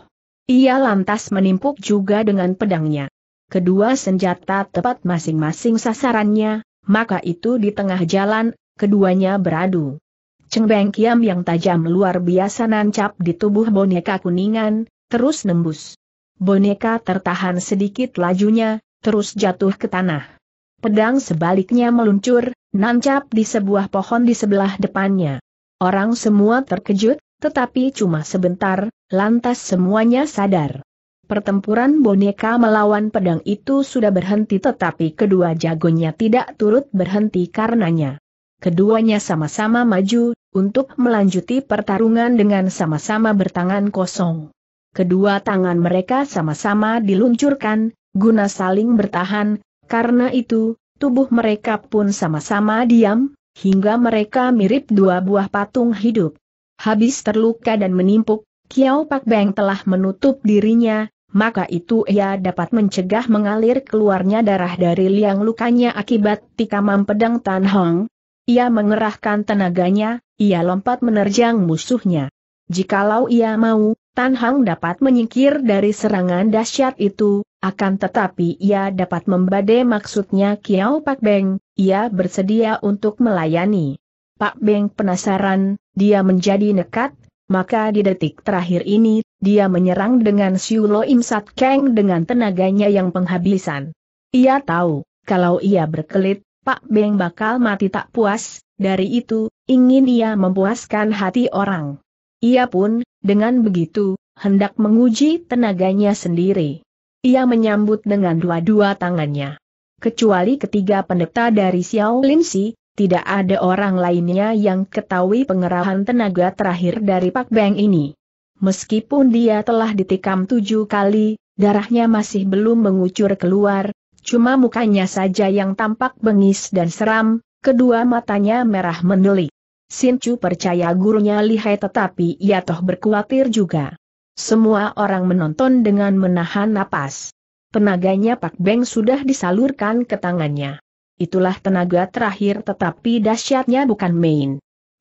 Speaker 1: Ia lantas menimpuk juga dengan pedangnya. Kedua senjata tepat masing-masing sasarannya, maka itu di tengah jalan, keduanya beradu. Cengbeng Kiam yang tajam luar biasa nancap di tubuh boneka kuningan, terus nembus. Boneka tertahan sedikit lajunya, terus jatuh ke tanah. Pedang sebaliknya meluncur, nancap di sebuah pohon di sebelah depannya. Orang semua terkejut, tetapi cuma sebentar, lantas semuanya sadar. Pertempuran boneka melawan pedang itu sudah berhenti tetapi kedua jagonya tidak turut berhenti karenanya. Keduanya sama-sama maju, untuk melanjuti pertarungan dengan sama-sama bertangan kosong. Kedua tangan mereka sama-sama diluncurkan, guna saling bertahan, karena itu, tubuh mereka pun sama-sama diam, hingga mereka mirip dua buah patung hidup. Habis terluka dan menimpuk, Kiao Pak Beng telah menutup dirinya, maka itu ia dapat mencegah mengalir keluarnya darah dari liang lukanya akibat tikaman pedang Tan Hong. Ia mengerahkan tenaganya, ia lompat menerjang musuhnya. Jikalau ia mau, Tan Hong dapat menyingkir dari serangan dahsyat itu, akan tetapi ia dapat membade maksudnya Kiao Pak Beng, ia bersedia untuk melayani. Pak Beng penasaran, dia menjadi nekat, maka di detik terakhir ini, dia menyerang dengan Siulo Im Keng dengan tenaganya yang penghabisan. Ia tahu, kalau ia berkelit, Pak Beng bakal mati tak puas, dari itu, ingin ia memuaskan hati orang. Ia pun, dengan begitu, hendak menguji tenaganya sendiri. Ia menyambut dengan dua-dua tangannya. Kecuali ketiga pendeta dari Xiao Lin Si, tidak ada orang lainnya yang ketahui pengerahan tenaga terakhir dari Pak Beng ini. Meskipun dia telah ditikam tujuh kali, darahnya masih belum mengucur keluar, cuma mukanya saja yang tampak bengis dan seram, kedua matanya merah mendelik. Chu percaya gurunya lihai tetapi ia toh berkhawatir juga. Semua orang menonton dengan menahan napas. Tenaganya Pak Beng sudah disalurkan ke tangannya. Itulah tenaga terakhir tetapi dahsyatnya bukan main.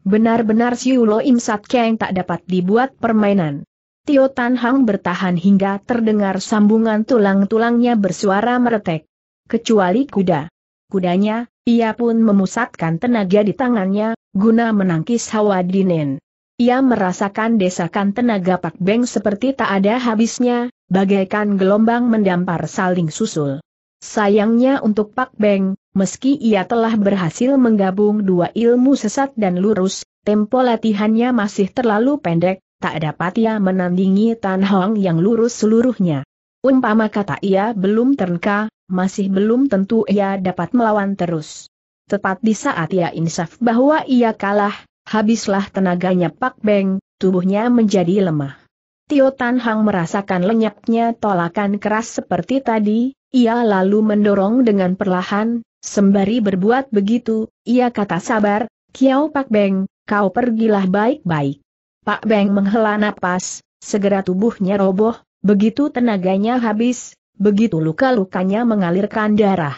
Speaker 1: Benar-benar Siulo imsat Keng tak dapat dibuat permainan. Tio Tan Hang bertahan hingga terdengar sambungan tulang-tulangnya bersuara meretek. Kecuali kuda. Kudanya, ia pun memusatkan tenaga di tangannya, guna menangkis hawa dinen. Ia merasakan desakan tenaga Pak Beng seperti tak ada habisnya, bagaikan gelombang mendampar saling susul. Sayangnya untuk Pak Beng, meski ia telah berhasil menggabung dua ilmu sesat dan lurus, tempo latihannya masih terlalu pendek, tak dapat ia menandingi Tan Hong yang lurus seluruhnya. Umpama kata ia belum ternka, masih belum tentu ia dapat melawan terus. Tepat di saat ia insaf bahwa ia kalah, habislah tenaganya Pak Beng, tubuhnya menjadi lemah. Tio Tan Hang merasakan lenyapnya tolakan keras seperti tadi, ia lalu mendorong dengan perlahan, sembari berbuat begitu, ia kata sabar, Kiao Pak Beng, kau pergilah baik-baik. Pak Beng menghela napas, segera tubuhnya roboh, begitu tenaganya habis, begitu luka-lukanya mengalirkan darah.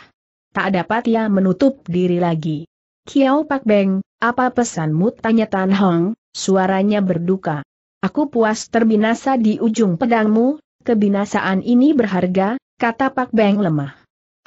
Speaker 1: Tak dapat ia menutup diri lagi. Kiao Pak Beng, apa pesanmu tanya Tan Hong, suaranya berduka. Aku puas terbinasa di ujung pedangmu, kebinasaan ini berharga, kata Pak Beng lemah.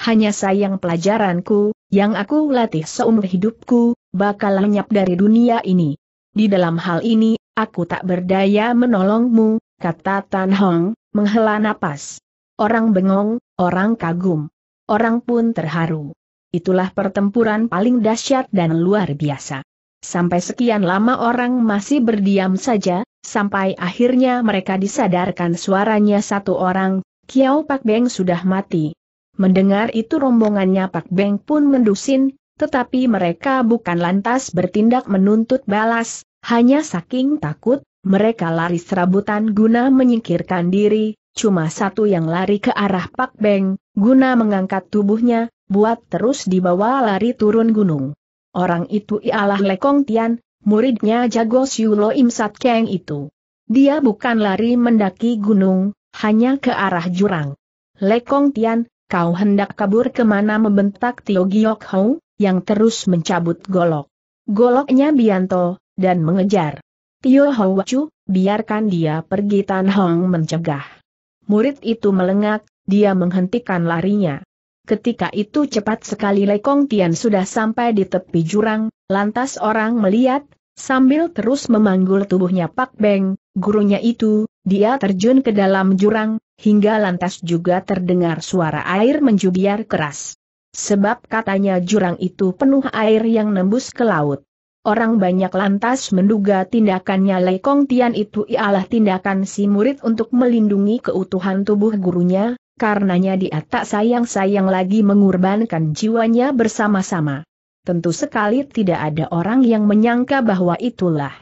Speaker 1: Hanya sayang pelajaranku, yang aku latih seumur hidupku, bakal lenyap dari dunia ini. Di dalam hal ini, aku tak berdaya menolongmu, kata Tan Hong, menghela napas. Orang bengong, orang kagum. Orang pun terharu. Itulah pertempuran paling dahsyat dan luar biasa. Sampai sekian lama orang masih berdiam saja, sampai akhirnya mereka disadarkan suaranya satu orang, Kiao Pak Beng sudah mati. Mendengar itu rombongannya Pak Beng pun mendusin, tetapi mereka bukan lantas bertindak menuntut balas, hanya saking takut, mereka lari serabutan guna menyingkirkan diri, cuma satu yang lari ke arah Pak Beng, guna mengangkat tubuhnya, buat terus dibawa lari turun gunung. Orang itu ialah Lekong Tian, muridnya jago Siulo Im Sat Keng itu. Dia bukan lari mendaki gunung, hanya ke arah jurang. Lekong Tian, kau hendak kabur kemana membentak Tio Giok Hou, yang terus mencabut golok. Goloknya Bianto, dan mengejar. Tio Hou Wacu, biarkan dia pergi Tan Hong mencegah. Murid itu melengak, dia menghentikan larinya. Ketika itu cepat sekali Lekong Tian sudah sampai di tepi jurang, lantas orang melihat, sambil terus memanggul tubuhnya Pak Beng, gurunya itu, dia terjun ke dalam jurang, hingga lantas juga terdengar suara air menjubiar keras. Sebab katanya jurang itu penuh air yang nembus ke laut. Orang banyak lantas menduga tindakannya Lekong Tian itu ialah tindakan si murid untuk melindungi keutuhan tubuh gurunya, karenanya dia tak sayang-sayang lagi mengorbankan jiwanya bersama-sama. Tentu sekali tidak ada orang yang menyangka bahwa itulah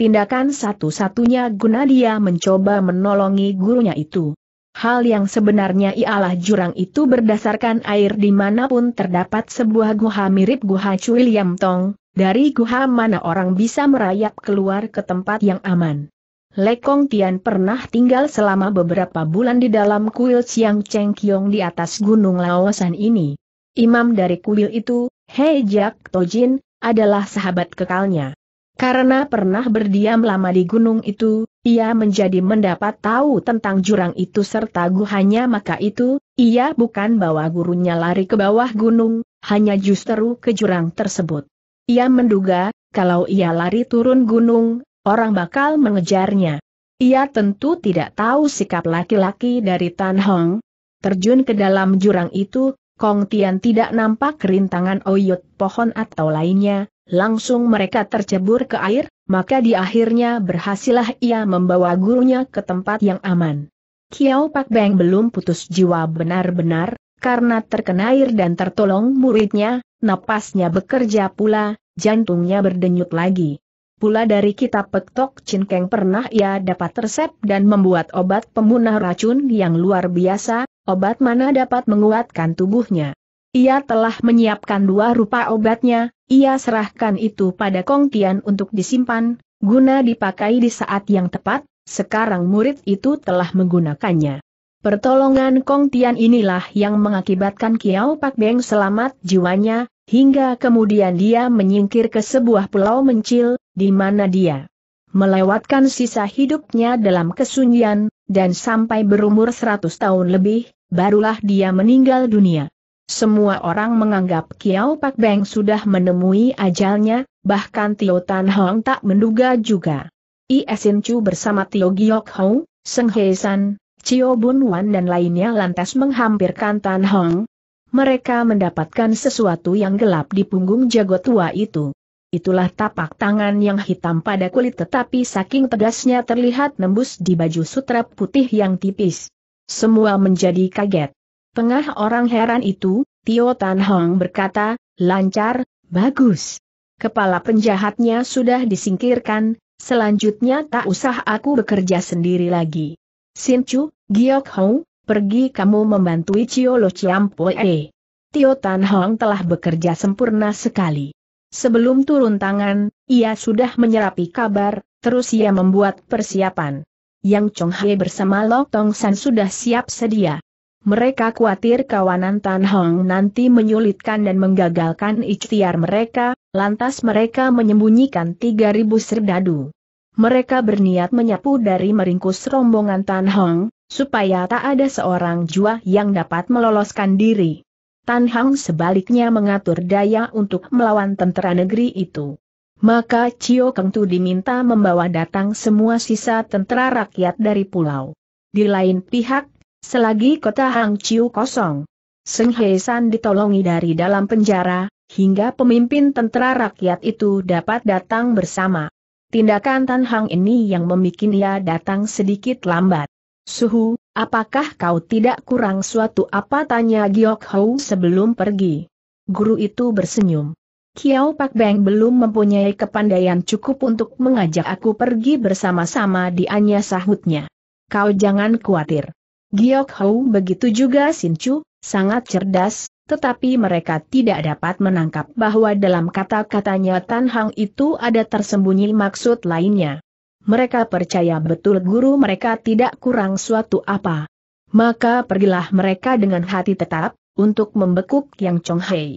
Speaker 1: tindakan satu-satunya guna dia mencoba menolongi gurunya itu. Hal yang sebenarnya ialah jurang itu berdasarkan air dimanapun terdapat sebuah guha mirip guha Cui Liam Tong, dari guha mana orang bisa merayap keluar ke tempat yang aman. Lekong Tian pernah tinggal selama beberapa bulan di dalam kuil Siang Cheng Kiong di atas gunung Lawasan ini. Imam dari kuil itu, Hei Jak Tojin, adalah sahabat kekalnya. Karena pernah berdiam lama di gunung itu, ia menjadi mendapat tahu tentang jurang itu serta guhanya maka itu, ia bukan bawa gurunya lari ke bawah gunung, hanya justru ke jurang tersebut. Ia menduga, kalau ia lari turun gunung, orang bakal mengejarnya. Ia tentu tidak tahu sikap laki-laki dari Tan Hong. Terjun ke dalam jurang itu, Kong Tian tidak nampak rintangan oyot pohon atau lainnya, langsung mereka tercebur ke air, maka di akhirnya berhasillah ia membawa gurunya ke tempat yang aman. Kiao Pak Beng belum putus jiwa benar-benar, karena terkena air dan tertolong muridnya, napasnya bekerja pula, jantungnya berdenyut lagi pula dari kitab petok Cinkeng pernah ia dapat resep dan membuat obat pemunah racun yang luar biasa, obat mana dapat menguatkan tubuhnya. Ia telah menyiapkan dua rupa obatnya, ia serahkan itu pada Kong Tian untuk disimpan, guna dipakai di saat yang tepat, sekarang murid itu telah menggunakannya. Pertolongan Kong Tian inilah yang mengakibatkan Kiao Pak Beng selamat jiwanya, hingga kemudian dia menyingkir ke sebuah pulau mencil, di mana dia melewatkan sisa hidupnya dalam kesunyian, dan sampai berumur 100 tahun lebih, barulah dia meninggal dunia. Semua orang menganggap Kiao Pak Beng sudah menemui ajalnya, bahkan Tio Tan Hong tak menduga juga. Iesin Chu bersama Tio Giok Hong, Seng He San, Chio Bun Wan dan lainnya lantas menghampirkan Tan Hong. Mereka mendapatkan sesuatu yang gelap di punggung jago tua itu itulah tapak tangan yang hitam pada kulit tetapi saking tegasnya terlihat nembus di baju sutra putih yang tipis. Semua menjadi kaget. Tengah orang heran itu, Tio Tan Hong berkata, lancar, bagus. Kepala penjahatnya sudah disingkirkan, selanjutnya tak usah aku bekerja sendiri lagi. Sin Chu, Giok Hong, pergi kamu membantu Chiam Poe. Tio Tan Hong telah bekerja sempurna sekali. Sebelum turun tangan, ia sudah menyerapi kabar, terus ia membuat persiapan. Yang Chong He bersama Lok Tong San sudah siap sedia. Mereka khawatir kawanan Tan Hong nanti menyulitkan dan menggagalkan ikhtiar mereka, lantas mereka menyembunyikan 3000 serdadu. Mereka berniat menyapu dari meringkus rombongan Tan Hong, supaya tak ada seorang jua yang dapat meloloskan diri. Tan Hang sebaliknya mengatur daya untuk melawan tentara negeri itu. Maka Cio Keng Tu diminta membawa datang semua sisa tentara rakyat dari pulau. Di lain pihak, selagi kota Hang Chiu kosong, Seng He San ditolongi dari dalam penjara, hingga pemimpin tentara rakyat itu dapat datang bersama. Tindakan Tan Hang ini yang memikin ia datang sedikit lambat. Suhu, Apakah kau tidak kurang suatu apa tanya Giok Hou sebelum pergi? Guru itu bersenyum. Kiao Pak Beng belum mempunyai kepandaian cukup untuk mengajak aku pergi bersama-sama di Anya sahutnya. Kau jangan khawatir. Giok Hou begitu juga Sin Chu, sangat cerdas, tetapi mereka tidak dapat menangkap bahwa dalam kata-katanya Tan Hang itu ada tersembunyi maksud lainnya mereka percaya betul guru mereka tidak kurang suatu apa. Maka pergilah mereka dengan hati tetap, untuk membekuk Yang Chong Hei.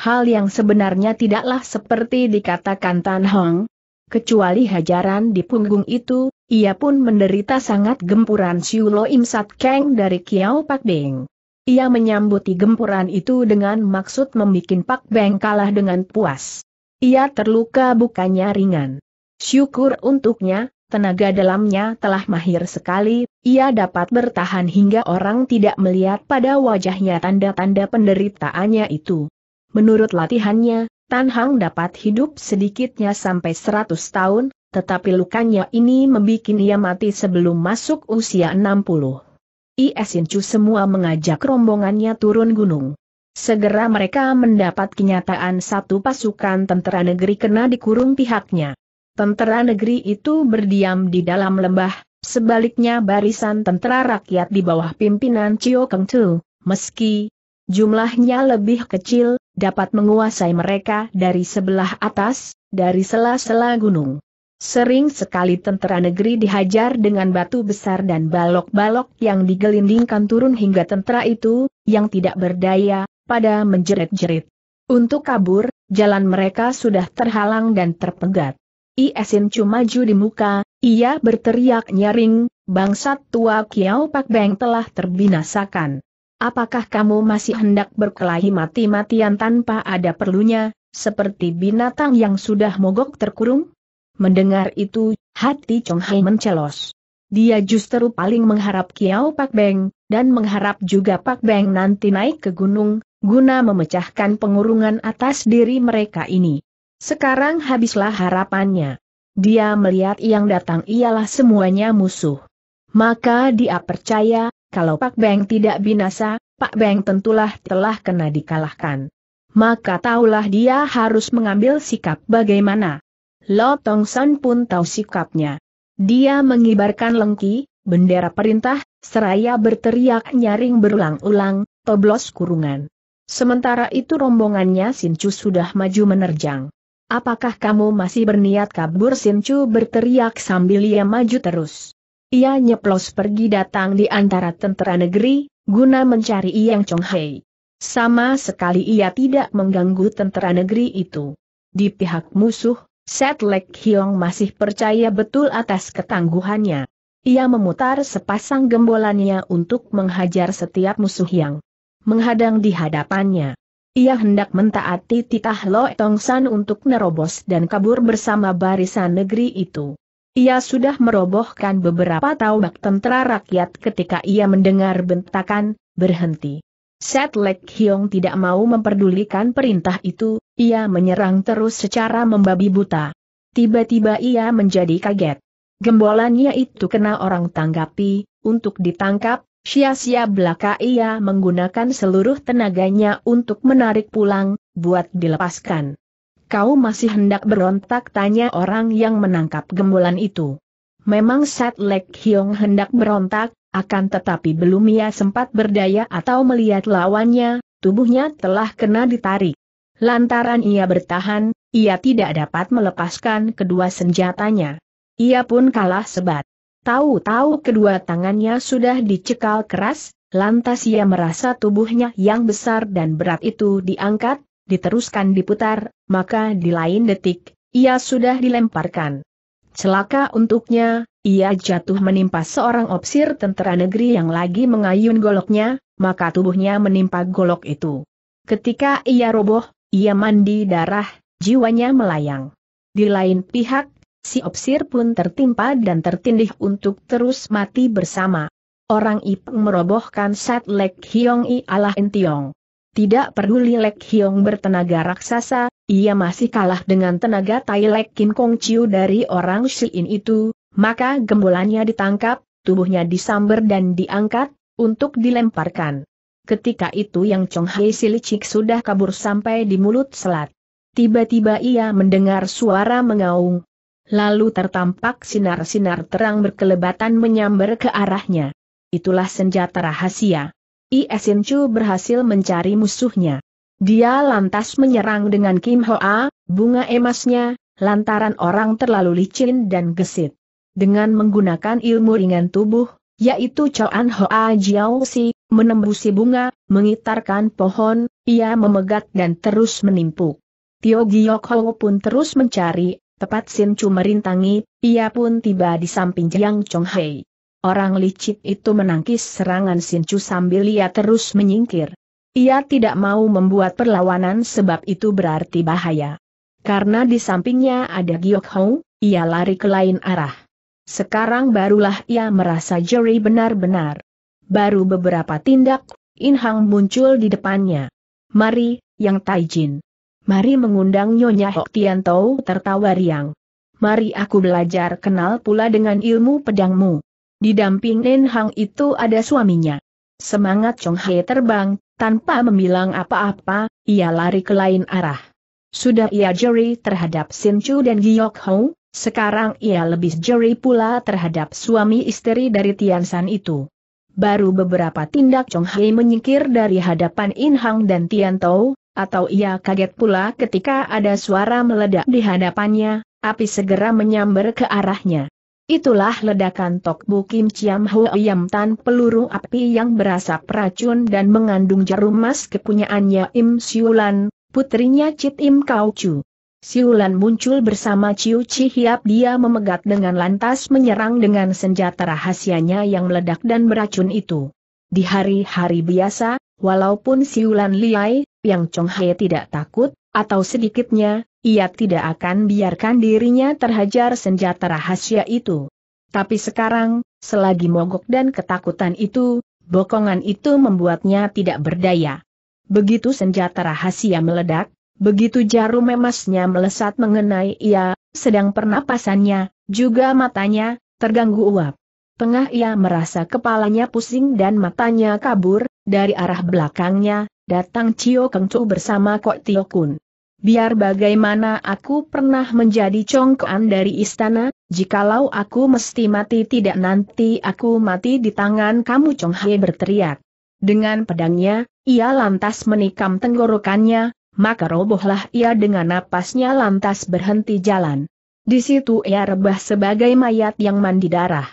Speaker 1: Hal yang sebenarnya tidaklah seperti dikatakan Tan Hong. Kecuali hajaran di punggung itu, ia pun menderita sangat gempuran Siu Lo Im Sat Kang dari Kiao Pak Beng. Ia menyambuti gempuran itu dengan maksud membuat Pak Beng kalah dengan puas. Ia terluka bukannya ringan. Syukur untuknya, tenaga dalamnya telah mahir sekali, ia dapat bertahan hingga orang tidak melihat pada wajahnya tanda-tanda penderitaannya itu. Menurut latihannya, Tan Hang dapat hidup sedikitnya sampai 100 tahun, tetapi lukanya ini membuat ia mati sebelum masuk usia 60. Iesin Chu semua mengajak rombongannya turun gunung. Segera mereka mendapat kenyataan satu pasukan tentara negeri kena dikurung pihaknya. Tentara negeri itu berdiam di dalam lembah, sebaliknya barisan tentara rakyat di bawah pimpinan Chio Keng Tu, meski jumlahnya lebih kecil, dapat menguasai mereka dari sebelah atas, dari sela-sela gunung. Sering sekali tentara negeri dihajar dengan batu besar dan balok-balok yang digelindingkan turun hingga tentara itu, yang tidak berdaya, pada menjerit-jerit. Untuk kabur, jalan mereka sudah terhalang dan terpegat. Iesin Chu maju di muka, ia berteriak nyaring, bangsat tua Kiao Pak Beng telah terbinasakan. Apakah kamu masih hendak berkelahi mati-matian tanpa ada perlunya, seperti binatang yang sudah mogok terkurung? Mendengar itu, hati Chong Hai mencelos. Dia justru paling mengharap Kiao Pak Beng, dan mengharap juga Pak Beng nanti naik ke gunung, guna memecahkan pengurungan atas diri mereka ini. Sekarang habislah harapannya. Dia melihat yang datang ialah semuanya musuh. Maka dia percaya, kalau Pak Beng tidak binasa, Pak Beng tentulah telah kena dikalahkan. Maka taulah dia harus mengambil sikap bagaimana. Lo Tong San pun tahu sikapnya. Dia mengibarkan lengki, bendera perintah, seraya berteriak nyaring berulang-ulang, toblos kurungan. Sementara itu rombongannya Sincu sudah maju menerjang. Apakah kamu masih berniat kabur Sinchu berteriak sambil ia maju terus. Ia nyeplos pergi datang di antara tentara negeri, guna mencari Yang Chonghei. Sama sekali ia tidak mengganggu tentara negeri itu. Di pihak musuh, Setlek Hiong masih percaya betul atas ketangguhannya. Ia memutar sepasang gembolannya untuk menghajar setiap musuh yang menghadang di hadapannya. Ia hendak mentaati titah Lo Tong San untuk nerobos dan kabur bersama barisan negeri itu. Ia sudah merobohkan beberapa taubak tentara rakyat ketika ia mendengar bentakan, berhenti. Set Lek Hiong tidak mau memperdulikan perintah itu, ia menyerang terus secara membabi buta. Tiba-tiba ia menjadi kaget. Gembolannya itu kena orang tanggapi, untuk ditangkap, Sia-sia belaka ia menggunakan seluruh tenaganya untuk menarik pulang, buat dilepaskan. Kau masih hendak berontak tanya orang yang menangkap gembulan itu. Memang Sat Lek Hiong hendak berontak, akan tetapi belum ia sempat berdaya atau melihat lawannya, tubuhnya telah kena ditarik. Lantaran ia bertahan, ia tidak dapat melepaskan kedua senjatanya. Ia pun kalah sebat. Tahu-tahu kedua tangannya sudah dicekal keras, lantas ia merasa tubuhnya yang besar dan berat itu diangkat, diteruskan diputar, maka di lain detik, ia sudah dilemparkan. Celaka untuknya, ia jatuh menimpa seorang opsir tentara negeri yang lagi mengayun goloknya, maka tubuhnya menimpa golok itu. Ketika ia roboh, ia mandi darah, jiwanya melayang. Di lain pihak, Si Opsir pun tertimpa dan tertindih untuk terus mati bersama. Orang Ipeng merobohkan Sat Lek Hiong I Allah Entiong. Tidak peduli Lek Hiong bertenaga raksasa, ia masih kalah dengan tenaga Tai Lek Kin Kong Chiu dari orang Shiin itu, maka gembolannya ditangkap, tubuhnya disamber dan diangkat, untuk dilemparkan. Ketika itu yang Chong Hai Silicik sudah kabur sampai di mulut selat. Tiba-tiba ia mendengar suara mengaung, lalu tertampak sinar-sinar terang berkelebatan menyambar ke arahnya. Itulah senjata rahasia. Iesin Chu berhasil mencari musuhnya. Dia lantas menyerang dengan Kim Hoa, bunga emasnya, lantaran orang terlalu licin dan gesit. Dengan menggunakan ilmu ringan tubuh, yaitu Choan Hoa Jiao Si, menembusi bunga, mengitarkan pohon, ia memegat dan terus menimpuk. Tio Giyok Ho pun terus mencari, Tepat Sin Chu merintangi, ia pun tiba di samping Jiang Chong Orang licik itu menangkis serangan Sin Chu sambil ia terus menyingkir. Ia tidak mau membuat perlawanan sebab itu berarti bahaya. Karena di sampingnya ada Giok Hong, ia lari ke lain arah. Sekarang barulah ia merasa jeri benar-benar. Baru beberapa tindak, In Hang muncul di depannya. Mari, Yang Taijin. Mari mengundang Nyonya Hok oh. Tianto tertawa riang. Mari aku belajar kenal pula dengan ilmu pedangmu. Didamping Nen Hang itu ada suaminya. Semangat Chong He terbang, tanpa memilang apa-apa, ia lari ke lain arah. Sudah ia jeri terhadap Sin Chu dan Giyok Hong, sekarang ia lebih jeri pula terhadap suami istri dari Tian San itu. Baru beberapa tindak Chong He menyingkir dari hadapan In Hang dan Tian Tau, atau ia kaget pula ketika ada suara meledak di hadapannya, api segera menyambar ke arahnya. Itulah ledakan tok Kim Chiam Ho Yam Tan peluru api yang berasap racun dan mengandung jarum emas kepunyaannya Im Siulan, putrinya Cit Im Kau Chu. Siulan muncul bersama Ciu Chi Hiap dia memegat dengan lantas menyerang dengan senjata rahasianya yang meledak dan beracun itu. Di hari-hari biasa, walaupun Siulan Liai, yang Chong Hai tidak takut, atau sedikitnya, ia tidak akan biarkan dirinya terhajar senjata rahasia itu. Tapi sekarang, selagi mogok dan ketakutan itu, bokongan itu membuatnya tidak berdaya. Begitu senjata rahasia meledak, begitu jarum emasnya melesat mengenai ia, sedang pernapasannya, juga matanya, terganggu uap. Tengah ia merasa kepalanya pusing dan matanya kabur, dari arah belakangnya, datang Cio Keng Chu bersama Kok Tio Kun. Biar bagaimana aku pernah menjadi congkoan dari istana, jikalau aku mesti mati tidak nanti aku mati di tangan kamu Chong Hye berteriak. Dengan pedangnya, ia lantas menikam tenggorokannya, maka robohlah ia dengan napasnya lantas berhenti jalan. Di situ ia rebah sebagai mayat yang mandi darah.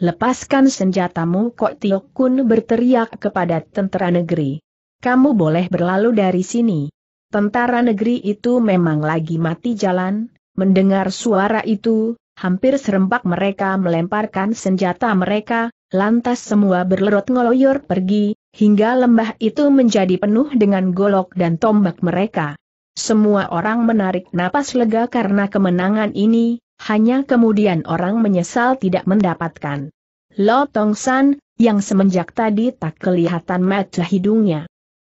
Speaker 1: Lepaskan senjatamu Kok Tio Kun berteriak kepada tentara negeri kamu boleh berlalu dari sini. Tentara negeri itu memang lagi mati jalan, mendengar suara itu, hampir serempak mereka melemparkan senjata mereka, lantas semua berlerut ngoloyor pergi, hingga lembah itu menjadi penuh dengan golok dan tombak mereka. Semua orang menarik napas lega karena kemenangan ini, hanya kemudian orang menyesal tidak mendapatkan. Lo Tong San, yang semenjak tadi tak kelihatan mata hidungnya.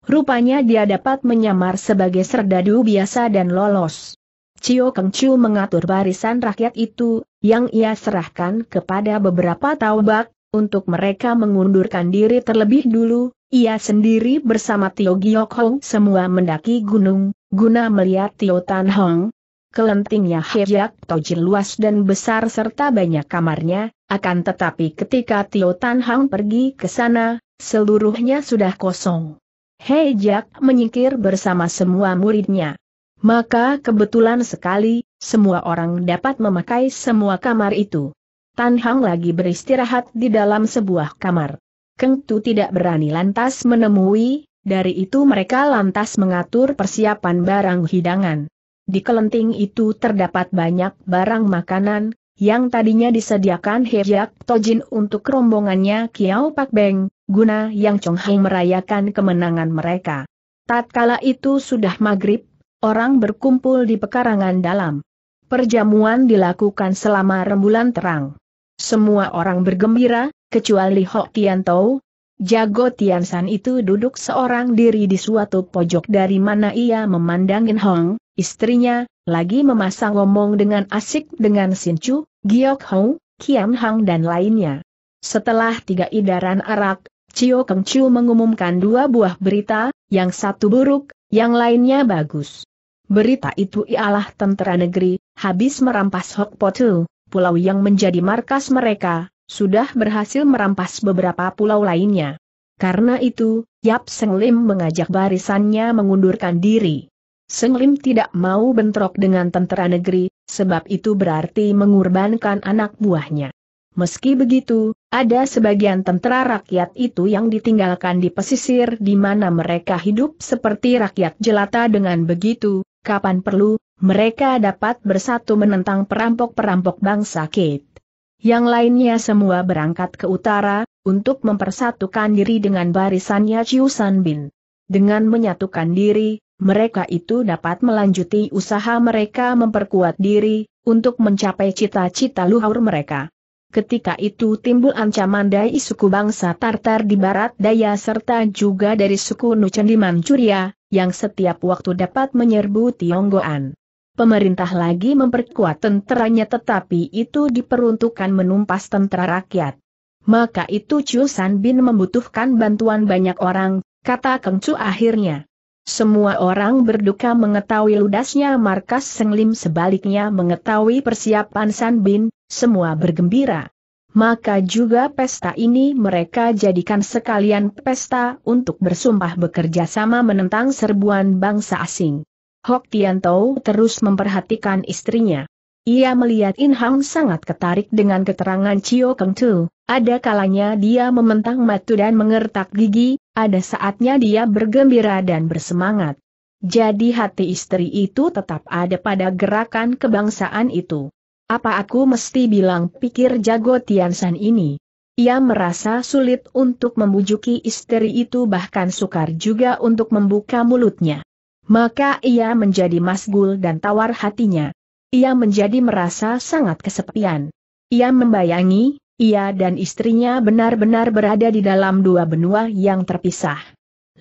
Speaker 1: Rupanya dia dapat menyamar sebagai serdadu biasa dan lolos. Cio Keng Chiu mengatur barisan rakyat itu, yang ia serahkan kepada beberapa taubak, untuk mereka mengundurkan diri terlebih dulu, ia sendiri bersama Tio Giok Hong semua mendaki gunung, guna melihat Tio Tan Hong. Kelentingnya Hejak Tojin luas dan besar serta banyak kamarnya, akan tetapi ketika Tio Tan Hong pergi ke sana, seluruhnya sudah kosong. Hei Jack menyingkir bersama semua muridnya. Maka kebetulan sekali, semua orang dapat memakai semua kamar itu. Tan Hang lagi beristirahat di dalam sebuah kamar. Keng Tu tidak berani lantas menemui, dari itu mereka lantas mengatur persiapan barang hidangan. Di kelenting itu terdapat banyak barang makanan, yang tadinya disediakan Hejak Tojin untuk rombongannya Kiao Pak Beng, guna yang Chong merayakan kemenangan mereka. Tatkala itu sudah maghrib, orang berkumpul di pekarangan dalam. Perjamuan dilakukan selama rembulan terang. Semua orang bergembira, kecuali Hok Tian Tau. Jago Tian San itu duduk seorang diri di suatu pojok dari mana ia memandangin Hong, istrinya, lagi memasang ngomong dengan asik dengan Sin Chu, Giok Hong, Kiam Hang dan lainnya. Setelah tiga idaran arak, Cio Keng Chiu mengumumkan dua buah berita, yang satu buruk, yang lainnya bagus. Berita itu ialah tentara negeri, habis merampas Hok Potu, pulau yang menjadi markas mereka, sudah berhasil merampas beberapa pulau lainnya. Karena itu, Yap Seng Lim mengajak barisannya mengundurkan diri. Seng Lim tidak mau bentrok dengan tentara negeri, sebab itu berarti mengorbankan anak buahnya. Meski begitu, ada sebagian tentara rakyat itu yang ditinggalkan di pesisir di mana mereka hidup seperti rakyat jelata dengan begitu, kapan perlu, mereka dapat bersatu menentang perampok-perampok bangsa Kate. Yang lainnya semua berangkat ke utara, untuk mempersatukan diri dengan barisannya Chiu San Bin. Dengan menyatukan diri, mereka itu dapat melanjuti usaha mereka memperkuat diri, untuk mencapai cita-cita luhur mereka. Ketika itu timbul ancaman dari suku bangsa Tartar di barat daya serta juga dari suku Nuchen di Manchuria, yang setiap waktu dapat menyerbu Tionggoan. Pemerintah lagi memperkuat tenteranya tetapi itu diperuntukkan menumpas tentara rakyat. Maka itu Chu San Bin membutuhkan bantuan banyak orang, kata Keng akhirnya. Semua orang berduka mengetahui ludasnya markas Senglim sebaliknya mengetahui persiapan San Bin, semua bergembira. Maka juga pesta ini mereka jadikan sekalian pesta untuk bersumpah bekerja sama menentang serbuan bangsa asing. Hok Tianto terus memperhatikan istrinya. Ia melihat In Hang sangat ketarik dengan keterangan Cio Keng Tu, ada kalanya dia mementang matu dan mengertak gigi, ada saatnya dia bergembira dan bersemangat. Jadi hati istri itu tetap ada pada gerakan kebangsaan itu. Apa aku mesti bilang pikir jago Tiansan ini? Ia merasa sulit untuk membujuki istri itu bahkan sukar juga untuk membuka mulutnya. Maka ia menjadi masgul dan tawar hatinya. Ia menjadi merasa sangat kesepian. Ia membayangi, ia dan istrinya benar-benar berada di dalam dua benua yang terpisah.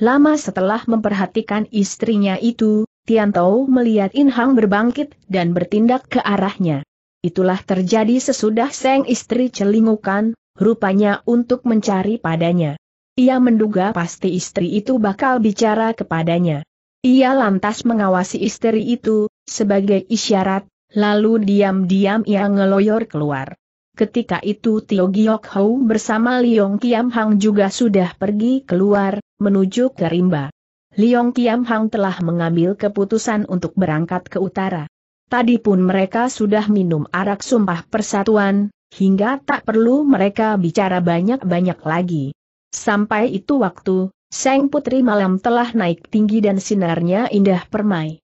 Speaker 1: Lama setelah memperhatikan istrinya itu, Tiantou melihat In Hang berbangkit dan bertindak ke arahnya. Itulah terjadi sesudah Seng istri celingukan, rupanya untuk mencari padanya. Ia menduga pasti istri itu bakal bicara kepadanya. Ia lantas mengawasi istri itu, sebagai isyarat, Lalu diam-diam ia ngeloyor keluar. Ketika itu Tio Giok Hou bersama Liong Kiam Hang juga sudah pergi keluar, menuju ke rimba. Liong Kiam Hang telah mengambil keputusan untuk berangkat ke utara. Tadi pun mereka sudah minum arak sumpah persatuan, hingga tak perlu mereka bicara banyak-banyak lagi. Sampai itu waktu, Seng Putri Malam telah naik tinggi dan sinarnya indah permai.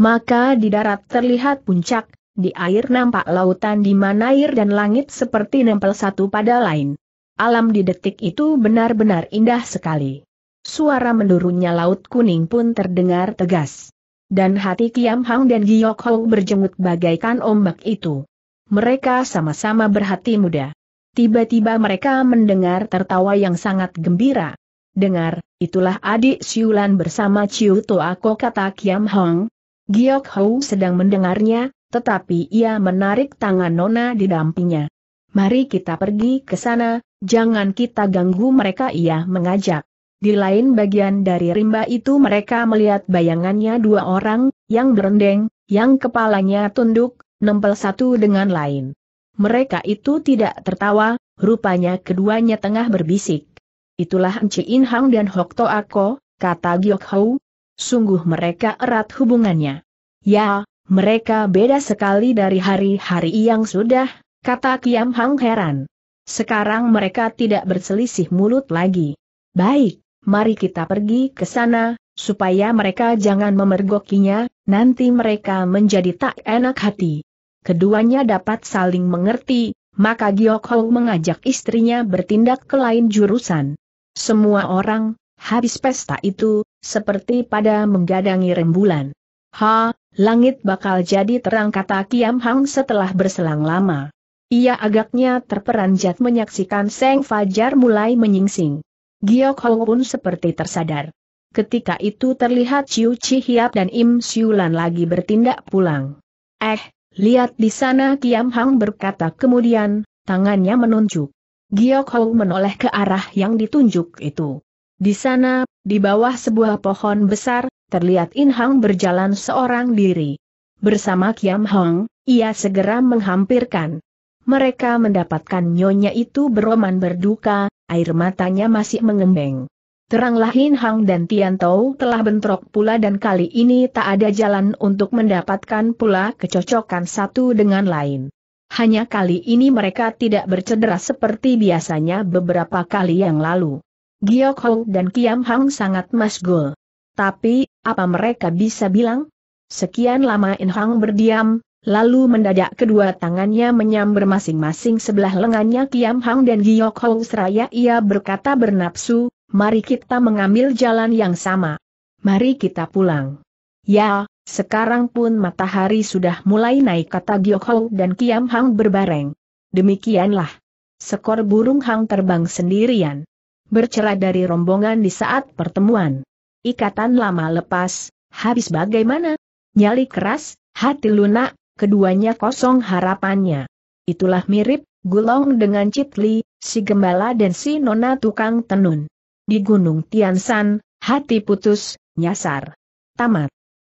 Speaker 1: Maka di darat terlihat puncak, di air nampak lautan di mana air dan langit seperti nempel satu pada lain. Alam di detik itu benar-benar indah sekali. Suara menurunnya laut kuning pun terdengar tegas. Dan hati Kiam Hang dan Giok Hou berjemut bagaikan ombak itu. Mereka sama-sama berhati muda. Tiba-tiba mereka mendengar tertawa yang sangat gembira. Dengar, itulah adik Siulan bersama Ciu Toako kata Kiam Hong, Giok Hou sedang mendengarnya, tetapi ia menarik tangan Nona di dampingnya. Mari kita pergi ke sana, jangan kita ganggu mereka ia mengajak. Di lain bagian dari rimba itu mereka melihat bayangannya dua orang, yang berendeng, yang kepalanya tunduk, nempel satu dengan lain. Mereka itu tidak tertawa, rupanya keduanya tengah berbisik. Itulah Enci In dan Hok Ako, kata Giok Hou, sungguh mereka erat hubungannya. Ya, mereka beda sekali dari hari-hari yang sudah, kata Kiam Hang heran. Sekarang mereka tidak berselisih mulut lagi. Baik, mari kita pergi ke sana, supaya mereka jangan memergokinya, nanti mereka menjadi tak enak hati. Keduanya dapat saling mengerti, maka Giok Ho mengajak istrinya bertindak ke lain jurusan. Semua orang, habis pesta itu, seperti pada menggadangi rembulan. Ha, langit bakal jadi terang kata Kiam Hang setelah berselang lama. Ia agaknya terperanjat menyaksikan Seng Fajar mulai menyingsing. Giok Hong pun seperti tersadar. Ketika itu terlihat Ciu Chi Hiap dan Im Siulan lagi bertindak pulang. Eh, lihat di sana Kiam Hang berkata kemudian, tangannya menunjuk. Giok Hong menoleh ke arah yang ditunjuk itu. Di sana di bawah sebuah pohon besar, terlihat In Hang berjalan seorang diri. Bersama Kiam Hong, ia segera menghampirkan. Mereka mendapatkan nyonya itu beroman berduka, air matanya masih mengembeng. Teranglah In Hang dan Tian Tou telah bentrok pula dan kali ini tak ada jalan untuk mendapatkan pula kecocokan satu dengan lain. Hanya kali ini mereka tidak bercedera seperti biasanya beberapa kali yang lalu. Giok Hong dan Kiam Hang sangat masgul. Tapi, apa mereka bisa bilang? Sekian lama In Hang berdiam, lalu mendadak kedua tangannya menyambar masing-masing sebelah lengannya Kiam Hang dan Giok Hong seraya ia berkata bernapsu, mari kita mengambil jalan yang sama. Mari kita pulang. Ya, sekarang pun matahari sudah mulai naik kata Giok Hong dan Kiam Hang berbareng. Demikianlah. Skor burung Hang terbang sendirian bercerai dari rombongan di saat pertemuan. Ikatan lama lepas, habis bagaimana? Nyali keras, hati lunak, keduanya kosong harapannya. Itulah mirip, Gulong dengan Citli, si gembala dan si nona tukang tenun. Di Gunung Tiansan, hati putus, nyasar. Tamat.